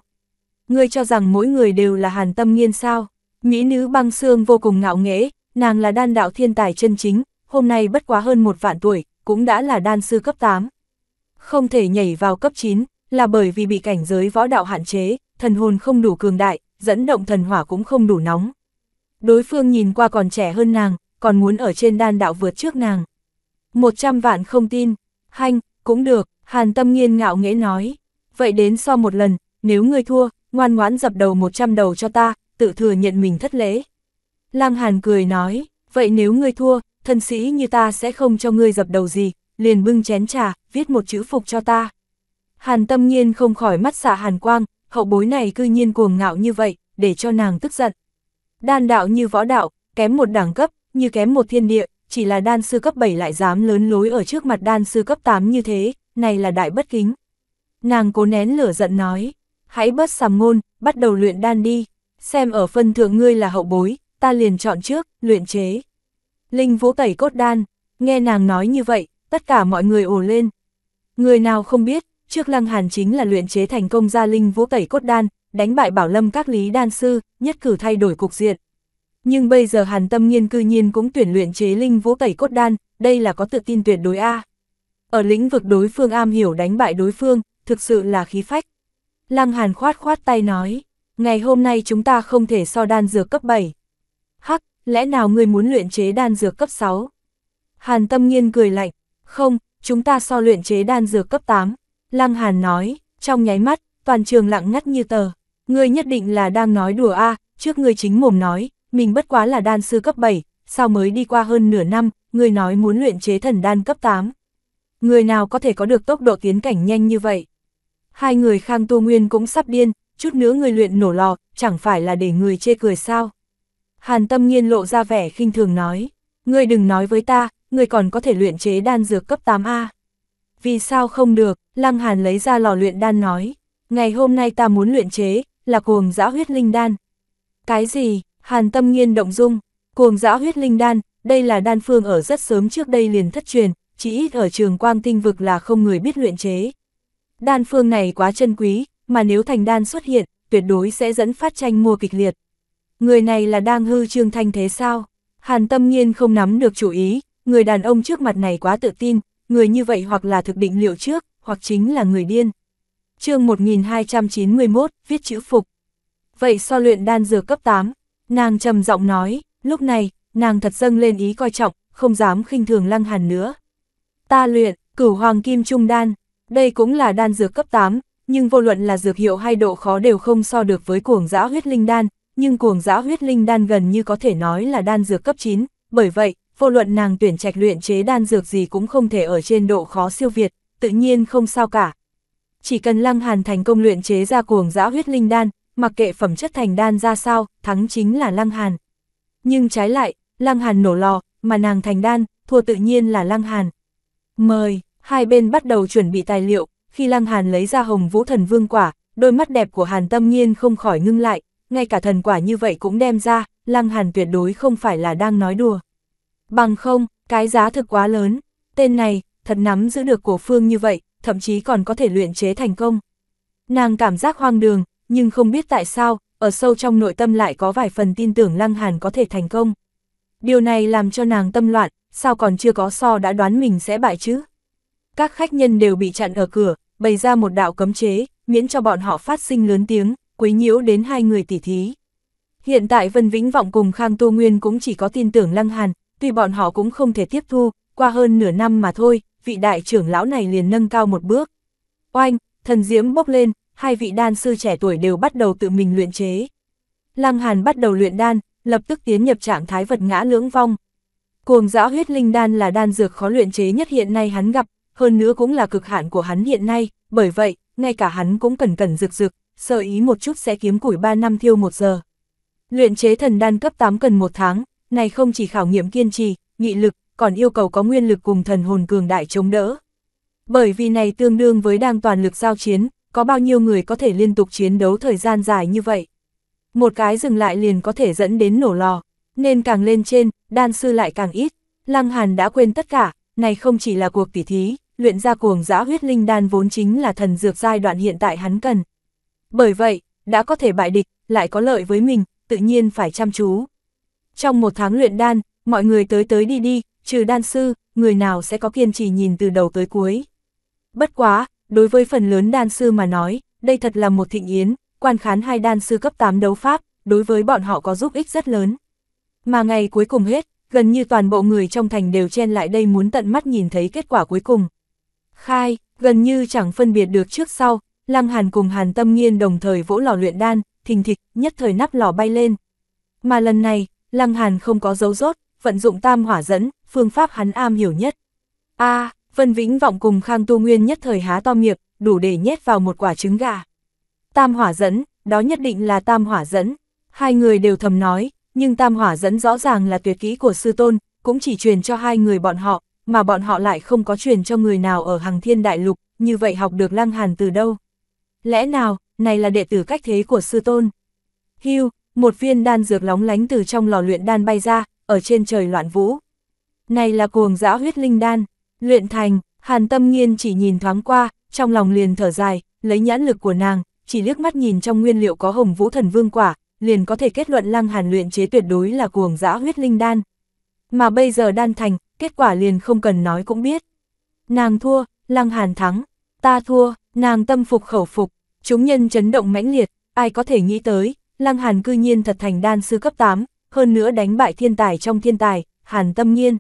Ngươi cho rằng mỗi người đều là hàn tâm nghiên sao? Mỹ nữ băng xương vô cùng ngạo nghễ, nàng là đan đạo thiên tài chân chính, hôm nay bất quá hơn một vạn tuổi, cũng đã là đan sư cấp 8. Không thể nhảy vào cấp 9, là bởi vì bị cảnh giới võ đạo hạn chế, thần hồn không đủ cường đại, dẫn động thần hỏa cũng không đủ nóng. Đối phương nhìn qua còn trẻ hơn nàng, còn muốn ở trên đan đạo vượt trước nàng. 100 vạn không tin, hanh, cũng được, hàn tâm nghiên ngạo nghễ nói. Vậy đến so một lần, nếu ngươi thua, ngoan ngoãn dập đầu 100 đầu cho ta, tự thừa nhận mình thất lễ. Lăng hàn cười nói, vậy nếu ngươi thua, thân sĩ như ta sẽ không cho ngươi dập đầu gì, liền bưng chén trà, viết một chữ phục cho ta. Hàn tâm nhiên không khỏi mắt xạ hàn quang, hậu bối này cư nhiên cuồng ngạo như vậy, để cho nàng tức giận. Đan đạo như võ đạo, kém một đẳng cấp, như kém một thiên địa, chỉ là đan sư cấp 7 lại dám lớn lối ở trước mặt đan sư cấp 8 như thế, này là đại bất kính. Nàng cố nén lửa giận nói, hãy bớt sàm ngôn, bắt đầu luyện đan đi, xem ở phân thượng ngươi là hậu bối, ta liền chọn trước, luyện chế. Linh vỗ tẩy cốt đan, nghe nàng nói như vậy, tất cả mọi người ồ lên. Người nào không biết, trước lăng hàn chính là luyện chế thành công ra linh vỗ tẩy cốt đan, đánh bại bảo lâm các lý đan sư, nhất cử thay đổi cục diện. Nhưng bây giờ hàn tâm nghiên cư nhiên cũng tuyển luyện chế linh vỗ tẩy cốt đan, đây là có tự tin tuyệt đối A. Ở lĩnh vực đối phương am hiểu đánh bại đối phương, thực sự là khí phách. Lăng hàn khoát khoát tay nói, ngày hôm nay chúng ta không thể so đan dược cấp 7. Hắc, lẽ nào ngươi muốn luyện chế đan dược cấp 6? Hàn Tâm Nhiên cười lạnh, không, chúng ta so luyện chế đan dược cấp 8. Lăng Hàn nói, trong nháy mắt, toàn trường lặng ngắt như tờ. Ngươi nhất định là đang nói đùa a à, trước ngươi chính mồm nói, mình bất quá là đan sư cấp 7, sao mới đi qua hơn nửa năm, ngươi nói muốn luyện chế thần đan cấp 8. Người nào có thể có được tốc độ tiến cảnh nhanh như vậy? Hai người Khang Tu Nguyên cũng sắp điên, chút nữa người luyện nổ lò, chẳng phải là để người chê cười sao? Hàn Tâm Nghiên lộ ra vẻ khinh thường nói, ngươi đừng nói với ta, ngươi còn có thể luyện chế đan dược cấp 8A. Vì sao không được, Lăng Hàn lấy ra lò luyện đan nói, ngày hôm nay ta muốn luyện chế, là cuồng dã huyết linh đan. Cái gì, Hàn Tâm Nghiên động dung, cuồng dã huyết linh đan, đây là đan phương ở rất sớm trước đây liền thất truyền, chỉ ít ở trường quang tinh vực là không người biết luyện chế. Đan phương này quá chân quý, mà nếu thành đan xuất hiện, tuyệt đối sẽ dẫn phát tranh mua kịch liệt. Người này là đang hư trương thanh thế sao? Hàn tâm nhiên không nắm được chủ ý, người đàn ông trước mặt này quá tự tin, người như vậy hoặc là thực định liệu trước, hoặc chính là người điên. chương 1291, viết chữ phục. Vậy so luyện đan dược cấp 8, nàng trầm giọng nói, lúc này, nàng thật dâng lên ý coi trọng, không dám khinh thường lăng hàn nữa. Ta luyện, cửu hoàng kim trung đan, đây cũng là đan dược cấp 8, nhưng vô luận là dược hiệu hay độ khó đều không so được với cuồng dã huyết linh đan, nhưng cuồng dã huyết linh đan gần như có thể nói là đan dược cấp 9, bởi vậy, vô luận nàng tuyển trạch luyện chế đan dược gì cũng không thể ở trên độ khó siêu việt, tự nhiên không sao cả. Chỉ cần Lăng Hàn thành công luyện chế ra cuồng dã huyết linh đan, mặc kệ phẩm chất thành đan ra sao, thắng chính là Lăng Hàn. Nhưng trái lại, Lăng Hàn nổ lò, mà nàng thành đan, thua tự nhiên là Lăng Hàn. Mời, hai bên bắt đầu chuẩn bị tài liệu, khi Lăng Hàn lấy ra hồng vũ thần vương quả, đôi mắt đẹp của Hàn Tâm Nhiên không khỏi ngưng lại, ngay cả thần quả như vậy cũng đem ra, Lăng Hàn tuyệt đối không phải là đang nói đùa. Bằng không, cái giá thực quá lớn, tên này, thật nắm giữ được cổ phương như vậy, thậm chí còn có thể luyện chế thành công. Nàng cảm giác hoang đường, nhưng không biết tại sao, ở sâu trong nội tâm lại có vài phần tin tưởng Lăng Hàn có thể thành công. Điều này làm cho nàng tâm loạn, sao còn chưa có so đã đoán mình sẽ bại chứ. Các khách nhân đều bị chặn ở cửa, bày ra một đạo cấm chế, miễn cho bọn họ phát sinh lớn tiếng, quấy nhiễu đến hai người tỷ thí. Hiện tại Vân Vĩnh Vọng cùng Khang Tô Nguyên cũng chỉ có tin tưởng Lăng Hàn, tuy bọn họ cũng không thể tiếp thu, qua hơn nửa năm mà thôi, vị đại trưởng lão này liền nâng cao một bước. Oanh, thần diễm bốc lên, hai vị đan sư trẻ tuổi đều bắt đầu tự mình luyện chế. Lăng Hàn bắt đầu luyện đan, lập tức tiến nhập trạng thái vật ngã lưỡng vong. Cuồng dã huyết linh đan là đan dược khó luyện chế nhất hiện nay hắn gặp, hơn nữa cũng là cực hạn của hắn hiện nay, bởi vậy, ngay cả hắn cũng cần cẩn rực rực, sở ý một chút sẽ kiếm củi 3 năm thiêu 1 giờ. Luyện chế thần đan cấp 8 cần 1 tháng, này không chỉ khảo nghiệm kiên trì, nghị lực, còn yêu cầu có nguyên lực cùng thần hồn cường đại chống đỡ. Bởi vì này tương đương với đang toàn lực giao chiến, có bao nhiêu người có thể liên tục chiến đấu thời gian dài như vậy. Một cái dừng lại liền có thể dẫn đến nổ lò, nên càng lên trên, đan sư lại càng ít. Lăng Hàn đã quên tất cả, này không chỉ là cuộc tỉ thí, luyện ra cuồng giã huyết linh đan vốn chính là thần dược giai đoạn hiện tại hắn cần. Bởi vậy, đã có thể bại địch, lại có lợi với mình, tự nhiên phải chăm chú. Trong một tháng luyện đan, mọi người tới tới đi đi, trừ đan sư, người nào sẽ có kiên trì nhìn từ đầu tới cuối. Bất quá, đối với phần lớn đan sư mà nói, đây thật là một thịnh yến, quan khán hai đan sư cấp 8 đấu pháp, đối với bọn họ có giúp ích rất lớn. Mà ngày cuối cùng hết, gần như toàn bộ người trong thành đều chen lại đây muốn tận mắt nhìn thấy kết quả cuối cùng. Khai, gần như chẳng phân biệt được trước sau, Lăng Hàn cùng Hàn Tâm Nghiên đồng thời vỗ lò luyện đan, thình thịch, nhất thời nắp lò bay lên. Mà lần này, Lăng Hàn không có dấu rốt, vận dụng tam hỏa dẫn, phương pháp hắn am hiểu nhất. A, à, Vân Vĩnh Vọng cùng Khang Tu Nguyên nhất thời há to miệng, đủ để nhét vào một quả trứng gà. Tam hỏa dẫn, đó nhất định là tam hỏa dẫn. Hai người đều thầm nói, nhưng tam hỏa dẫn rõ ràng là tuyệt kỹ của sư tôn, cũng chỉ truyền cho hai người bọn họ, mà bọn họ lại không có truyền cho người nào ở hàng thiên đại lục, như vậy học được Lăng Hàn từ đâu. Lẽ nào, này là đệ tử cách thế của sư tôn? Hưu, một viên đan dược lóng lánh từ trong lò luyện đan bay ra, ở trên trời loạn vũ. Này là cuồng dã huyết linh đan, luyện thành, hàn tâm nghiên chỉ nhìn thoáng qua, trong lòng liền thở dài, lấy nhãn lực của nàng, chỉ liếc mắt nhìn trong nguyên liệu có hồng vũ thần vương quả, liền có thể kết luận lăng hàn luyện chế tuyệt đối là cuồng dã huyết linh đan. Mà bây giờ đan thành, kết quả liền không cần nói cũng biết. Nàng thua, lăng hàn thắng, ta thua, nàng tâm phục khẩu phục, Chúng nhân chấn động mãnh liệt, ai có thể nghĩ tới, Lăng Hàn cư nhiên thật thành đan sư cấp 8, hơn nữa đánh bại thiên tài trong thiên tài, Hàn Tâm nhiên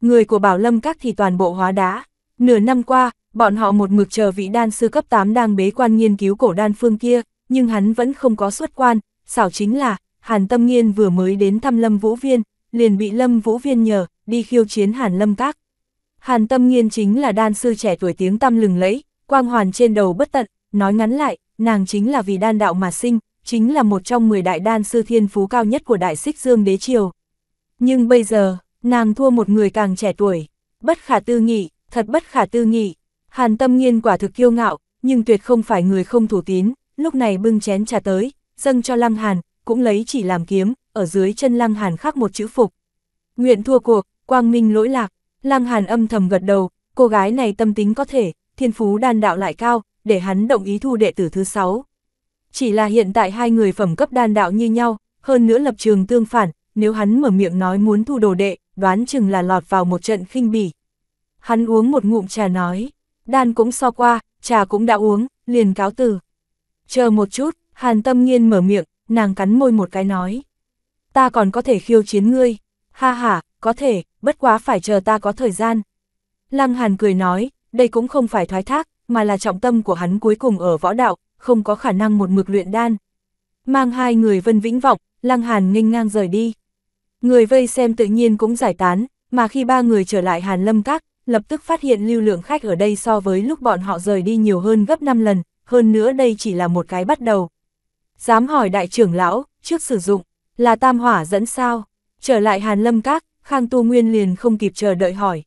Người của Bảo Lâm Các thì toàn bộ hóa đá. Nửa năm qua, bọn họ một mực chờ vị đan sư cấp 8 đang bế quan nghiên cứu cổ đan phương kia, nhưng hắn vẫn không có xuất quan, xảo chính là, Hàn Tâm Nghiên vừa mới đến thăm Lâm Vũ Viên, liền bị Lâm Vũ Viên nhờ, đi khiêu chiến Hàn Lâm Các. Hàn Tâm Nghiên chính là đan sư trẻ tuổi tiếng tăm lừng lẫy, quang hoàn trên đầu bất tận, Nói ngắn lại, nàng chính là vì đan đạo mà sinh, chính là một trong 10 đại đan sư thiên phú cao nhất của đại xích dương đế triều. Nhưng bây giờ, nàng thua một người càng trẻ tuổi. Bất khả tư nghị, thật bất khả tư nghị. Hàn tâm nghiên quả thực kiêu ngạo, nhưng tuyệt không phải người không thủ tín, lúc này bưng chén trà tới, dâng cho Lăng Hàn, cũng lấy chỉ làm kiếm, ở dưới chân Lăng Hàn khắc một chữ phục. Nguyện thua cuộc, quang minh lỗi lạc, Lăng Hàn âm thầm gật đầu, cô gái này tâm tính có thể, thiên phú đan đạo lại cao, để hắn đồng ý thu đệ tử thứ sáu. Chỉ là hiện tại hai người phẩm cấp đan đạo như nhau, hơn nữa lập trường tương phản, nếu hắn mở miệng nói muốn thu đồ đệ, đoán chừng là lọt vào một trận khinh bỉ. Hắn uống một ngụm trà nói, đan cũng so qua, trà cũng đã uống, liền cáo từ. Chờ một chút, hàn tâm nghiên mở miệng, nàng cắn môi một cái nói. Ta còn có thể khiêu chiến ngươi, ha ha, có thể, bất quá phải chờ ta có thời gian. Lăng hàn cười nói, đây cũng không phải thoái thác, mà là trọng tâm của hắn cuối cùng ở võ đạo, không có khả năng một mực luyện đan. Mang hai người vân vĩnh vọng, Lăng Hàn nghênh ngang rời đi. Người vây xem tự nhiên cũng giải tán, mà khi ba người trở lại Hàn Lâm Các, lập tức phát hiện lưu lượng khách ở đây so với lúc bọn họ rời đi nhiều hơn gấp 5 lần, hơn nữa đây chỉ là một cái bắt đầu. Dám hỏi đại trưởng lão, trước sử dụng, là tam hỏa dẫn sao? Trở lại Hàn Lâm Các, Khang Tu Nguyên liền không kịp chờ đợi hỏi.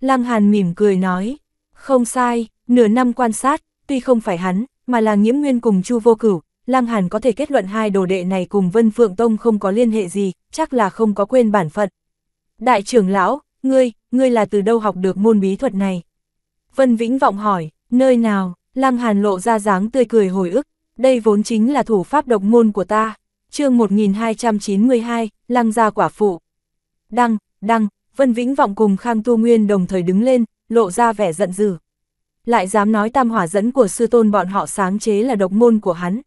Lăng Hàn mỉm cười nói, không sai, Nửa năm quan sát, tuy không phải hắn, mà là nhiễm Nguyên cùng Chu Vô Cửu, Lăng Hàn có thể kết luận hai đồ đệ này cùng Vân Phượng Tông không có liên hệ gì, chắc là không có quên bản phận. Đại trưởng lão, ngươi, ngươi là từ đâu học được môn bí thuật này? Vân Vĩnh Vọng hỏi, nơi nào? Lăng Hàn lộ ra dáng tươi cười hồi ức, đây vốn chính là thủ pháp độc môn của ta. chương 1292, Lăng gia quả phụ. Đăng, đăng, Vân Vĩnh Vọng cùng Khang Tu Nguyên đồng thời đứng lên, lộ ra vẻ giận dữ lại dám nói tam hỏa dẫn của sư tôn bọn họ sáng chế là độc môn của hắn.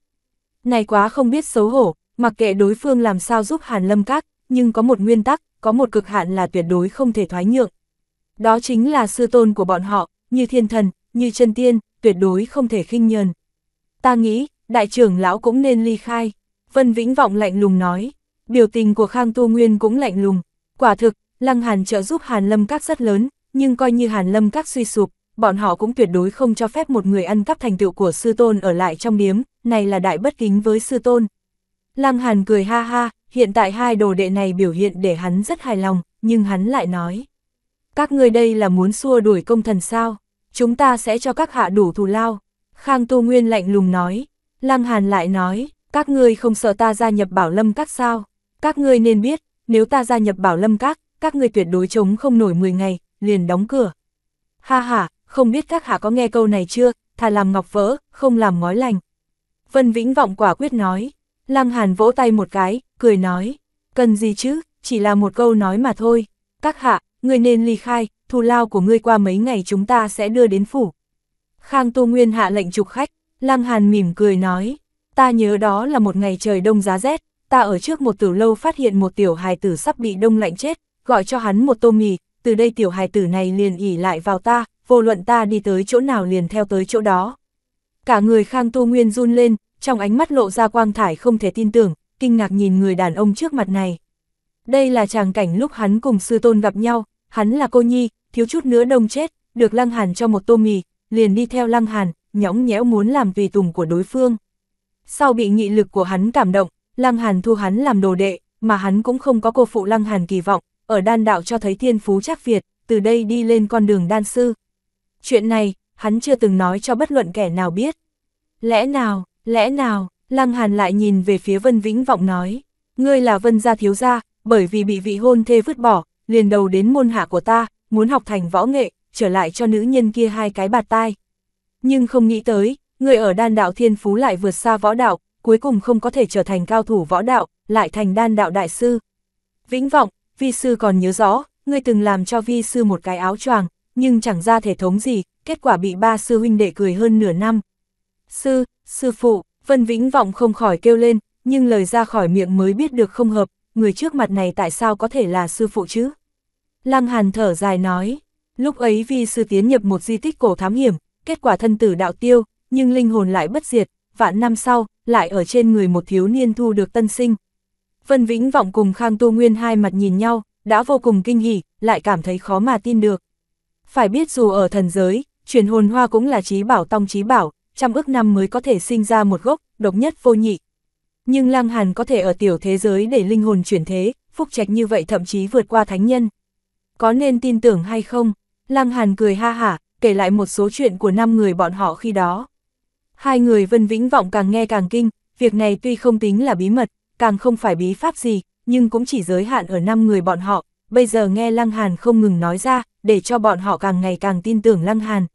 Này quá không biết xấu hổ, mặc kệ đối phương làm sao giúp Hàn Lâm Các, nhưng có một nguyên tắc, có một cực hạn là tuyệt đối không thể thoái nhượng. Đó chính là sư tôn của bọn họ, như thiên thần, như chân tiên, tuyệt đối không thể khinh nhờn. Ta nghĩ, đại trưởng lão cũng nên ly khai. Vân Vĩnh Vọng lạnh lùng nói, biểu tình của Khang Tu Nguyên cũng lạnh lùng. Quả thực, Lăng Hàn trợ giúp Hàn Lâm Các rất lớn, nhưng coi như Hàn Lâm Các suy sụp, bọn họ cũng tuyệt đối không cho phép một người ăn cắp thành tựu của sư tôn ở lại trong điếm, này là đại bất kính với sư tôn. Lăng Hàn cười ha ha, hiện tại hai đồ đệ này biểu hiện để hắn rất hài lòng, nhưng hắn lại nói. Các người đây là muốn xua đuổi công thần sao, chúng ta sẽ cho các hạ đủ thù lao. Khang Tô Nguyên lạnh lùng nói, Lăng Hàn lại nói, các ngươi không sợ ta gia nhập bảo lâm các sao, các ngươi nên biết, nếu ta gia nhập bảo lâm các, các ngươi tuyệt đối chống không nổi 10 ngày, liền đóng cửa. Ha ha, không biết các hạ có nghe câu này chưa, thà làm ngọc vỡ, không làm ngói lành. Vân Vĩnh Vọng quả quyết nói, Lăng Hàn vỗ tay một cái, cười nói, cần gì chứ, chỉ là một câu nói mà thôi, các hạ, người nên ly khai, thù lao của ngươi qua mấy ngày chúng ta sẽ đưa đến phủ. Khang Tô Nguyên hạ lệnh trục khách, Lăng Hàn mỉm cười nói, ta nhớ đó là một ngày trời đông giá rét, ta ở trước một tử lâu phát hiện một tiểu hài tử sắp bị đông lạnh chết, gọi cho hắn một tô mì, từ đây tiểu hài tử này liền ỉ lại vào ta, vô luận ta đi tới chỗ nào liền theo tới chỗ đó. Cả người Khang Tu Nguyên run lên, trong ánh mắt lộ ra quang thải không thể tin tưởng, kinh ngạc nhìn người đàn ông trước mặt này. Đây là tràng cảnh lúc hắn cùng sư tôn gặp nhau, hắn là cô nhi, thiếu chút nữa đông chết, được Lăng Hàn cho một tô mì, liền đi theo Lăng Hàn, nhõng nhẽo muốn làm tùy tùng của đối phương. Sau bị nghị lực của hắn cảm động, Lăng Hàn thu hắn làm đồ đệ, mà hắn cũng không có cô phụ Lăng Hàn kỳ vọng, ở đan đạo cho thấy thiên phú chắc Việt, từ đây đi lên con đường đan sư. Chuyện này, hắn chưa từng nói cho bất luận kẻ nào biết. Lẽ nào, lẽ nào, Lăng Hàn lại nhìn về phía Vân Vĩnh Vọng nói, ngươi là Vân gia thiếu gia, bởi vì bị vị hôn thê vứt bỏ, liền đầu đến môn hạ của ta, muốn học thành võ nghệ, trở lại cho nữ nhân kia hai cái bạt tai. Nhưng không nghĩ tới, người ở đan đạo thiên phú lại vượt xa võ đạo, cuối cùng không có thể trở thành cao thủ võ đạo, lại thành đan đạo đại sư. Vĩnh vọng, vi sư còn nhớ rõ, ngươi từng làm cho vi sư một cái áo choàng, nhưng chẳng ra thể thống gì, kết quả bị ba sư huynh đệ cười hơn nửa năm. Sư, sư phụ, Vân Vĩnh Vọng không khỏi kêu lên, nhưng lời ra khỏi miệng mới biết được không hợp, người trước mặt này tại sao có thể là sư phụ chứ? Lăng Hàn thở dài nói, lúc ấy vì sư tiến nhập một di tích cổ thám hiểm, kết quả thân tử đạo tiêu, nhưng linh hồn lại bất diệt, vạn năm sau, lại ở trên người một thiếu niên thu được tân sinh. Vân Vĩnh Vọng cùng Khang tu Nguyên hai mặt nhìn nhau, đã vô cùng kinh hỉ, lại cảm thấy khó mà tin được. Phải biết dù ở thần giới, truyền hồn hoa cũng là trí bảo tông trí bảo, trăm ước năm mới có thể sinh ra một gốc, độc nhất vô nhị. Nhưng Lăng Hàn có thể ở tiểu thế giới để linh hồn chuyển thế, phúc trạch như vậy thậm chí vượt qua thánh nhân. Có nên tin tưởng hay không? Lăng Hàn cười ha hả, kể lại một số chuyện của năm người bọn họ khi đó. Hai người Vân Vĩnh Vọng càng nghe càng kinh, việc này tuy không tính là bí mật, càng không phải bí pháp gì, nhưng cũng chỉ giới hạn ở năm người bọn họ, bây giờ nghe Lăng Hàn không ngừng nói ra, để cho bọn họ càng ngày càng tin tưởng Lăng Hàn.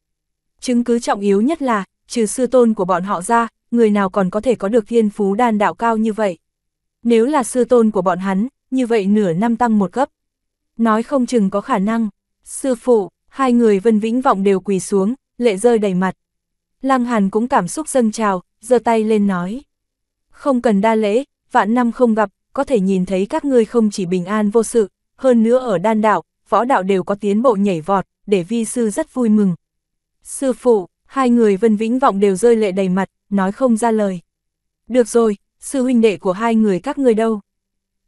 Chứng cứ trọng yếu nhất là, trừ sư tôn của bọn họ ra, người nào còn có thể có được thiên phú đan đạo cao như vậy. Nếu là sư tôn của bọn hắn, như vậy nửa năm tăng một cấp. Nói không chừng có khả năng, sư phụ, hai người vân vĩnh vọng đều quỳ xuống, lệ rơi đầy mặt. Lăng Hàn cũng cảm xúc dâng trào, giơ tay lên nói. Không cần đa lễ, vạn năm không gặp, có thể nhìn thấy các ngươi không chỉ bình an vô sự, hơn nữa ở đan đảo, võ đạo đều có tiến bộ nhảy vọt, để vi sư rất vui mừng. Sư phụ, hai người Vân Vĩnh Vọng đều rơi lệ đầy mặt, nói không ra lời. Được rồi, sư huynh đệ của hai người các người đâu?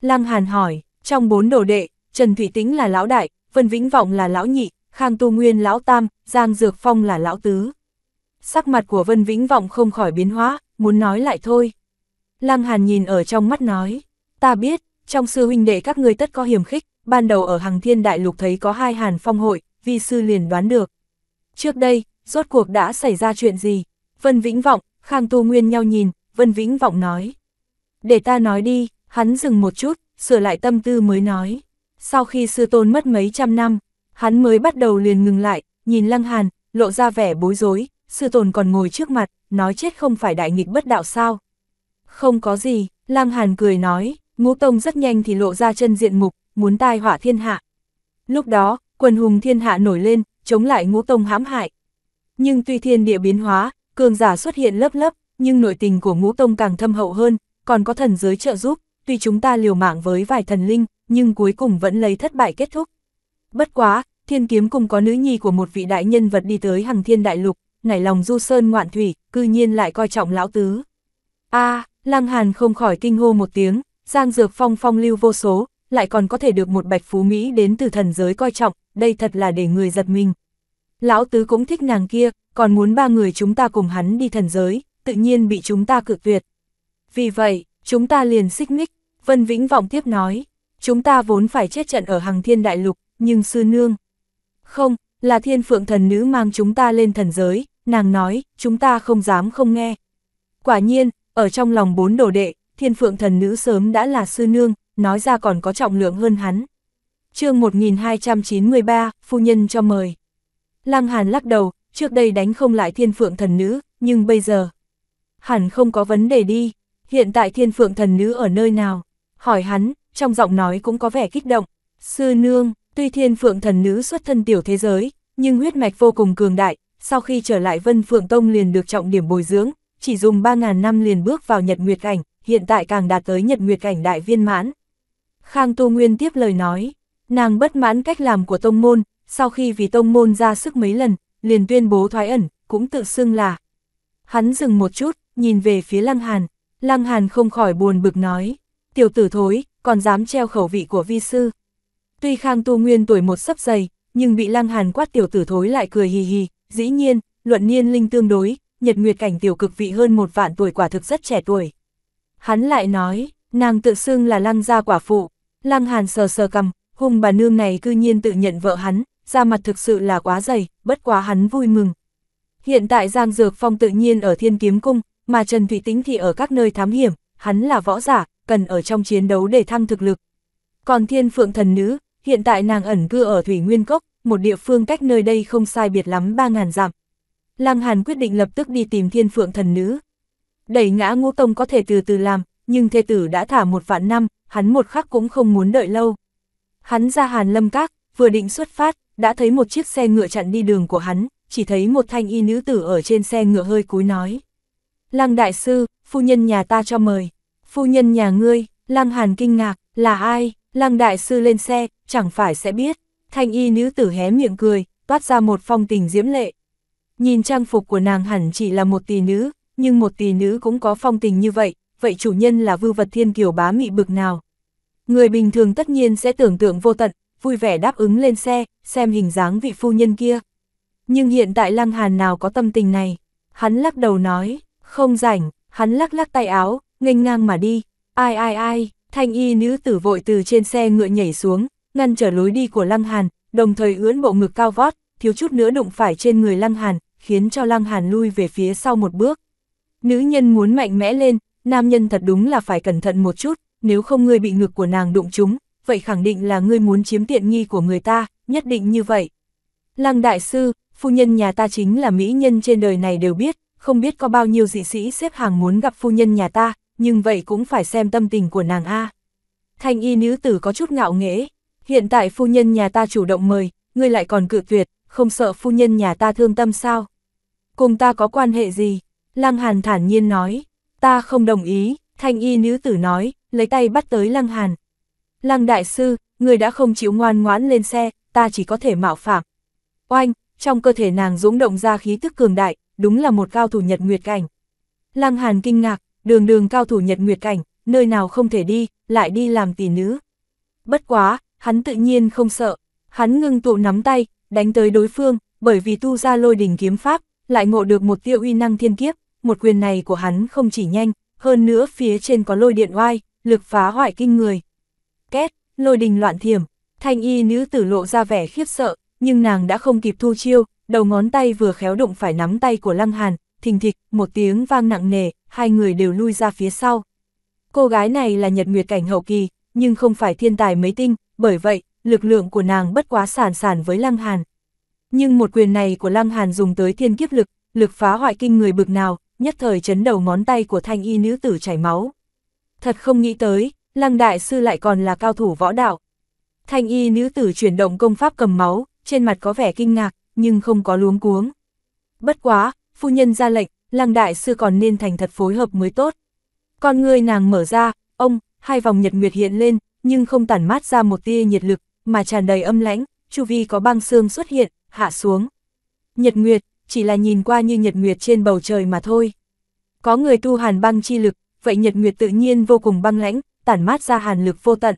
Lăng Hàn hỏi, trong bốn đồ đệ, Trần Thủy Tĩnh là lão đại, Vân Vĩnh Vọng là lão nhị, Khang Tu Nguyên lão tam, Giang Dược Phong là lão tứ. Sắc mặt của Vân Vĩnh Vọng không khỏi biến hóa, muốn nói lại thôi. Lăng Hàn nhìn ở trong mắt nói, ta biết, trong sư huynh đệ các người tất có hiểm khích, ban đầu ở hàng thiên đại lục thấy có hai hàn phong hội, vi sư liền đoán được. Trước đây, rốt cuộc đã xảy ra chuyện gì? Vân Vĩnh Vọng, Khang Tu Nguyên nhau nhìn, Vân Vĩnh Vọng nói. Để ta nói đi, hắn dừng một chút, sửa lại tâm tư mới nói. Sau khi sư tôn mất mấy trăm năm, hắn mới bắt đầu liền ngừng lại, nhìn Lăng Hàn, lộ ra vẻ bối rối, sư tôn còn ngồi trước mặt, nói chết không phải đại nghịch bất đạo sao. Không có gì, Lăng Hàn cười nói, ngũ tông rất nhanh thì lộ ra chân diện mục, muốn tai họa thiên hạ. Lúc đó, quần hùng thiên hạ nổi lên, chống lại ngũ tông hãm hại. Nhưng tuy thiên địa biến hóa, cường giả xuất hiện lớp lớp, nhưng nội tình của ngũ tông càng thâm hậu hơn, còn có thần giới trợ giúp, tuy chúng ta liều mạng với vài thần linh, nhưng cuối cùng vẫn lấy thất bại kết thúc. Bất quá, thiên kiếm cùng có nữ nhi của một vị đại nhân vật đi tới hằng thiên đại lục, nảy lòng du sơn ngoạn thủy, cư nhiên lại coi trọng lão tứ. a à, Lăng Hàn không khỏi kinh hô một tiếng, Giang Dược Phong phong lưu vô số, lại còn có thể được một bạch phú Mỹ đến từ thần giới coi trọng, đây thật là để người giật mình. Lão Tứ cũng thích nàng kia, còn muốn ba người chúng ta cùng hắn đi thần giới, tự nhiên bị chúng ta cự tuyệt. Vì vậy, chúng ta liền xích mích, Vân Vĩnh Vọng tiếp nói, chúng ta vốn phải chết trận ở hàng thiên đại lục, nhưng sư nương. Không, là thiên phượng thần nữ mang chúng ta lên thần giới, nàng nói, chúng ta không dám không nghe. Quả nhiên, ở trong lòng bốn đồ đệ, thiên phượng thần nữ sớm đã là sư nương, nói ra còn có trọng lượng hơn hắn. chương 1293, phu nhân cho mời. Lăng Hàn lắc đầu, trước đây đánh không lại thiên phượng thần nữ, nhưng bây giờ... Hẳn không có vấn đề đi, hiện tại thiên phượng thần nữ ở nơi nào? Hỏi hắn, trong giọng nói cũng có vẻ kích động. Sư nương, tuy thiên phượng thần nữ xuất thân tiểu thế giới, nhưng huyết mạch vô cùng cường đại, sau khi trở lại Vân Phượng Tông liền được trọng điểm bồi dưỡng, chỉ dùng 3.000 năm liền bước vào Nhật Nguyệt Cảnh, hiện tại càng đạt tới Nhật Nguyệt Cảnh đại viên mãn. Khang Tu Nguyên tiếp lời nói, nàng bất mãn cách làm của tông môn, sau khi vì tông môn ra sức mấy lần, liền tuyên bố thoái ẩn, cũng tự xưng là. Hắn dừng một chút, nhìn về phía Lăng Hàn, Lăng Hàn không khỏi buồn bực nói, tiểu tử thối, còn dám treo khẩu vị của vi sư. Tuy Khang Tu Nguyên tuổi một sấp dày, nhưng bị Lăng Hàn quát tiểu tử thối lại cười hì hì, dĩ nhiên, luận niên linh tương đối, nhật nguyệt cảnh tiểu cực vị hơn một vạn tuổi quả thực rất trẻ tuổi. Hắn lại nói, nàng tự xưng là Lăng gia quả phụ, Lăng Hàn sờ sờ cầm, hùng bà nương này cư nhiên tự nhận vợ hắn, ra mặt thực sự là quá dày, bất quá hắn vui mừng. Hiện tại Giang Dược Phong tự nhiên ở Thiên Kiếm Cung, mà Trần Thủy Tĩnh thì ở các nơi thám hiểm, hắn là võ giả, cần ở trong chiến đấu để thăng thực lực. Còn Thiên Phượng Thần Nữ, hiện tại nàng ẩn cư ở Thủy Nguyên Cốc, một địa phương cách nơi đây không sai biệt lắm 3.000 dặm. Lăng Hàn quyết định lập tức đi tìm Thiên Phượng Thần Nữ. Đẩy ngã ngũ Tông có thể từ từ làm, nhưng thê tử đã thả một vạn năm, hắn một khắc cũng không muốn đợi lâu. Hắn ra Hàn Lâm Các, vừa định xuất phát, đã thấy một chiếc xe ngựa chặn đi đường của hắn, chỉ thấy một thanh y nữ tử ở trên xe ngựa hơi cúi nói. Lăng đại sư, phu nhân nhà ta cho mời. Phu nhân nhà ngươi, Lăng Hàn kinh ngạc, là ai? Lăng đại sư lên xe, chẳng phải sẽ biết. Thanh y nữ tử hé miệng cười, toát ra một phong tình diễm lệ. Nhìn trang phục của nàng hẳn chỉ là một tỷ nữ, nhưng một tỷ nữ cũng có phong tình như vậy, vậy chủ nhân là vưu vật thiên kiều bá mị bực nào. Người bình thường tất nhiên sẽ tưởng tượng vô tận, vui vẻ đáp ứng lên xe, xem hình dáng vị phu nhân kia. Nhưng hiện tại Lăng Hàn nào có tâm tình này? Hắn lắc đầu nói, không rảnh, hắn lắc lắc tay áo, nghênh ngang mà đi. Ai ai ai, thanh y nữ tử vội từ trên xe ngựa nhảy xuống, ngăn trở lối đi của Lăng Hàn, đồng thời ưỡn bộ ngực cao vót, thiếu chút nữa đụng phải trên người Lăng Hàn, khiến cho Lăng Hàn lui về phía sau một bước. Nữ nhân muốn mạnh mẽ lên, nam nhân thật đúng là phải cẩn thận một chút, nếu không ngươi bị ngực của nàng đụng chúng, vậy khẳng định là ngươi muốn chiếm tiện nghi của người ta, nhất định như vậy. Lăng đại sư, phu nhân nhà ta chính là mỹ nhân trên đời này đều biết, không biết có bao nhiêu dị sĩ xếp hàng muốn gặp phu nhân nhà ta, nhưng vậy cũng phải xem tâm tình của nàng a. Thanh y nữ tử có chút ngạo nghễ, hiện tại phu nhân nhà ta chủ động mời, ngươi lại còn cự tuyệt, không sợ phu nhân nhà ta thương tâm sao? Cùng ta có quan hệ gì? Lăng Hàn thản nhiên nói, Ta không đồng ý, thanh y nữ tử nói, lấy tay bắt tới Lăng Hàn. Lăng đại sư, người đã không chịu ngoan ngoãn lên xe, ta chỉ có thể mạo phạm. Oanh, trong cơ thể nàng dũng động ra khí tức cường đại, đúng là một cao thủ nhật nguyệt cảnh. Lăng Hàn kinh ngạc, đường đường cao thủ nhật nguyệt cảnh, nơi nào không thể đi, lại đi làm tỷ nữ. Bất quá, hắn tự nhiên không sợ, hắn ngưng tụ nắm tay, đánh tới đối phương, bởi vì tu ra lôi đỉnh kiếm pháp, lại ngộ được một tiêu uy năng thiên kiếp, một quyền này của hắn không chỉ nhanh, hơn nữa phía trên có lôi điện oai, lực phá hoại kinh người. Két, lôi đình loạn thiểm, thanh y nữ tử lộ ra vẻ khiếp sợ, nhưng nàng đã không kịp thu chiêu, đầu ngón tay vừa khéo đụng phải nắm tay của Lăng Hàn, thình thịch, một tiếng vang nặng nề, hai người đều lui ra phía sau. Cô gái này là nhật nguyệt cảnh hậu kỳ, nhưng không phải thiên tài mấy tinh, bởi vậy, lực lượng của nàng bất quá sản sản với Lăng Hàn. Nhưng một quyền này của Lăng Hàn dùng tới thiên kiếp lực, lực phá hoại kinh người bực nào, nhất thời chấn đầu ngón tay của thanh y nữ tử chảy máu. Thật không nghĩ tới, lăng đại sư lại còn là cao thủ võ đạo. Thanh y nữ tử chuyển động công pháp cầm máu, trên mặt có vẻ kinh ngạc, nhưng không có luống cuống. Bất quá, phu nhân ra lệnh, lăng đại sư còn nên thành thật phối hợp mới tốt. Con người nàng mở ra, ông, hai vòng nhật nguyệt hiện lên, nhưng không tản mát ra một tia nhiệt lực, mà tràn đầy âm lãnh, chu vi có băng xương xuất hiện, hạ xuống. Nhật nguyệt, chỉ là nhìn qua như nhật nguyệt trên bầu trời mà thôi. Có người tu hàn băng chi lực, vậy nhật nguyệt tự nhiên vô cùng băng lãnh, tản mát ra hàn lực vô tận.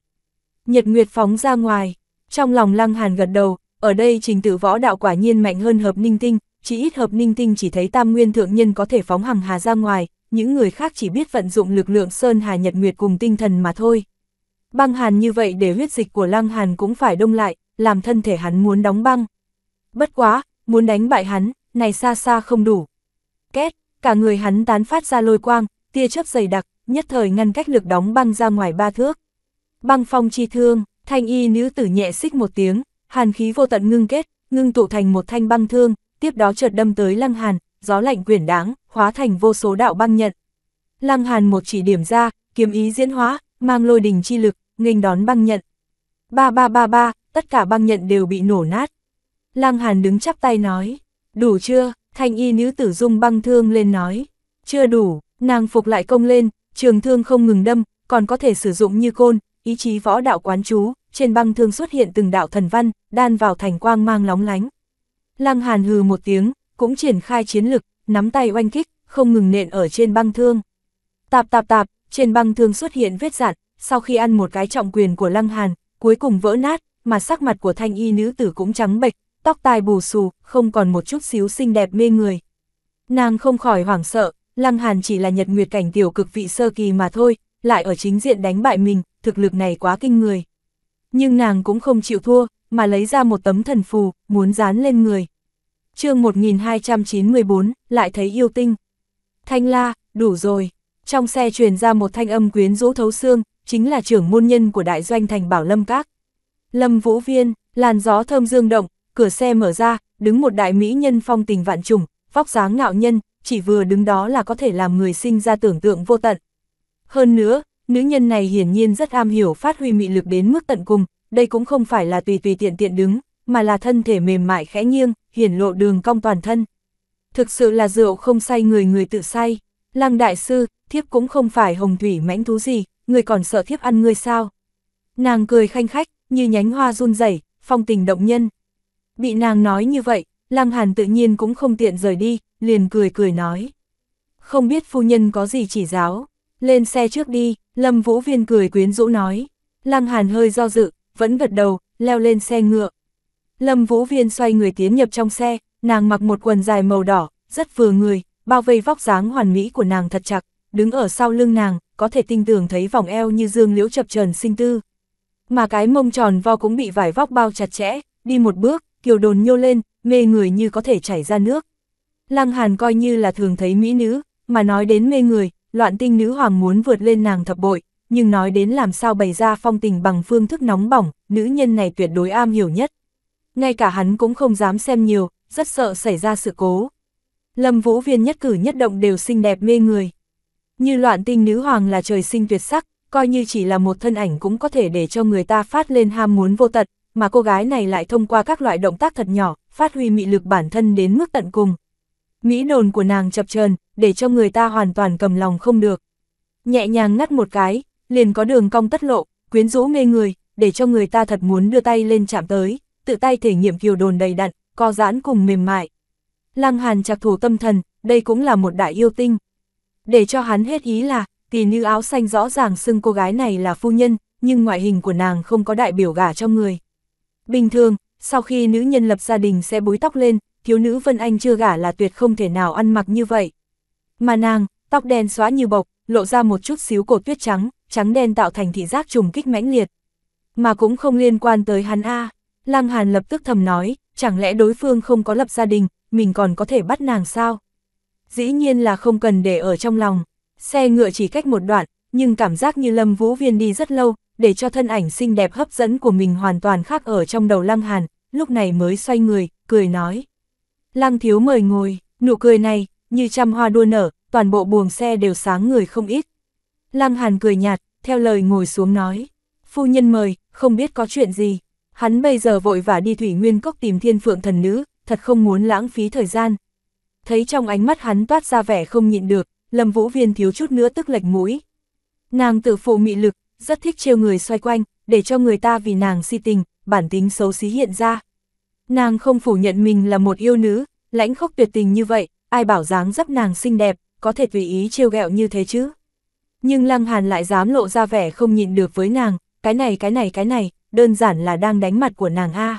Nhật nguyệt phóng ra ngoài, trong lòng lăng hàn gật đầu, ở đây trình tự võ đạo quả nhiên mạnh hơn hợp ninh tinh, chỉ ít hợp ninh tinh chỉ thấy tam nguyên thượng nhân có thể phóng hằng hà ra ngoài, những người khác chỉ biết vận dụng lực lượng sơn hà nhật nguyệt cùng tinh thần mà thôi. Băng hàn như vậy để huyết dịch của lăng hàn cũng phải đông lại, làm thân thể hắn muốn đóng băng. Bất quá, muốn đánh bại hắn, này xa xa không đủ. Két, cả người hắn tán phát ra lôi quang, tia chớp dày đặc, nhất thời ngăn cách lực đóng băng ra ngoài ba thước. Băng phong chi thương, thanh y nữ tử nhẹ xích một tiếng, hàn khí vô tận ngưng kết, ngưng tụ thành một thanh băng thương, tiếp đó chợt đâm tới lăng hàn, gió lạnh quyển đáng, hóa thành vô số đạo băng nhận. Lăng hàn một chỉ điểm ra, kiếm ý diễn hóa, mang lôi đình chi lực, nghênh đón băng nhận. Ba ba ba ba, tất cả băng nhận đều bị nổ nát. Lăng hàn đứng chắp tay nói đủ chưa, thanh y nữ tử dung băng thương lên nói, chưa đủ, nàng phục lại công lên, trường thương không ngừng đâm, còn có thể sử dụng như côn, ý chí võ đạo quán chú, trên băng thương xuất hiện từng đạo thần văn, đan vào thành quang mang lóng lánh. Lăng Hàn hừ một tiếng, cũng triển khai chiến lực, nắm tay oanh kích, không ngừng nện ở trên băng thương. Tạp tạp tạp, trên băng thương xuất hiện vết dạn, sau khi ăn một cái trọng quyền của Lăng Hàn, cuối cùng vỡ nát, mà sắc mặt của thanh y nữ tử cũng trắng bệch, tóc tai bù xù, không còn một chút xíu xinh đẹp mê người. Nàng không khỏi hoảng sợ, Lăng Hàn chỉ là nhật nguyệt cảnh tiểu cực vị sơ kỳ mà thôi, lại ở chính diện đánh bại mình, thực lực này quá kinh người. Nhưng nàng cũng không chịu thua, mà lấy ra một tấm thần phù, muốn dán lên người. chương 1294, lại thấy yêu tinh. Thanh la, đủ rồi. Trong xe truyền ra một thanh âm quyến rũ thấu xương, chính là trưởng môn nhân của đại doanh thành Bảo Lâm Các. Lâm Vũ Viên, làn gió thơm dương động, cửa xe mở ra, đứng một đại mỹ nhân phong tình vạn trùng, vóc dáng ngạo nhân, chỉ vừa đứng đó là có thể làm người sinh ra tưởng tượng vô tận. Hơn nữa, nữ nhân này hiển nhiên rất am hiểu phát huy mị lực đến mức tận cùng, đây cũng không phải là tùy tùy tiện tiện đứng, mà là thân thể mềm mại khẽ nghiêng, hiển lộ đường cong toàn thân. Thực sự là rượu không say người người tự say. lang đại sư, thiếp cũng không phải hồng thủy mãnh thú gì, người còn sợ thiếp ăn ngươi sao? Nàng cười khanh khách, như nhánh hoa run rẩy, phong tình động nhân. Bị nàng nói như vậy, Lăng Hàn tự nhiên cũng không tiện rời đi, liền cười cười nói. Không biết phu nhân có gì chỉ giáo, lên xe trước đi, Lâm Vũ Viên cười quyến rũ nói. Lăng Hàn hơi do dự, vẫn gật đầu, leo lên xe ngựa. Lâm Vũ Viên xoay người tiến nhập trong xe, nàng mặc một quần dài màu đỏ, rất vừa người, bao vây vóc dáng hoàn mỹ của nàng thật chặt, đứng ở sau lưng nàng, có thể tinh tường thấy vòng eo như dương liễu chập trần sinh tư. Mà cái mông tròn vo cũng bị vải vóc bao chặt chẽ, đi một bước, kiều đồn nhô lên, mê người như có thể chảy ra nước. Lăng Hàn coi như là thường thấy mỹ nữ, mà nói đến mê người, loạn tinh nữ hoàng muốn vượt lên nàng thập bội, nhưng nói đến làm sao bày ra phong tình bằng phương thức nóng bỏng, nữ nhân này tuyệt đối am hiểu nhất. Ngay cả hắn cũng không dám xem nhiều, rất sợ xảy ra sự cố. Lâm Vũ Viên nhất cử nhất động đều xinh đẹp mê người. Như loạn tinh nữ hoàng là trời sinh tuyệt sắc, coi như chỉ là một thân ảnh cũng có thể để cho người ta phát lên ham muốn vô tật, mà cô gái này lại thông qua các loại động tác thật nhỏ, phát huy mị lực bản thân đến mức tận cùng. Mỹ nồn của nàng chập chờn để cho người ta hoàn toàn cầm lòng không được. Nhẹ nhàng ngắt một cái, liền có đường cong tất lộ, quyến rũ mê người, để cho người ta thật muốn đưa tay lên chạm tới, tự tay thể nghiệm kiều đồn đầy đặn, co giãn cùng mềm mại. Lăng Hàn chặt thủ tâm thần, đây cũng là một đại yêu tinh. Để cho hắn hết ý là, tỷ như áo xanh rõ ràng xưng cô gái này là phu nhân, nhưng ngoại hình của nàng không có đại biểu gả cho người. Bình thường, sau khi nữ nhân lập gia đình sẽ búi tóc lên, thiếu nữ Vân Anh chưa gả là tuyệt không thể nào ăn mặc như vậy. Mà nàng, tóc đen xóa như bọc, lộ ra một chút xíu cổ tuyết trắng, trắng đen tạo thành thị giác trùng kích mãnh liệt. Mà cũng không liên quan tới hắn A. À. Lăng Hàn lập tức thầm nói, chẳng lẽ đối phương không có lập gia đình, mình còn có thể bắt nàng sao? Dĩ nhiên là không cần để ở trong lòng. Xe ngựa chỉ cách một đoạn, nhưng cảm giác như Lâm Vũ Viên đi rất lâu, để cho thân ảnh xinh đẹp hấp dẫn của mình hoàn toàn khác ở trong đầu Lăng Hàn, lúc này mới xoay người, cười nói. Lăng thiếu mời ngồi, nụ cười này, như trăm hoa đua nở, toàn bộ buồng xe đều sáng người không ít. Lăng Hàn cười nhạt, theo lời ngồi xuống nói. Phu nhân mời, không biết có chuyện gì. Hắn bây giờ vội vã đi thủy nguyên cốc tìm thiên phượng thần nữ, thật không muốn lãng phí thời gian. Thấy trong ánh mắt hắn toát ra vẻ không nhịn được, Lâm Vũ Viên thiếu chút nữa tức lệch mũi. Nàng tự phụ mị lực, rất thích trêu người xoay quanh, để cho người ta vì nàng si tình, bản tính xấu xí hiện ra. Nàng không phủ nhận mình là một yêu nữ, lãnh khốc tuyệt tình như vậy, ai bảo dáng dấp nàng xinh đẹp, có thể tùy ý trêu ghẹo như thế chứ. Nhưng Lăng Hàn lại dám lộ ra vẻ không nhịn được với nàng, cái này cái này cái này, đơn giản là đang đánh mặt của nàng a.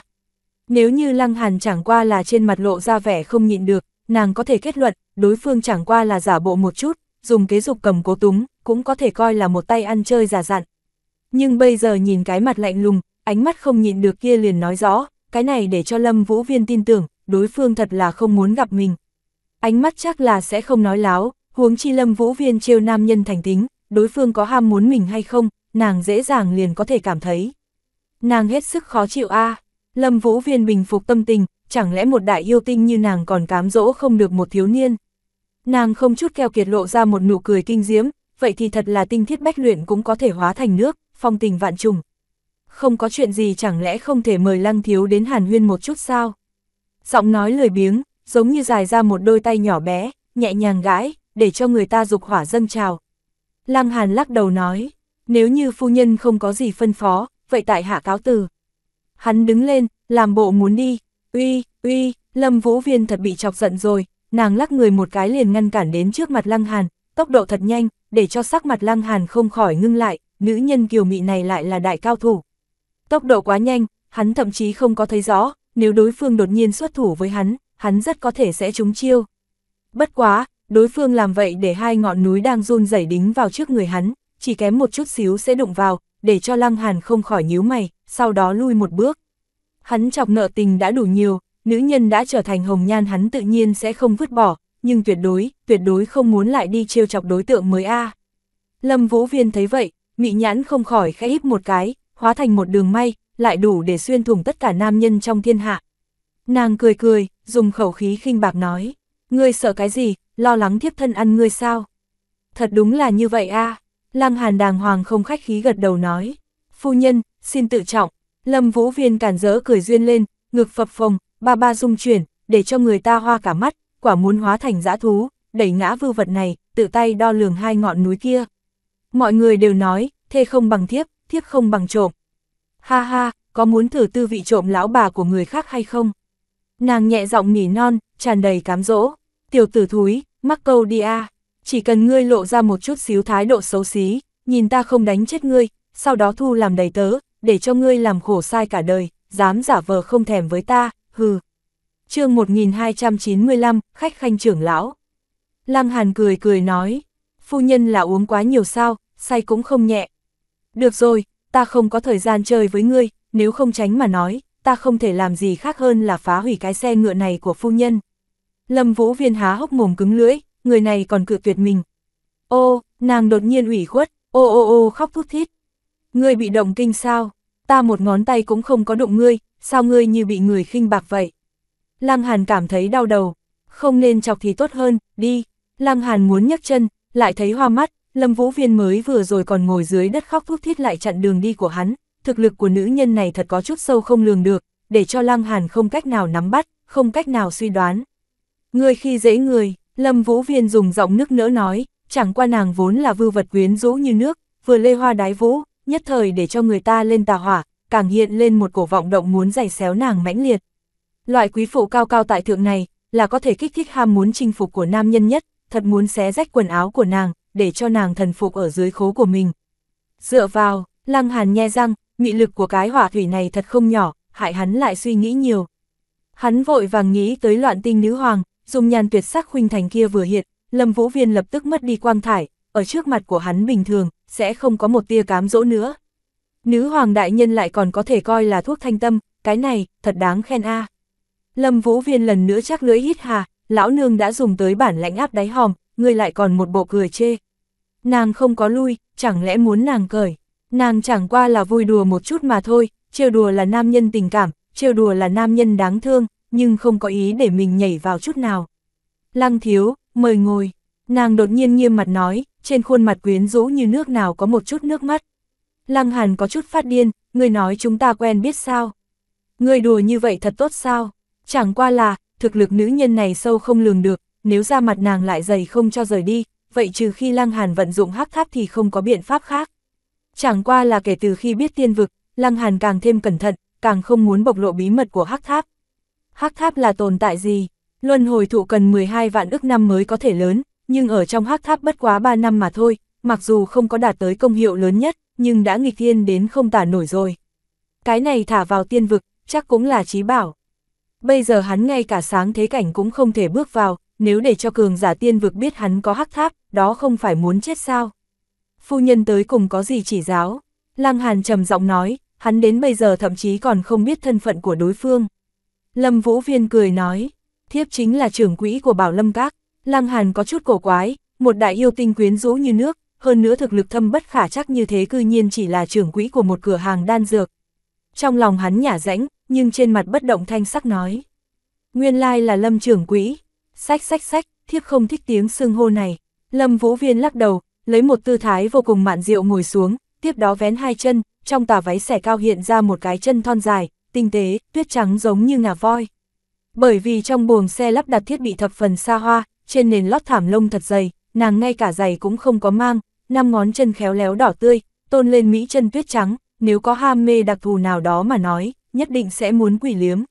Nếu như Lăng Hàn chẳng qua là trên mặt lộ ra vẻ không nhịn được, nàng có thể kết luận, đối phương chẳng qua là giả bộ một chút, dùng kế dục cầm cố túng, cũng có thể coi là một tay ăn chơi giả dặn nhưng bây giờ nhìn cái mặt lạnh lùng, ánh mắt không nhịn được kia liền nói rõ, cái này để cho Lâm Vũ Viên tin tưởng, đối phương thật là không muốn gặp mình. Ánh mắt chắc là sẽ không nói láo, huống chi Lâm Vũ Viên trêu nam nhân thành tính, đối phương có ham muốn mình hay không, nàng dễ dàng liền có thể cảm thấy. Nàng hết sức khó chịu a Lâm Vũ Viên bình phục tâm tình, chẳng lẽ một đại yêu tinh như nàng còn cám dỗ không được một thiếu niên. Nàng không chút keo kiệt lộ ra một nụ cười kinh diễm, vậy thì thật là tinh thiết bách luyện cũng có thể hóa thành nước phong tình vạn trùng. Không có chuyện gì chẳng lẽ không thể mời Lăng Thiếu đến Hàn Huyên một chút sao? Giọng nói lười biếng, giống như dài ra một đôi tay nhỏ bé, nhẹ nhàng gãi, để cho người ta dục hỏa dâng trào. Lăng Hàn lắc đầu nói, nếu như phu nhân không có gì phân phó, vậy tại hạ cáo từ. Hắn đứng lên, làm bộ muốn đi, uy, uy, Lâm Vũ Viên thật bị chọc giận rồi, nàng lắc người một cái liền ngăn cản đến trước mặt Lăng Hàn, tốc độ thật nhanh, để cho sắc mặt Lăng Hàn không khỏi ngưng lại, nữ nhân kiều mị này lại là đại cao thủ. Tốc độ quá nhanh, hắn thậm chí không có thấy rõ, nếu đối phương đột nhiên xuất thủ với hắn, hắn rất có thể sẽ trúng chiêu. Bất quá, đối phương làm vậy để hai ngọn núi đang run rẩy đính vào trước người hắn, chỉ kém một chút xíu sẽ đụng vào, để cho Lăng Hàn không khỏi nhíu mày, sau đó lui một bước. Hắn chọc nợ tình đã đủ nhiều, nữ nhân đã trở thành hồng nhan hắn tự nhiên sẽ không vứt bỏ, nhưng tuyệt đối, tuyệt đối không muốn lại đi trêu chọc đối tượng mới a. Lâm Vũ Viên thấy vậy, mị nhãn không khỏi khẽ híp một cái, hóa thành một đường may, lại đủ để xuyên thủng tất cả nam nhân trong thiên hạ. Nàng cười cười, dùng khẩu khí khinh bạc nói, ngươi sợ cái gì, lo lắng thiếp thân ăn ngươi sao? Thật đúng là như vậy a à. Lăng Hàn đàng hoàng không khách khí gật đầu nói, phu nhân, xin tự trọng, Lâm Vũ Viên cản rỡ cười duyên lên, ngực phập phồng, ba ba dung chuyển, để cho người ta hoa cả mắt, quả muốn hóa thành dã thú, đẩy ngã vư vật này, tự tay đo lường hai ngọn núi kia. Mọi người đều nói, thê không bằng thiếp, thiếp không bằng trộm. Ha ha, có muốn thử tư vị trộm lão bà của người khác hay không? Nàng nhẹ giọng nỉ non, tràn đầy cám dỗ. Tiểu tử thúi, mắc câu đi a. Chỉ cần ngươi lộ ra một chút xíu thái độ xấu xí, nhìn ta không đánh chết ngươi, sau đó thu làm đầy tớ, để cho ngươi làm khổ sai cả đời, dám giả vờ không thèm với ta, hừ. chương 1295, khách khanh trưởng lão. Lăng Hàn cười cười nói, phu nhân là uống quá nhiều sao, say cũng không nhẹ. Được rồi, ta không có thời gian chơi với ngươi, nếu không tránh mà nói, ta không thể làm gì khác hơn là phá hủy cái xe ngựa này của phu nhân. Lâm Vũ Viên há hốc mồm cứng lưỡi, người này còn cự tuyệt mình. Ô, nàng đột nhiên ủy khuất, ô ô ô khóc thút thít. Ngươi bị động kinh sao? Ta một ngón tay cũng không có động ngươi, sao ngươi như bị người khinh bạc vậy? Lăng Hàn cảm thấy đau đầu, không nên chọc thì tốt hơn, đi. Lăng Hàn muốn nhấc chân, lại thấy hoa mắt, Lâm Vũ Viên mới vừa rồi còn ngồi dưới đất khóc thút thiết lại chặn đường đi của hắn, thực lực của nữ nhân này thật có chút sâu không lường được, để cho Lăng Hàn không cách nào nắm bắt, không cách nào suy đoán. Người khi dễ người, Lâm Vũ Viên dùng giọng nước nỡ nói, chẳng qua nàng vốn là vưu vật quyến rũ như nước, vừa lê hoa đái vũ, nhất thời để cho người ta lên tà hỏa, càng hiện lên một cổ vọng động muốn giày xéo nàng mãnh liệt. Loại quý phụ cao cao tại thượng này, là có thể kích thích ham muốn chinh phục của nam nhân nhất, thật muốn xé rách quần áo của nàng, để cho nàng thần phục ở dưới khố của mình. Dựa vào, Lăng Hàn nhe răng, nghị lực của cái hỏa thủy này thật không nhỏ, hại hắn lại suy nghĩ nhiều. Hắn vội vàng nghĩ tới loạn tinh nữ hoàng, dùng nhàn tuyệt sắc huynh thành kia vừa hiện, Lâm Vũ Viên lập tức mất đi quang thải, ở trước mặt của hắn bình thường, sẽ không có một tia cám dỗ nữa. Nữ hoàng đại nhân lại còn có thể coi là thuốc thanh tâm, cái này, thật đáng khen a. Lâm Vũ Viên lần nữa chắc lưỡi hít hà, lão nương đã dùng tới bản lãnh áp đáy hòm, người lại còn một bộ cười chê nàng không có lui, chẳng lẽ muốn nàng cởi. Nàng chẳng qua là vui đùa một chút mà thôi, trêu đùa là nam nhân tình cảm, trêu đùa là nam nhân đáng thương, nhưng không có ý để mình nhảy vào chút nào. Lăng thiếu, mời ngồi. Nàng đột nhiên nghiêm mặt nói, trên khuôn mặt quyến rũ như nước nào có một chút nước mắt. Lăng hàn có chút phát điên, người nói chúng ta quen biết sao. Người đùa như vậy thật tốt sao. Chẳng qua là, thực lực nữ nhân này sâu không lường được, nếu ra mặt nàng lại dày không cho rời đi, vậy trừ khi Lăng Hàn vận dụng hắc tháp thì không có biện pháp khác. Chẳng qua là kể từ khi biết tiên vực, Lăng Hàn càng thêm cẩn thận, càng không muốn bộc lộ bí mật của hắc tháp. Hắc tháp là tồn tại gì? Luân hồi thụ cần 12 vạn ức năm mới có thể lớn, nhưng ở trong hắc tháp bất quá 3 năm mà thôi, mặc dù không có đạt tới công hiệu lớn nhất, nhưng đã nghịch thiên đến không tả nổi rồi. Cái này thả vào tiên vực, chắc cũng là trí bảo. Bây giờ hắn ngay cả sáng thế cảnh cũng không thể bước vào, nếu để cho cường giả tiên vực biết hắn có hắc tháp, đó không phải muốn chết sao. Phu nhân tới cùng có gì chỉ giáo? Lăng Hàn trầm giọng nói, hắn đến bây giờ thậm chí còn không biết thân phận của đối phương. Lâm Vũ Viên cười nói, thiếp chính là trưởng quỹ của Bảo Lâm Các. Lăng Hàn có chút cổ quái, một đại yêu tinh quyến rũ như nước, hơn nữa thực lực thâm bất khả chắc như thế cư nhiên chỉ là trưởng quỹ của một cửa hàng đan dược. Trong lòng hắn nhả rãnh, nhưng trên mặt bất động thanh sắc nói. Nguyên lai là Lâm trưởng quỹ, Sách sách sách, thiếp không thích tiếng xưng hô này. Lâm Vũ Viên lắc đầu, lấy một tư thái vô cùng mạn diệu ngồi xuống, tiếp đó vén hai chân, trong tà váy xẻ cao hiện ra một cái chân thon dài, tinh tế, tuyết trắng giống như ngà voi. Bởi vì trong buồng xe lắp đặt thiết bị thập phần xa hoa, trên nền lót thảm lông thật dày, nàng ngay cả giày cũng không có mang, năm ngón chân khéo léo đỏ tươi, tôn lên mỹ chân tuyết trắng, nếu có ham mê đặc thù nào đó mà nói, nhất định sẽ muốn quỷ liếm.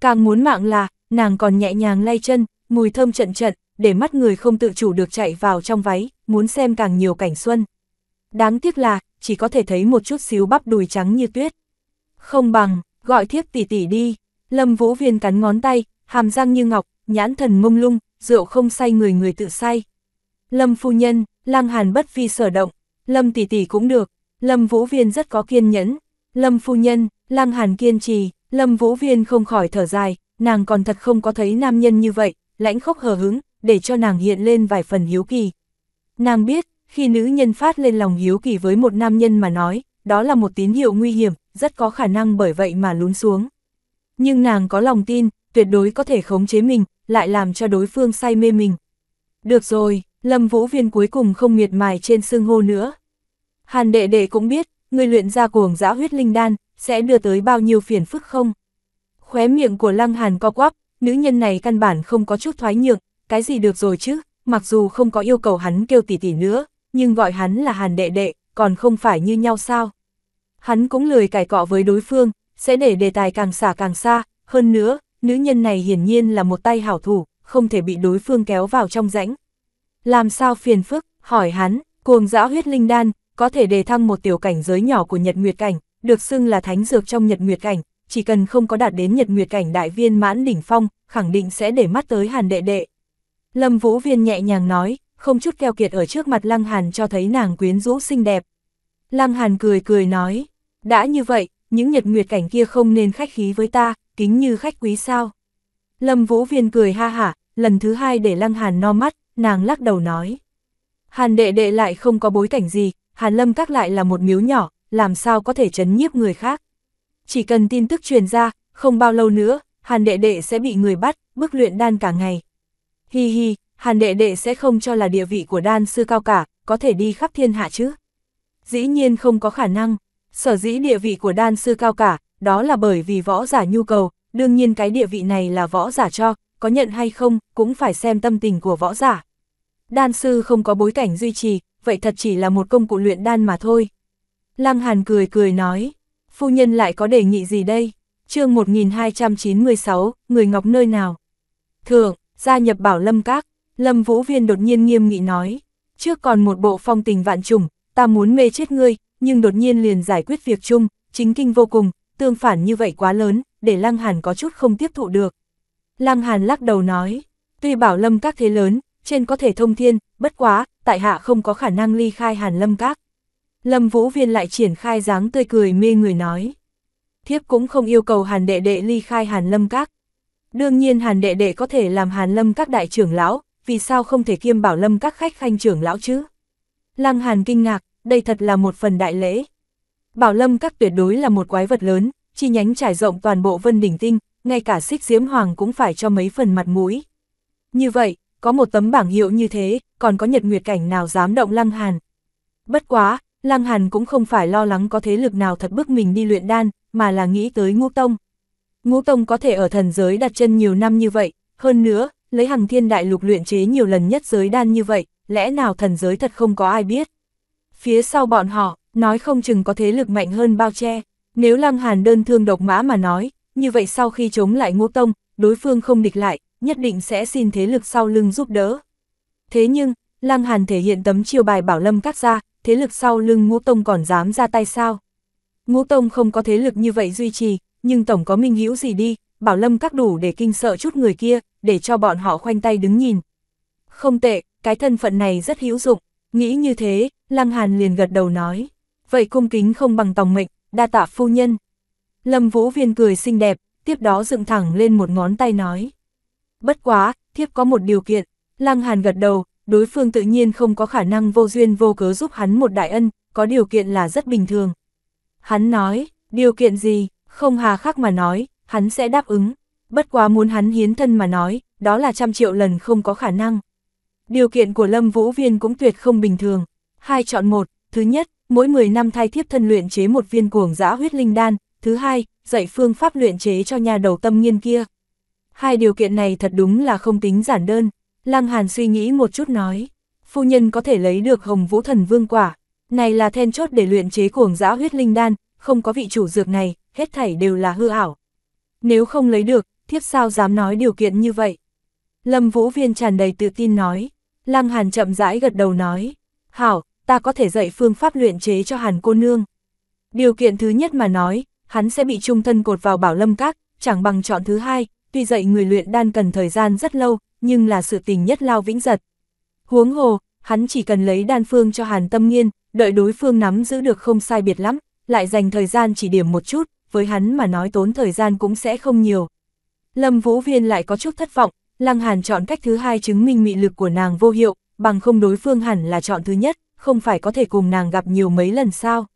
Càng muốn mạng là, nàng còn nhẹ nhàng lay chân, mùi thơm trận trận, để mắt người không tự chủ được chạy vào trong váy, muốn xem càng nhiều cảnh xuân. Đáng tiếc là, chỉ có thể thấy một chút xíu bắp đùi trắng như tuyết. Không bằng, gọi thiếp tỷ tỷ đi. Lâm Vũ Viên cắn ngón tay, hàm răng như ngọc, nhãn thần mông lung, rượu không say người người tự say. Lâm phu nhân, lang hàn bất vi sở động, Lâm tỷ tỷ cũng được. Lâm Vũ Viên rất có kiên nhẫn. Lâm phu nhân, lang hàn kiên trì, Lâm Vũ Viên không khỏi thở dài, nàng còn thật không có thấy nam nhân như vậy, lãnh khốc hờ hứng, để cho nàng hiện lên vài phần hiếu kỳ. Nàng biết, khi nữ nhân phát lên lòng hiếu kỳ với một nam nhân mà nói, đó là một tín hiệu nguy hiểm, rất có khả năng bởi vậy mà lún xuống. Nhưng nàng có lòng tin, tuyệt đối có thể khống chế mình, lại làm cho đối phương say mê mình. Được rồi, Lâm Vũ Viên cuối cùng không miệt mài trên xương hô nữa. Hàn đệ đệ cũng biết, người luyện ra cuồng dã huyết linh đan, sẽ đưa tới bao nhiêu phiền phức không? Khóe miệng của Lăng Hàn co quắp, nữ nhân này căn bản không có chút thoái nhượng, cái gì được rồi chứ, mặc dù không có yêu cầu hắn kêu tỷ tỷ nữa, nhưng gọi hắn là hàn đệ đệ, còn không phải như nhau sao. Hắn cũng lười cải cọ với đối phương, sẽ để đề tài càng xả càng xa, hơn nữa, nữ nhân này hiển nhiên là một tay hảo thủ, không thể bị đối phương kéo vào trong rãnh. Làm sao phiền phức, hỏi hắn, cuồng dã huyết linh đan, có thể đề thăng một tiểu cảnh giới nhỏ của nhật nguyệt cảnh, được xưng là thánh dược trong nhật nguyệt cảnh, chỉ cần không có đạt đến nhật nguyệt cảnh đại viên mãn đỉnh phong, khẳng định sẽ để mắt tới Hàn đệ đệ. Lâm Vũ Viên nhẹ nhàng nói, không chút keo kiệt ở trước mặt Lăng Hàn cho thấy nàng quyến rũ xinh đẹp. Lăng Hàn cười cười nói, đã như vậy, những nhật nguyệt cảnh kia không nên khách khí với ta, kính như khách quý sao. Lâm Vũ Viên cười ha hả, lần thứ hai để Lăng Hàn no mắt, nàng lắc đầu nói. Hàn đệ đệ lại không có bối cảnh gì, Hàn Lâm các lại là một miếu nhỏ, làm sao có thể chấn nhiếp người khác chỉ cần tin tức truyền ra, không bao lâu nữa, Hàn Đệ Đệ sẽ bị người bắt, bức luyện đan cả ngày. Hi hi, Hàn Đệ Đệ sẽ không cho là địa vị của đan sư cao cả, có thể đi khắp thiên hạ chứ. Dĩ nhiên không có khả năng, sở dĩ địa vị của đan sư cao cả, đó là bởi vì võ giả nhu cầu, đương nhiên cái địa vị này là võ giả cho, có nhận hay không, cũng phải xem tâm tình của võ giả. Đan sư không có bối cảnh duy trì, vậy thật chỉ là một công cụ luyện đan mà thôi. Lăng Hàn cười cười nói. Phu nhân lại có đề nghị gì đây? chương 1296, người ngọc nơi nào? Thượng, gia nhập bảo lâm các, lâm vũ viên đột nhiên nghiêm nghị nói. Trước còn một bộ phong tình vạn trùng, ta muốn mê chết ngươi, nhưng đột nhiên liền giải quyết việc chung, chính kinh vô cùng, tương phản như vậy quá lớn, để Lăng Hàn có chút không tiếp thụ được. Lăng Hàn lắc đầu nói, tuy bảo lâm các thế lớn, trên có thể thông thiên, bất quá, tại hạ không có khả năng ly khai Hàn lâm các. Lâm Vũ Viên lại triển khai dáng tươi cười mê người nói. Thiếp cũng không yêu cầu Hàn Đệ Đệ ly khai Hàn Lâm Các. Đương nhiên Hàn Đệ Đệ có thể làm Hàn Lâm Các đại trưởng lão, vì sao không thể kiêm bảo Lâm Các khách khanh trưởng lão chứ? Lăng Hàn kinh ngạc, đây thật là một phần đại lễ. Bảo Lâm Các tuyệt đối là một quái vật lớn, chi nhánh trải rộng toàn bộ Vân Đỉnh Tinh, ngay cả xích diễm hoàng cũng phải cho mấy phần mặt mũi. Như vậy, có một tấm bảng hiệu như thế, còn có nhật nguyệt cảnh nào dám động lăng hàn. Bất quá, Lăng Hàn cũng không phải lo lắng có thế lực nào thật bước mình đi luyện đan, mà là nghĩ tới ngũ tông. Ngũ tông có thể ở thần giới đặt chân nhiều năm như vậy, hơn nữa, lấy Hằng thiên đại lục luyện chế nhiều lần nhất giới đan như vậy, lẽ nào thần giới thật không có ai biết. Phía sau bọn họ, nói không chừng có thế lực mạnh hơn bao che, nếu Lăng Hàn đơn thương độc mã mà nói, như vậy sau khi chống lại ngũ tông, đối phương không địch lại, nhất định sẽ xin thế lực sau lưng giúp đỡ. Thế nhưng, Lăng Hàn thể hiện tấm chiêu bài bảo lâm cắt ra, thế lực sau lưng ngũ tông còn dám ra tay sao? Ngũ tông không có thế lực như vậy duy trì, nhưng tổng có minh hữu gì đi, bảo lâm các đủ để kinh sợ chút người kia, để cho bọn họ khoanh tay đứng nhìn. Không tệ, cái thân phận này rất hữu dụng, nghĩ như thế, Lăng Hàn liền gật đầu nói. Vậy cung kính không bằng tòng mệnh, đa tạ phu nhân. Lâm Vũ Viên cười xinh đẹp, tiếp đó dựng thẳng lên một ngón tay nói. Bất quá, thiếp có một điều kiện, Lăng Hàn gật đầu, đối phương tự nhiên không có khả năng vô duyên vô cớ giúp hắn một đại ân, có điều kiện là rất bình thường. Hắn nói, điều kiện gì, không hà khắc mà nói, hắn sẽ đáp ứng, bất quá muốn hắn hiến thân mà nói, đó là trăm triệu lần không có khả năng. Điều kiện của Lâm Vũ Viên cũng tuyệt không bình thường, hai chọn một, thứ nhất, mỗi 10 năm thay thiếp thân luyện chế một viên cuồng dã huyết linh đan, thứ hai, dạy phương pháp luyện chế cho nhà đầu tâm nghiên kia. Hai điều kiện này thật đúng là không tính giản đơn. Lăng Hàn suy nghĩ một chút nói, phu nhân có thể lấy được hồng vũ thần vương quả, này là then chốt để luyện chế cuồng dã huyết linh đan, không có vị chủ dược này, hết thảy đều là hư ảo. Nếu không lấy được, thiếp sao dám nói điều kiện như vậy? Lâm Vũ Viên tràn đầy tự tin nói, Lăng Hàn chậm rãi gật đầu nói, hảo, ta có thể dạy phương pháp luyện chế cho Hàn cô nương. Điều kiện thứ nhất mà nói, hắn sẽ bị trung thân cột vào bảo lâm các, chẳng bằng chọn thứ hai, tuy dạy người luyện đan cần thời gian rất lâu, nhưng là sự tình nhất lao vĩnh giật. Huống hồ, hắn chỉ cần lấy đan phương cho Hàn Tâm Nghiên, đợi đối phương nắm giữ được không sai biệt lắm, lại dành thời gian chỉ điểm một chút, với hắn mà nói tốn thời gian cũng sẽ không nhiều. Lâm Vũ Viên lại có chút thất vọng, Lăng Hàn chọn cách thứ hai chứng minh mị lực của nàng vô hiệu, bằng không đối phương hẳn là chọn thứ nhất, không phải có thể cùng nàng gặp nhiều mấy lần sao.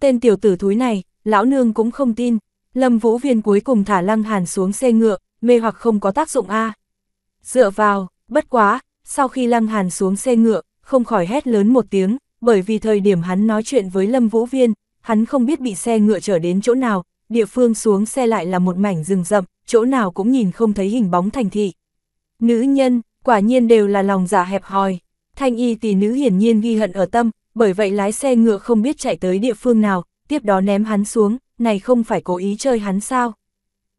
Tên tiểu tử thúi này, lão nương cũng không tin, Lâm Vũ Viên cuối cùng thả Lăng Hàn xuống xe ngựa, mê hoặc không có tác dụng a dựa vào, bất quá, sau khi Lăng Hàn xuống xe ngựa, không khỏi hét lớn một tiếng, bởi vì thời điểm hắn nói chuyện với Lâm Vũ Viên, hắn không biết bị xe ngựa trở đến chỗ nào, địa phương xuống xe lại là một mảnh rừng rậm, chỗ nào cũng nhìn không thấy hình bóng thành thị. Nữ nhân, quả nhiên đều là lòng giả dạ hẹp hòi, thanh y tỷ nữ hiển nhiên ghi hận ở tâm, bởi vậy lái xe ngựa không biết chạy tới địa phương nào, tiếp đó ném hắn xuống, này không phải cố ý chơi hắn sao.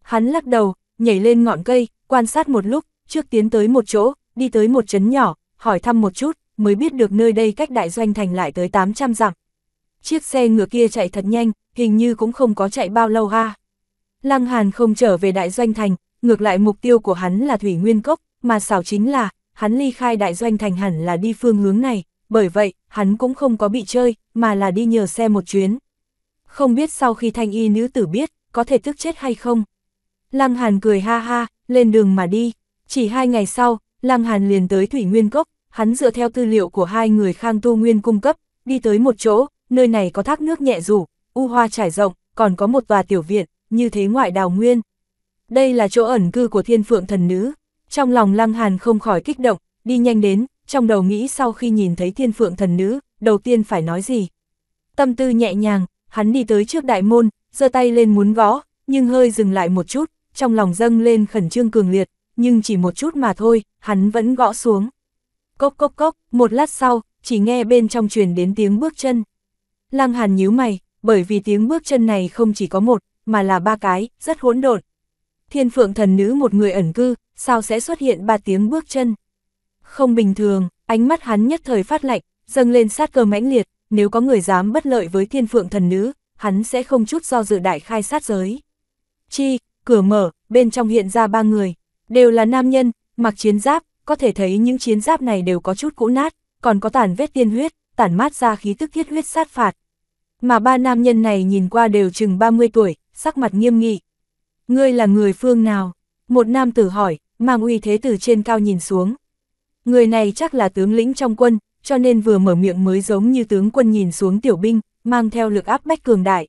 Hắn lắc đầu, nhảy lên ngọn cây, quan sát một lúc, trước tiến tới một chỗ, đi tới một trấn nhỏ, hỏi thăm một chút, mới biết được nơi đây cách đại doanh thành lại tới 800 dặm. Chiếc xe ngựa kia chạy thật nhanh, hình như cũng không có chạy bao lâu ha. Lăng Hàn không trở về đại doanh thành, ngược lại mục tiêu của hắn là Thủy Nguyên Cốc, mà xảo chính là, hắn ly khai đại doanh thành hẳn là đi phương hướng này, bởi vậy, hắn cũng không có bị chơi, mà là đi nhờ xe một chuyến. Không biết sau khi thanh y nữ tử biết, có thể tức chết hay không. Lăng Hàn cười ha ha, lên đường mà đi. Chỉ hai ngày sau, Lăng Hàn liền tới Thủy Nguyên Cốc, hắn dựa theo tư liệu của hai người Khang Tu Nguyên cung cấp, đi tới một chỗ, nơi này có thác nước nhẹ rủ, u hoa trải rộng, còn có một tòa tiểu viện, như thế ngoại đào nguyên. Đây là chỗ ẩn cư của thiên phượng thần nữ. Trong lòng Lăng Hàn không khỏi kích động, đi nhanh đến, trong đầu nghĩ sau khi nhìn thấy thiên phượng thần nữ, đầu tiên phải nói gì. Tâm tư nhẹ nhàng, hắn đi tới trước đại môn, giơ tay lên muốn gõ, nhưng hơi dừng lại một chút, trong lòng dâng lên khẩn trương cường liệt, nhưng chỉ một chút mà thôi, hắn vẫn gõ xuống. Cốc cốc cốc, một lát sau, chỉ nghe bên trong truyền đến tiếng bước chân. Lăng Hàn nhíu mày, bởi vì tiếng bước chân này không chỉ có một, mà là ba cái, rất hỗn độn. Thiên phượng thần nữ một người ẩn cư, sao sẽ xuất hiện ba tiếng bước chân? Không bình thường, ánh mắt hắn nhất thời phát lạnh, dâng lên sát cơ mãnh liệt, nếu có người dám bất lợi với thiên phượng thần nữ, hắn sẽ không chút do dự đại khai sát giới. Chi, cửa mở, bên trong hiện ra ba người đều là nam nhân, mặc chiến giáp, có thể thấy những chiến giáp này đều có chút cũ nát, còn có tàn vết tiên huyết, tản mát ra khí tức thiết huyết sát phạt. Mà ba nam nhân này nhìn qua đều chừng 30 tuổi, sắc mặt nghiêm nghị. Ngươi là người phương nào? Một nam tử hỏi, mang uy thế từ trên cao nhìn xuống. Người này chắc là tướng lĩnh trong quân, cho nên vừa mở miệng mới giống như tướng quân nhìn xuống tiểu binh, mang theo lực áp bách cường đại.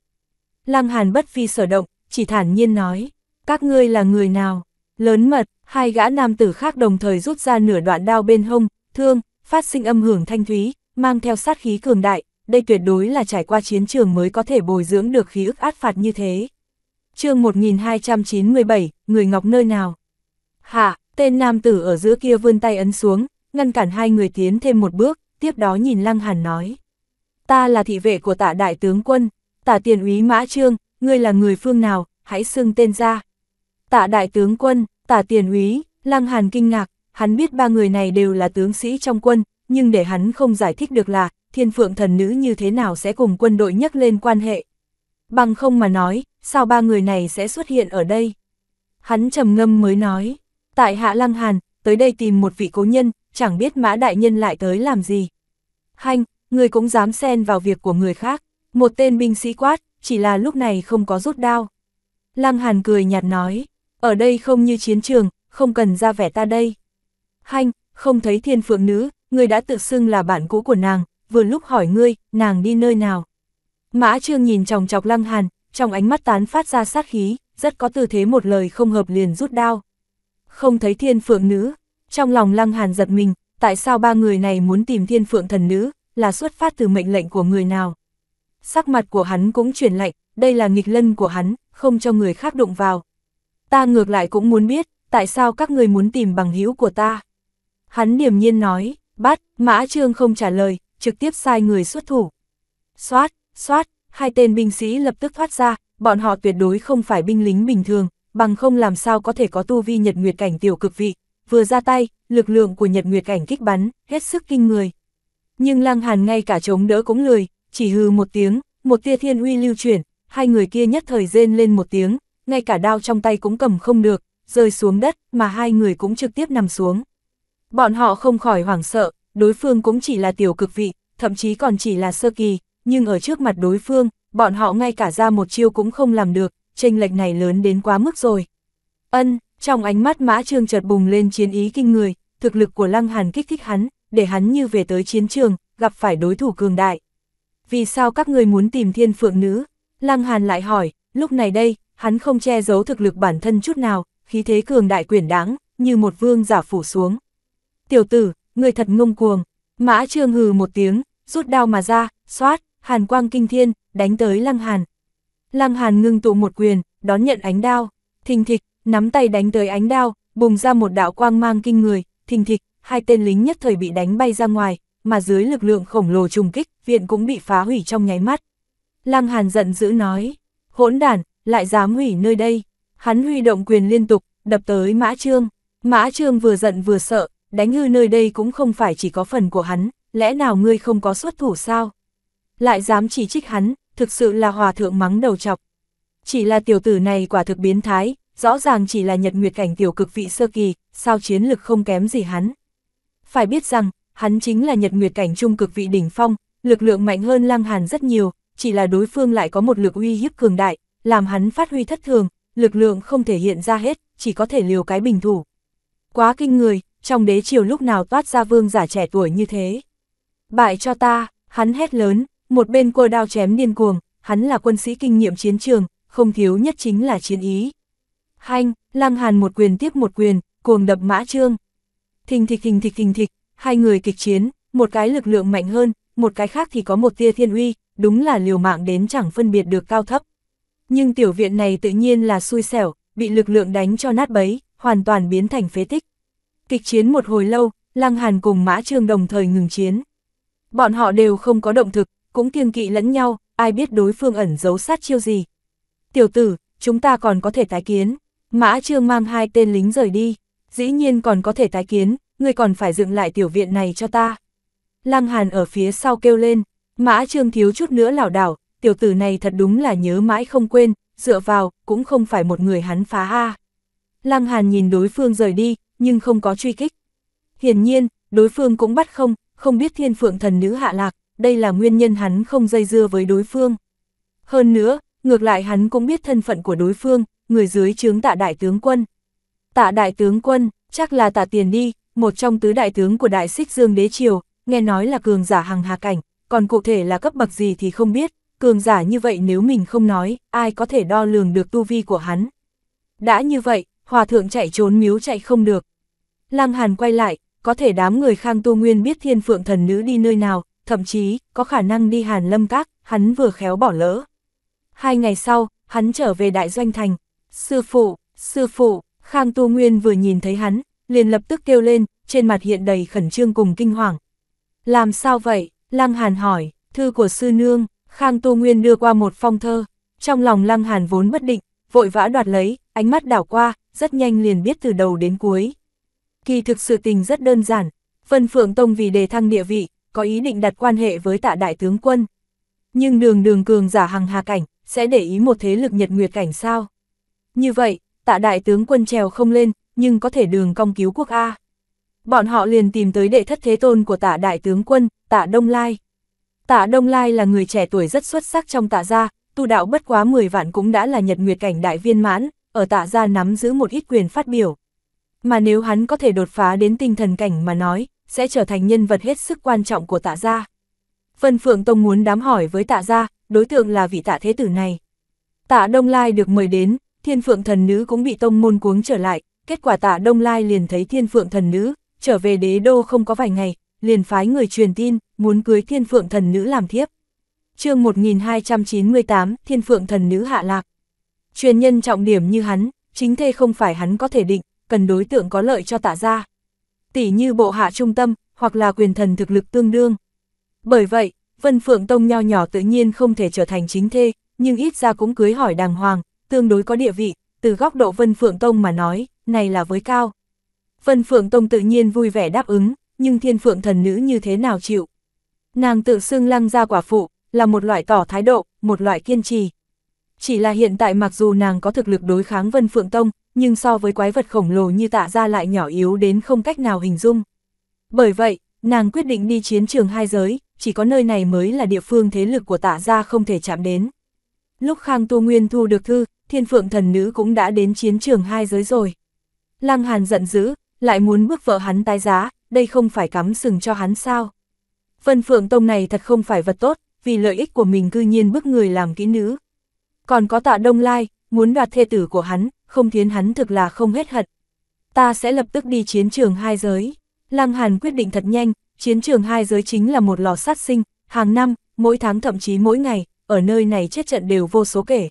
Lăng Hàn bất phi sở động, chỉ thản nhiên nói, các ngươi là người nào, Lớn mật, hai gã nam tử khác đồng thời rút ra nửa đoạn đao bên hông, thương, phát sinh âm hưởng thanh thúy, mang theo sát khí cường đại, đây tuyệt đối là trải qua chiến trường mới có thể bồi dưỡng được khí ức át phạt như thế. chương 1297, Người Ngọc nơi nào? Hạ, tên nam tử ở giữa kia vươn tay ấn xuống, ngăn cản hai người tiến thêm một bước, tiếp đó nhìn Lăng Hàn nói. Ta là thị vệ của tạ đại tướng quân, tạ tiền úy Mã Trương, ngươi là người phương nào, hãy xưng tên ra tạ đại tướng quân, tả tiền úy, Lăng Hàn kinh ngạc, hắn biết ba người này đều là tướng sĩ trong quân, nhưng để hắn không giải thích được là, thiên phượng thần nữ như thế nào sẽ cùng quân đội nhắc lên quan hệ. Bằng không mà nói, sao ba người này sẽ xuất hiện ở đây? Hắn trầm ngâm mới nói, tại Hạ Lăng Hàn, tới đây tìm một vị cố nhân, chẳng biết mã đại nhân lại tới làm gì. Hanh, người cũng dám xen vào việc của người khác, một tên binh sĩ quát, chỉ là lúc này không có rút đao. Lăng Hàn cười nhạt nói, ở đây không như chiến trường, không cần ra vẻ ta đây. Hanh, không thấy thiên phượng nữ, người đã tự xưng là bạn cũ của nàng, vừa lúc hỏi ngươi, nàng đi nơi nào. Mã Trương nhìn chòng chọc lăng hàn, trong ánh mắt tán phát ra sát khí, rất có tư thế một lời không hợp liền rút đao. Không thấy thiên phượng nữ, trong lòng lăng hàn giật mình, tại sao ba người này muốn tìm thiên phượng thần nữ, là xuất phát từ mệnh lệnh của người nào. Sắc mặt của hắn cũng chuyển lạnh, đây là nghịch lân của hắn, không cho người khác đụng vào, ta ngược lại cũng muốn biết, tại sao các người muốn tìm bằng hữu của ta. Hắn điềm nhiên nói, bắt, mã trương không trả lời, trực tiếp sai người xuất thủ. Xoát, xoát, hai tên binh sĩ lập tức thoát ra, bọn họ tuyệt đối không phải binh lính bình thường, bằng không làm sao có thể có tu vi nhật nguyệt cảnh tiểu cực vị. Vừa ra tay, lực lượng của nhật nguyệt cảnh kích bắn, hết sức kinh người. Nhưng lang hàn ngay cả chống đỡ cũng lười, chỉ hừ một tiếng, một tia thiên uy lưu chuyển, hai người kia nhất thời rên lên một tiếng, ngay cả đao trong tay cũng cầm không được, rơi xuống đất mà hai người cũng trực tiếp nằm xuống. Bọn họ không khỏi hoảng sợ, đối phương cũng chỉ là tiểu cực vị, thậm chí còn chỉ là sơ kỳ, nhưng ở trước mặt đối phương, bọn họ ngay cả ra một chiêu cũng không làm được, tranh lệch này lớn đến quá mức rồi. Ân, trong ánh mắt Mã Trương chợt bùng lên chiến ý kinh người, thực lực của Lăng Hàn kích thích hắn, để hắn như về tới chiến trường, gặp phải đối thủ cường đại. Vì sao các người muốn tìm thiên phượng nữ? Lăng Hàn lại hỏi, lúc này đây, hắn không che giấu thực lực bản thân chút nào, khí thế cường đại quyển đáng, như một vương giả phủ xuống. Tiểu tử, người thật ngông cuồng, mã trương hừ một tiếng, rút đao mà ra, xoát, hàn quang kinh thiên, đánh tới lăng hàn. Lăng hàn ngưng tụ một quyền, đón nhận ánh đao, thình thịch, nắm tay đánh tới ánh đao, bùng ra một đạo quang mang kinh người, thình thịch, hai tên lính nhất thời bị đánh bay ra ngoài, mà dưới lực lượng khổng lồ trùng kích, viện cũng bị phá hủy trong nháy mắt. Lăng Hàn giận dữ nói, hỗn đản, lại dám hủy nơi đây. Hắn huy động quyền liên tục, đập tới Mã Trương. Mã Trương vừa giận vừa sợ, đánh hư nơi đây cũng không phải chỉ có phần của hắn, lẽ nào ngươi không có xuất thủ sao? Lại dám chỉ trích hắn, thực sự là hòa thượng mắng đầu chọc. Chỉ là tiểu tử này quả thực biến thái, rõ ràng chỉ là nhật nguyệt cảnh tiểu cực vị sơ kỳ, sao chiến lực không kém gì hắn. Phải biết rằng, hắn chính là nhật nguyệt cảnh trung cực vị đỉnh phong, lực lượng mạnh hơn Lăng Hàn rất nhiều, chỉ là đối phương lại có một lực uy hiếp cường đại, làm hắn phát huy thất thường, lực lượng không thể hiện ra hết, chỉ có thể liều cái bình thủ. Quá kinh người, trong đế triều lúc nào toát ra vương giả trẻ tuổi như thế. Bại cho ta, hắn hét lớn, một bên cua đao chém điên cuồng, hắn là quân sĩ kinh nghiệm chiến trường, không thiếu nhất chính là chiến ý. Hanh, Lăng Hàn một quyền tiếp một quyền, cuồng đập mã trương. Thình thịch thình thịch thình thịch, hai người kịch chiến, một cái lực lượng mạnh hơn, một cái khác thì có một tia thiên uy, đúng là liều mạng đến chẳng phân biệt được cao thấp nhưng tiểu viện này tự nhiên là xui xẻo, bị lực lượng đánh cho nát bấy, hoàn toàn biến thành phế tích. Kịch chiến một hồi lâu, Lăng Hàn cùng Mã Trương đồng thời ngừng chiến. Bọn họ đều không có động thực, cũng kiêng kỵ lẫn nhau, ai biết đối phương ẩn giấu sát chiêu gì. Tiểu tử, chúng ta còn có thể tái kiến. Mã Trương mang hai tên lính rời đi, dĩ nhiên còn có thể tái kiến, ngươi còn phải dựng lại tiểu viện này cho ta. Lăng Hàn ở phía sau kêu lên, Mã Trương thiếu chút nữa lảo đảo, tiểu tử này thật đúng là nhớ mãi không quên, dựa vào, cũng không phải một người hắn phá ha. À. Lăng Hàn nhìn đối phương rời đi, nhưng không có truy kích. Hiển nhiên, đối phương cũng bắt không, không biết thiên phượng thần nữ hạ lạc, đây là nguyên nhân hắn không dây dưa với đối phương. Hơn nữa, ngược lại hắn cũng biết thân phận của đối phương, người dưới chướng tạ đại tướng quân. Tạ đại tướng quân, chắc là tạ tiền đi, một trong tứ đại tướng của đại xích dương đế triều, nghe nói là cường giả hằng hà cảnh, còn cụ thể là cấp bậc gì thì không biết, cường giả như vậy nếu mình không nói, ai có thể đo lường được tu vi của hắn. Đã như vậy, hòa thượng chạy trốn miếu chạy không được. Lăng Hàn quay lại, có thể đám người Khang Tu Nguyên biết thiên phượng thần nữ đi nơi nào, thậm chí, có khả năng đi Hàn Lâm Các, hắn vừa khéo bỏ lỡ. Hai ngày sau, hắn trở về Đại Doanh Thành. Sư phụ, sư phụ, Khang Tu Nguyên vừa nhìn thấy hắn, liền lập tức kêu lên, trên mặt hiện đầy khẩn trương cùng kinh hoàng. Làm sao vậy? Lăng Hàn hỏi, thư của sư nương, Khang Tu Nguyên đưa qua một phong thơ, trong lòng Lăng Hàn vốn bất định, vội vã đoạt lấy, ánh mắt đảo qua, rất nhanh liền biết từ đầu đến cuối. Kỳ thực sự tình rất đơn giản, Vân Phượng Tông vì đề thăng địa vị, có ý định đặt quan hệ với tạ đại tướng quân. Nhưng đường đường cường giả hằng hà cảnh, sẽ để ý một thế lực nhật nguyệt cảnh sao? Như vậy, tạ đại tướng quân trèo không lên, nhưng có thể đường công cứu quốc A. Bọn họ liền tìm tới đệ thất thế tôn của tạ đại tướng quân, tạ Đông Lai. Tạ Đông Lai là người trẻ tuổi rất xuất sắc trong tạ gia, tu đạo bất quá 10 vạn cũng đã là nhật nguyệt cảnh đại viên mãn, ở tạ gia nắm giữ một ít quyền phát biểu. Mà nếu hắn có thể đột phá đến tinh thần cảnh mà nói, sẽ trở thành nhân vật hết sức quan trọng của tạ gia. Vân Phượng Tông muốn đám hỏi với tạ gia, đối tượng là vị tạ thế tử này. Tạ Đông Lai được mời đến, thiên phượng thần nữ cũng bị tông môn cuống trở lại, kết quả tạ Đông Lai liền thấy thiên phượng thần nữ, trở về đế đô không có vài ngày, liền phái người truyền tin, muốn cưới thiên phượng thần nữ làm thiếp. chương 1298, thiên phượng thần nữ hạ lạc. Truyền nhân trọng điểm như hắn, chính thê không phải hắn có thể định, cần đối tượng có lợi cho tạ ra. Tỷ như bộ hạ trung tâm, hoặc là quyền thần thực lực tương đương. Bởi vậy, Vân Phượng Tông nho nhỏ tự nhiên không thể trở thành chính thê, nhưng ít ra cũng cưới hỏi đàng hoàng, tương đối có địa vị, từ góc độ Vân Phượng Tông mà nói, này là với cao. Vân Phượng Tông tự nhiên vui vẻ đáp ứng, nhưng thiên phượng thần nữ như thế nào chịu. Nàng tự xưng lăng ra quả phụ, là một loại tỏ thái độ, một loại kiên trì. Chỉ là hiện tại mặc dù nàng có thực lực đối kháng Vân Phượng Tông, nhưng so với quái vật khổng lồ như tạ ra lại nhỏ yếu đến không cách nào hình dung. Bởi vậy, nàng quyết định đi chiến trường hai giới, chỉ có nơi này mới là địa phương thế lực của tạ ra không thể chạm đến. Lúc Khang Tu Nguyên thu được thư, thiên phượng thần nữ cũng đã đến chiến trường hai giới rồi. Lăng Hàn giận dữ, lại muốn bước vợ hắn tái giá, đây không phải cắm sừng cho hắn sao. Vân Phượng Tông này thật không phải vật tốt, vì lợi ích của mình cư nhiên bức người làm kỹ nữ. Còn có tạ Đông Lai, muốn đoạt thê tử của hắn, không khiến hắn thực là không hết hận. Ta sẽ lập tức đi chiến trường hai giới. Lăng Hàn quyết định thật nhanh, chiến trường hai giới chính là một lò sát sinh, hàng năm, mỗi tháng thậm chí mỗi ngày, ở nơi này chết trận đều vô số kể.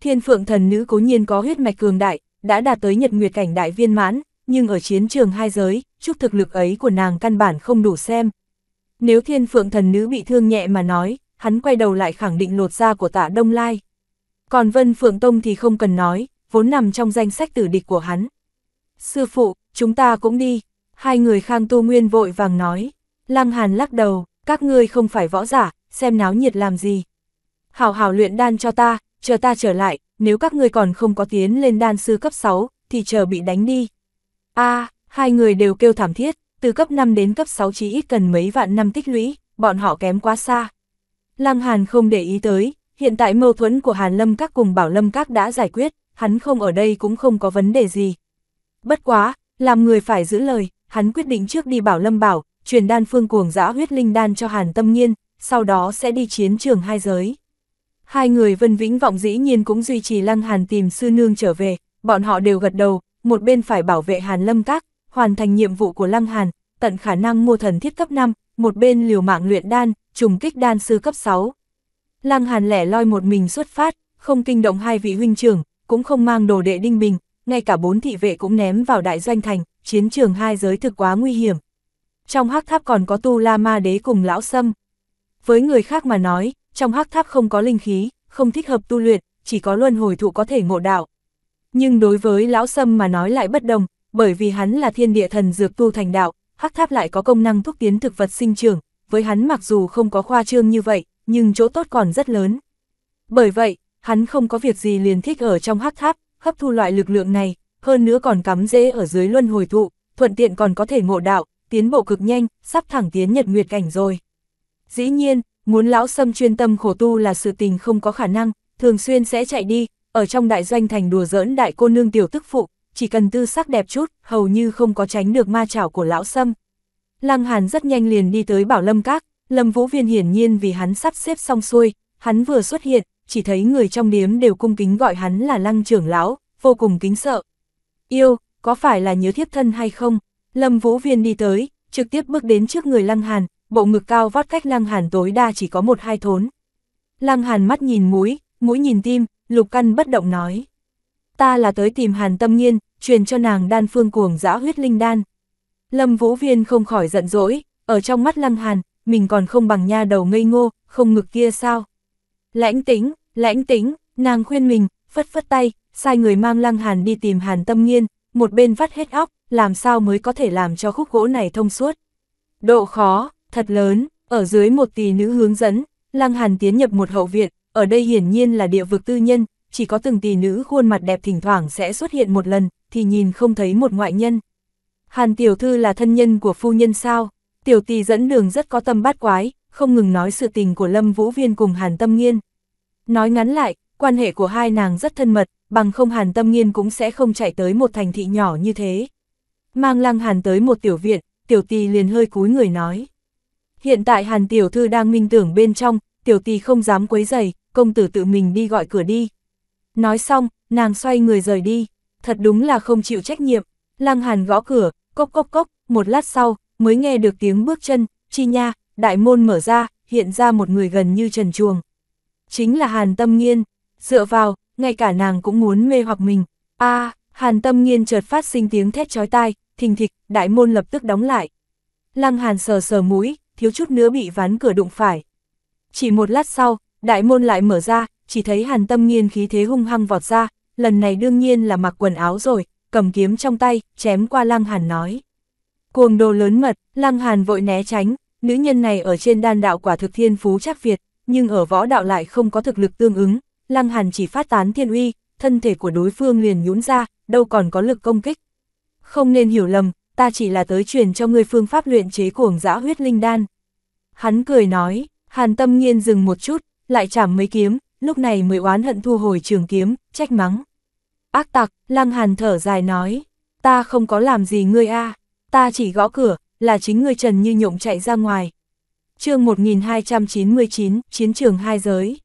Thiên phượng thần nữ cố nhiên có huyết mạch cường đại, đã đạt tới nhật nguyệt cảnh đại viên mãn, nhưng ở chiến trường hai giới, chút thực lực ấy của nàng căn bản không đủ xem. Nếu thiên phượng thần nữ bị thương nhẹ mà nói, hắn quay đầu lại khẳng định lột da của tạ Đông Lai. Còn Vân Phượng Tông thì không cần nói, vốn nằm trong danh sách tử địch của hắn. Sư phụ, chúng ta cũng đi, hai người Khang tu Nguyên vội vàng nói. Lăng Hàn lắc đầu, các ngươi không phải võ giả, xem náo nhiệt làm gì. Hảo hảo luyện đan cho ta, chờ ta trở lại, nếu các ngươi còn không có tiến lên đan sư cấp 6, thì chờ bị đánh đi. a à, Hai người đều kêu thảm thiết, từ cấp 5 đến cấp 6 chí ít cần mấy vạn năm tích lũy, bọn họ kém quá xa. Lăng Hàn không để ý tới, hiện tại mâu thuẫn của Hàn Lâm Các cùng Bảo Lâm Các đã giải quyết, hắn không ở đây cũng không có vấn đề gì. Bất quá, làm người phải giữ lời, hắn quyết định trước đi Bảo Lâm Bảo, truyền đan phương cuồng dã huyết linh đan cho Hàn Tâm nhiên sau đó sẽ đi chiến trường hai giới. Hai người Vân Vĩnh Vọng dĩ nhiên cũng duy trì Lăng Hàn tìm sư nương trở về, bọn họ đều gật đầu, một bên phải bảo vệ Hàn Lâm Các, hoàn thành nhiệm vụ của Lăng Hàn, tận khả năng mua thần thiết cấp 5, một bên liều mạng luyện đan, trùng kích đan sư cấp 6. Lăng Hàn lẻ loi một mình xuất phát, không kinh động hai vị huynh trưởng, cũng không mang đồ đệ đinh bình, ngay cả bốn thị vệ cũng ném vào đại doanh thành, chiến trường hai giới thực quá nguy hiểm. Trong hắc tháp còn có tu la ma đế cùng lão sâm. Với người khác mà nói, trong hắc tháp không có linh khí, không thích hợp tu luyện, chỉ có luân hồi thụ có thể ngộ đạo. Nhưng đối với lão sâm mà nói lại bất đồng, bởi vì hắn là thiên địa thần dược tu thành đạo, hắc tháp lại có công năng thúc tiến thực vật sinh trưởng, với hắn mặc dù không có khoa trương như vậy, nhưng chỗ tốt còn rất lớn. Bởi vậy, hắn không có việc gì liền thích ở trong hắc tháp, hấp thu loại lực lượng này, hơn nữa còn cắm dễ ở dưới luân hồi thụ, thuận tiện còn có thể ngộ đạo, tiến bộ cực nhanh, sắp thẳng tiến nhật nguyệt cảnh rồi. Dĩ nhiên, muốn lão sâm chuyên tâm khổ tu là sự tình không có khả năng, thường xuyên sẽ chạy đi, ở trong đại doanh thành đùa giỡn đại cô nương tiểu tức phụ, chỉ cần tư sắc đẹp chút, hầu như không có tránh được ma chảo của lão sâm. Lăng Hàn rất nhanh liền đi tới bảo lâm các, lâm vũ viên hiển nhiên vì hắn sắp xếp xong xuôi, hắn vừa xuất hiện, chỉ thấy người trong điếm đều cung kính gọi hắn là lăng trưởng lão, vô cùng kính sợ. Yêu, có phải là nhớ thiếp thân hay không? Lâm vũ viên đi tới, trực tiếp bước đến trước người lăng hàn, bộ ngực cao vót cách lăng hàn tối đa chỉ có một hai thốn. Lăng hàn mắt nhìn mũi, mũi nhìn tim, lục căn bất động nói ta là tới tìm Hàn Tâm Nhiên, truyền cho nàng đan phương cuồng dã huyết linh đan. Lâm Vũ Viên không khỏi giận dỗi, ở trong mắt Lăng Hàn, mình còn không bằng nha đầu ngây ngô, không ngực kia sao. Lãnh tính, lãnh tính, nàng khuyên mình, phất phất tay, sai người mang Lăng Hàn đi tìm Hàn Tâm Nhiên, một bên vắt hết óc, làm sao mới có thể làm cho khúc gỗ này thông suốt. Độ khó, thật lớn, ở dưới một tỷ nữ hướng dẫn, Lăng Hàn tiến nhập một hậu viện, ở đây hiển nhiên là địa vực tư nhân, chỉ có từng tỷ nữ khuôn mặt đẹp thỉnh thoảng sẽ xuất hiện một lần, thì nhìn không thấy một ngoại nhân. Hàn tiểu thư là thân nhân của phu nhân sao? Tiểu tỷ dẫn đường rất có tâm bát quái, không ngừng nói sự tình của Lâm Vũ Viên cùng Hàn Tâm Nghiên. Nói ngắn lại, quan hệ của hai nàng rất thân mật, bằng không Hàn Tâm Nghiên cũng sẽ không chạy tới một thành thị nhỏ như thế. Mang Lăng Hàn tới một tiểu viện, tiểu tỷ liền hơi cúi người nói. Hiện tại Hàn tiểu thư đang minh tưởng bên trong, tiểu tỷ không dám quấy rầy, công tử tự mình đi gọi cửa đi. Nói xong, nàng xoay người rời đi, thật đúng là không chịu trách nhiệm. Lăng Hàn gõ cửa, cốc cốc cốc, một lát sau, mới nghe được tiếng bước chân, chi nha, đại môn mở ra, hiện ra một người gần như trần chuồng. Chính là Hàn Tâm Nghiên, dựa vào, ngay cả nàng cũng muốn mê hoặc mình. a à, Hàn Tâm Nghiên chợt phát sinh tiếng thét chói tai, thình thịch, đại môn lập tức đóng lại. Lăng Hàn sờ sờ mũi, thiếu chút nữa bị ván cửa đụng phải. Chỉ một lát sau, đại môn lại mở ra, chỉ thấy hàn tâm nghiên khí thế hung hăng vọt ra, lần này đương nhiên là mặc quần áo rồi, cầm kiếm trong tay, chém qua lăng hàn nói. Cuồng đồ lớn mật, lăng hàn vội né tránh, nữ nhân này ở trên đan đạo quả thực thiên phú chắc Việt, nhưng ở võ đạo lại không có thực lực tương ứng, lăng hàn chỉ phát tán thiên uy, thân thể của đối phương liền nhũn ra, đâu còn có lực công kích. Không nên hiểu lầm, ta chỉ là tới truyền cho người phương pháp luyện chế cuồng dã huyết linh đan. Hắn cười nói, hàn tâm nghiên dừng một chút, lại chảm mấy kiếm, lúc này mới oán hận thu hồi trường kiếm, trách mắng. Ác tặc, Lăng Hàn thở dài nói, ta không có làm gì ngươi a, ta chỉ gõ cửa, là chính ngươi Trần Như Nhộng chạy ra ngoài. chương 1299, Chiến trường hai giới.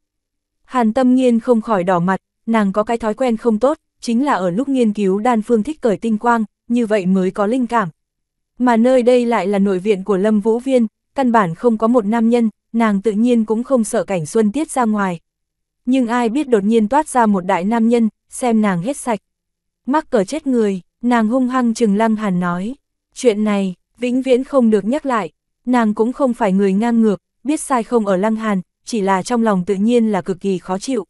Hàn Tâm Nghiên không khỏi đỏ mặt, nàng có cái thói quen không tốt, chính là ở lúc nghiên cứu đan phương thích cởi tinh quang, như vậy mới có linh cảm. Mà nơi đây lại là nội viện của Lâm Vũ Viên, căn bản không có một nam nhân, nàng tự nhiên cũng không sợ cảnh xuân tiết ra ngoài, nhưng ai biết đột nhiên toát ra một đại nam nhân, xem nàng hết sạch. Mắc cỡ chết người, nàng hung hăng trừng lăng hàn nói, chuyện này, vĩnh viễn không được nhắc lại, nàng cũng không phải người ngang ngược, biết sai không ở lăng hàn, chỉ là trong lòng tự nhiên là cực kỳ khó chịu.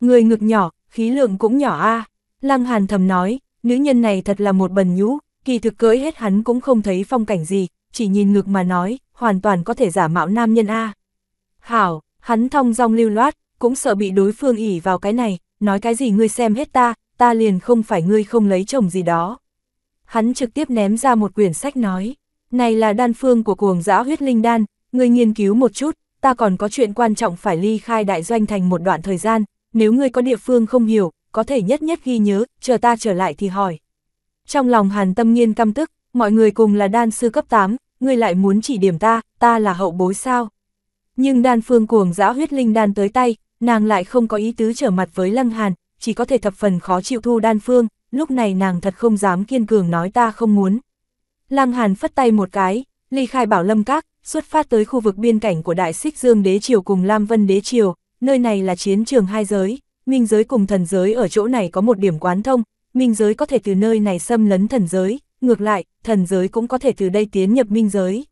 Người ngực nhỏ, khí lượng cũng nhỏ a lăng hàn thầm nói, nữ nhân này thật là một bần nhũ, kỳ thực cưỡi hết hắn cũng không thấy phong cảnh gì, chỉ nhìn ngực mà nói, hoàn toàn có thể giả mạo nam nhân a Hảo, hắn thong dong lưu loát, cũng sợ bị đối phương ỉ vào cái này, nói cái gì ngươi xem hết ta, ta liền không phải ngươi không lấy chồng gì đó. Hắn trực tiếp ném ra một quyển sách nói, này là đan phương của cuồng dã huyết linh đan, ngươi nghiên cứu một chút, ta còn có chuyện quan trọng phải ly khai đại doanh thành một đoạn thời gian, nếu ngươi có địa phương không hiểu, có thể nhất nhất ghi nhớ, chờ ta trở lại thì hỏi. Trong lòng hàn tâm nghiên căm tức, mọi người cùng là đan sư cấp 8, ngươi lại muốn chỉ điểm ta, ta là hậu bối sao. Nhưng đan phương cuồng dã huyết linh đan tới tay, nàng lại không có ý tứ trở mặt với Lăng Hàn, chỉ có thể thập phần khó chịu thu đan phương, lúc này nàng thật không dám kiên cường nói ta không muốn. Lăng Hàn phất tay một cái, ly khai bảo lâm các, xuất phát tới khu vực biên cảnh của Đại Xích Dương Đế Triều cùng Lam Vân Đế Triều, nơi này là chiến trường hai giới, minh giới cùng thần giới ở chỗ này có một điểm quán thông, minh giới có thể từ nơi này xâm lấn thần giới, ngược lại, thần giới cũng có thể từ đây tiến nhập minh giới.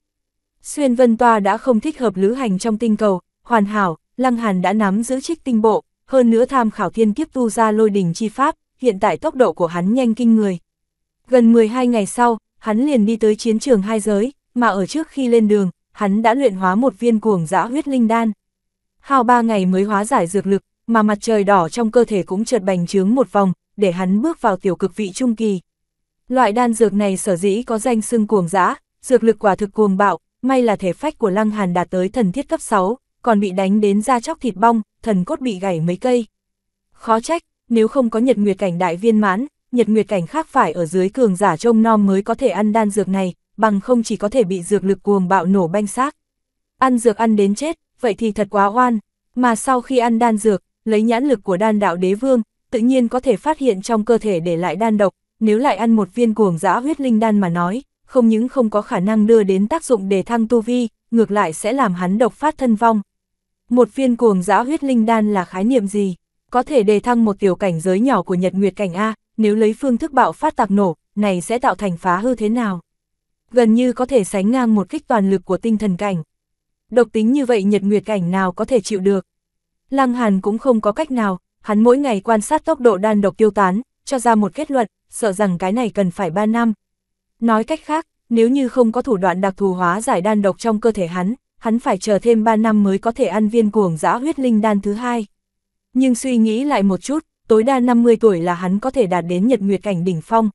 Xuyên Vân Toa đã không thích hợp lữ hành trong tinh cầu, hoàn hảo, Lăng Hàn đã nắm giữ trích tinh bộ, hơn nữa tham khảo thiên kiếp tu ra lôi đỉnh chi pháp, hiện tại tốc độ của hắn nhanh kinh người. Gần 12 ngày sau, hắn liền đi tới chiến trường hai giới, mà ở trước khi lên đường, hắn đã luyện hóa một viên cuồng dã huyết linh đan. Hào ba ngày mới hóa giải dược lực, mà mặt trời đỏ trong cơ thể cũng trượt bành trướng một vòng, để hắn bước vào tiểu cực vị trung kỳ. Loại đan dược này sở dĩ có danh xưng cuồng dã, dược lực quả thực cuồng bạo, may là thể phách của Lăng Hàn đạt tới thần thiết cấp 6, còn bị đánh đến da chóc thịt bong, thần cốt bị gãy mấy cây. Khó trách, nếu không có nhật nguyệt cảnh đại viên mãn, nhật nguyệt cảnh khác phải ở dưới cường giả trông nom mới có thể ăn đan dược này, bằng không chỉ có thể bị dược lực cuồng bạo nổ banh xác. Ăn dược ăn đến chết, vậy thì thật quá oan, mà sau khi ăn đan dược, lấy nhãn lực của đan đạo đế vương, tự nhiên có thể phát hiện trong cơ thể để lại đan độc, nếu lại ăn một viên cuồng dã huyết linh đan mà nói, không những không có khả năng đưa đến tác dụng để thăng tu vi, ngược lại sẽ làm hắn độc phát thân vong. Một viên cuồng dã huyết linh đan là khái niệm gì? Có thể đề thăng một tiểu cảnh giới nhỏ của nhật nguyệt cảnh A, nếu lấy phương thức bạo phát tạc nổ, này sẽ tạo thành phá hư thế nào? Gần như có thể sánh ngang một kích toàn lực của tinh thần cảnh. Độc tính như vậy nhật nguyệt cảnh nào có thể chịu được? Lăng Hàn cũng không có cách nào, hắn mỗi ngày quan sát tốc độ đan độc tiêu tán, cho ra một kết luận, sợ rằng cái này cần phải 3 năm. Nói cách khác, nếu như không có thủ đoạn đặc thù hóa giải đan độc trong cơ thể hắn, hắn phải chờ thêm 3 năm mới có thể ăn viên cuồng dã huyết linh đan thứ hai. Nhưng suy nghĩ lại một chút, tối đa 50 tuổi là hắn có thể đạt đến nhật nguyệt cảnh đỉnh phong.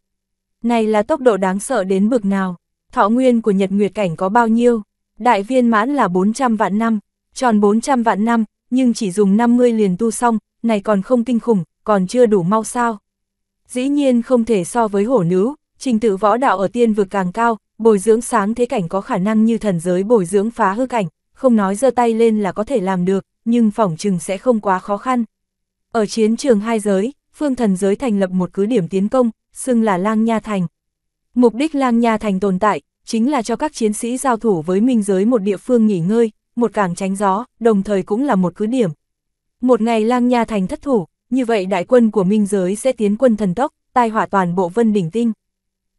Này là tốc độ đáng sợ đến bực nào, thọ nguyên của nhật nguyệt cảnh có bao nhiêu, đại viên mãn là 400 vạn năm, tròn 400 vạn năm, nhưng chỉ dùng 50 liền tu xong, này còn không kinh khủng, còn chưa đủ mau sao. Dĩ nhiên không thể so với hổ nữ trình tự võ đạo ở tiên vực càng cao, bồi dưỡng sáng thế cảnh có khả năng như thần giới bồi dưỡng phá hư cảnh, không nói giơ tay lên là có thể làm được, nhưng phỏng chừng sẽ không quá khó khăn. Ở chiến trường hai giới, phương thần giới thành lập một cứ điểm tiến công, xưng là Lang Nha Thành. Mục đích Lang Nha Thành tồn tại, chính là cho các chiến sĩ giao thủ với minh giới một địa phương nghỉ ngơi, một cảng tránh gió, đồng thời cũng là một cứ điểm. Một ngày Lang Nha Thành thất thủ, như vậy đại quân của minh giới sẽ tiến quân thần tốc, tai hỏa toàn bộ vân đỉnh tinh.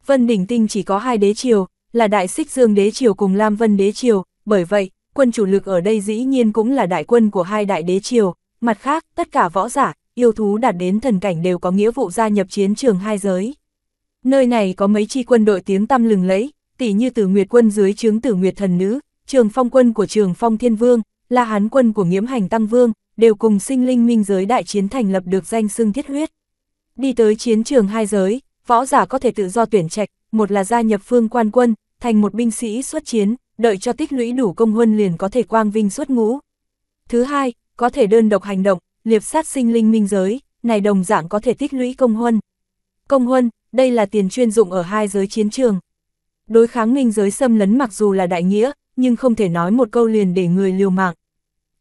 Vân Đỉnh Tinh chỉ có hai đế triều, là Đại Xích Dương đế triều cùng Lam Vân đế triều, bởi vậy, quân chủ lực ở đây dĩ nhiên cũng là đại quân của hai đại đế triều. Mặt khác, tất cả võ giả, yêu thú đạt đến thần cảnh đều có nghĩa vụ gia nhập chiến trường hai giới. Nơi này có mấy chi quân đội tiếng tăm lừng lẫy, tỷ như Tử Nguyệt quân dưới trướng Tử Nguyệt thần nữ, Trường Phong quân của Trường Phong Thiên Vương, La Hán quân của Nghiễm Hành Tăng Vương, đều cùng sinh linh minh giới đại chiến thành lập được danh xưng thiết huyết. Đi tới chiến trường hai giới, võ giả có thể tự do tuyển trạch, một là gia nhập phương quan quân, thành một binh sĩ xuất chiến, đợi cho tích lũy đủ công huân liền có thể quang vinh xuất ngũ. Thứ hai, có thể đơn độc hành động, liệp sát sinh linh minh giới, này đồng dạng có thể tích lũy công huân. Công huân, đây là tiền chuyên dụng ở hai giới chiến trường. Đối kháng minh giới xâm lấn mặc dù là đại nghĩa, nhưng không thể nói một câu liền để người liều mạng.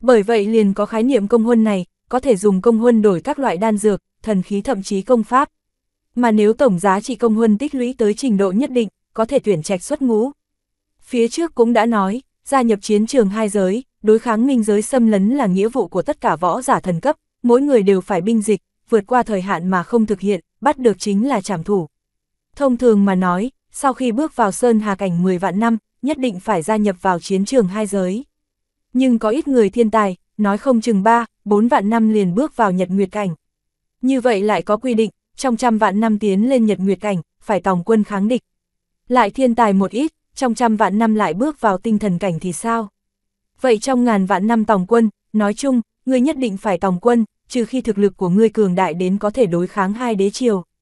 Bởi vậy liền có khái niệm công huân này, có thể dùng công huân đổi các loại đan dược, thần khí thậm chí công pháp mà nếu tổng giá trị công huân tích lũy tới trình độ nhất định, có thể tuyển trạch xuất ngũ. Phía trước cũng đã nói, gia nhập chiến trường hai giới, đối kháng minh giới xâm lấn là nghĩa vụ của tất cả võ giả thần cấp, mỗi người đều phải binh dịch, vượt qua thời hạn mà không thực hiện, bắt được chính là trảm thủ. Thông thường mà nói, sau khi bước vào Sơn Hà Cảnh 10 vạn năm, nhất định phải gia nhập vào chiến trường hai giới. Nhưng có ít người thiên tài, nói không chừng 3, 4 vạn năm liền bước vào Nhật Nguyệt Cảnh. Như vậy lại có quy định, trong trăm vạn năm tiến lên nhật nguyệt cảnh, phải tòng quân kháng địch. Lại thiên tài một ít, trong trăm vạn năm lại bước vào tinh thần cảnh thì sao? Vậy trong ngàn vạn năm tòng quân, nói chung, ngươi nhất định phải tòng quân, trừ khi thực lực của ngươi cường đại đến có thể đối kháng hai đế triều.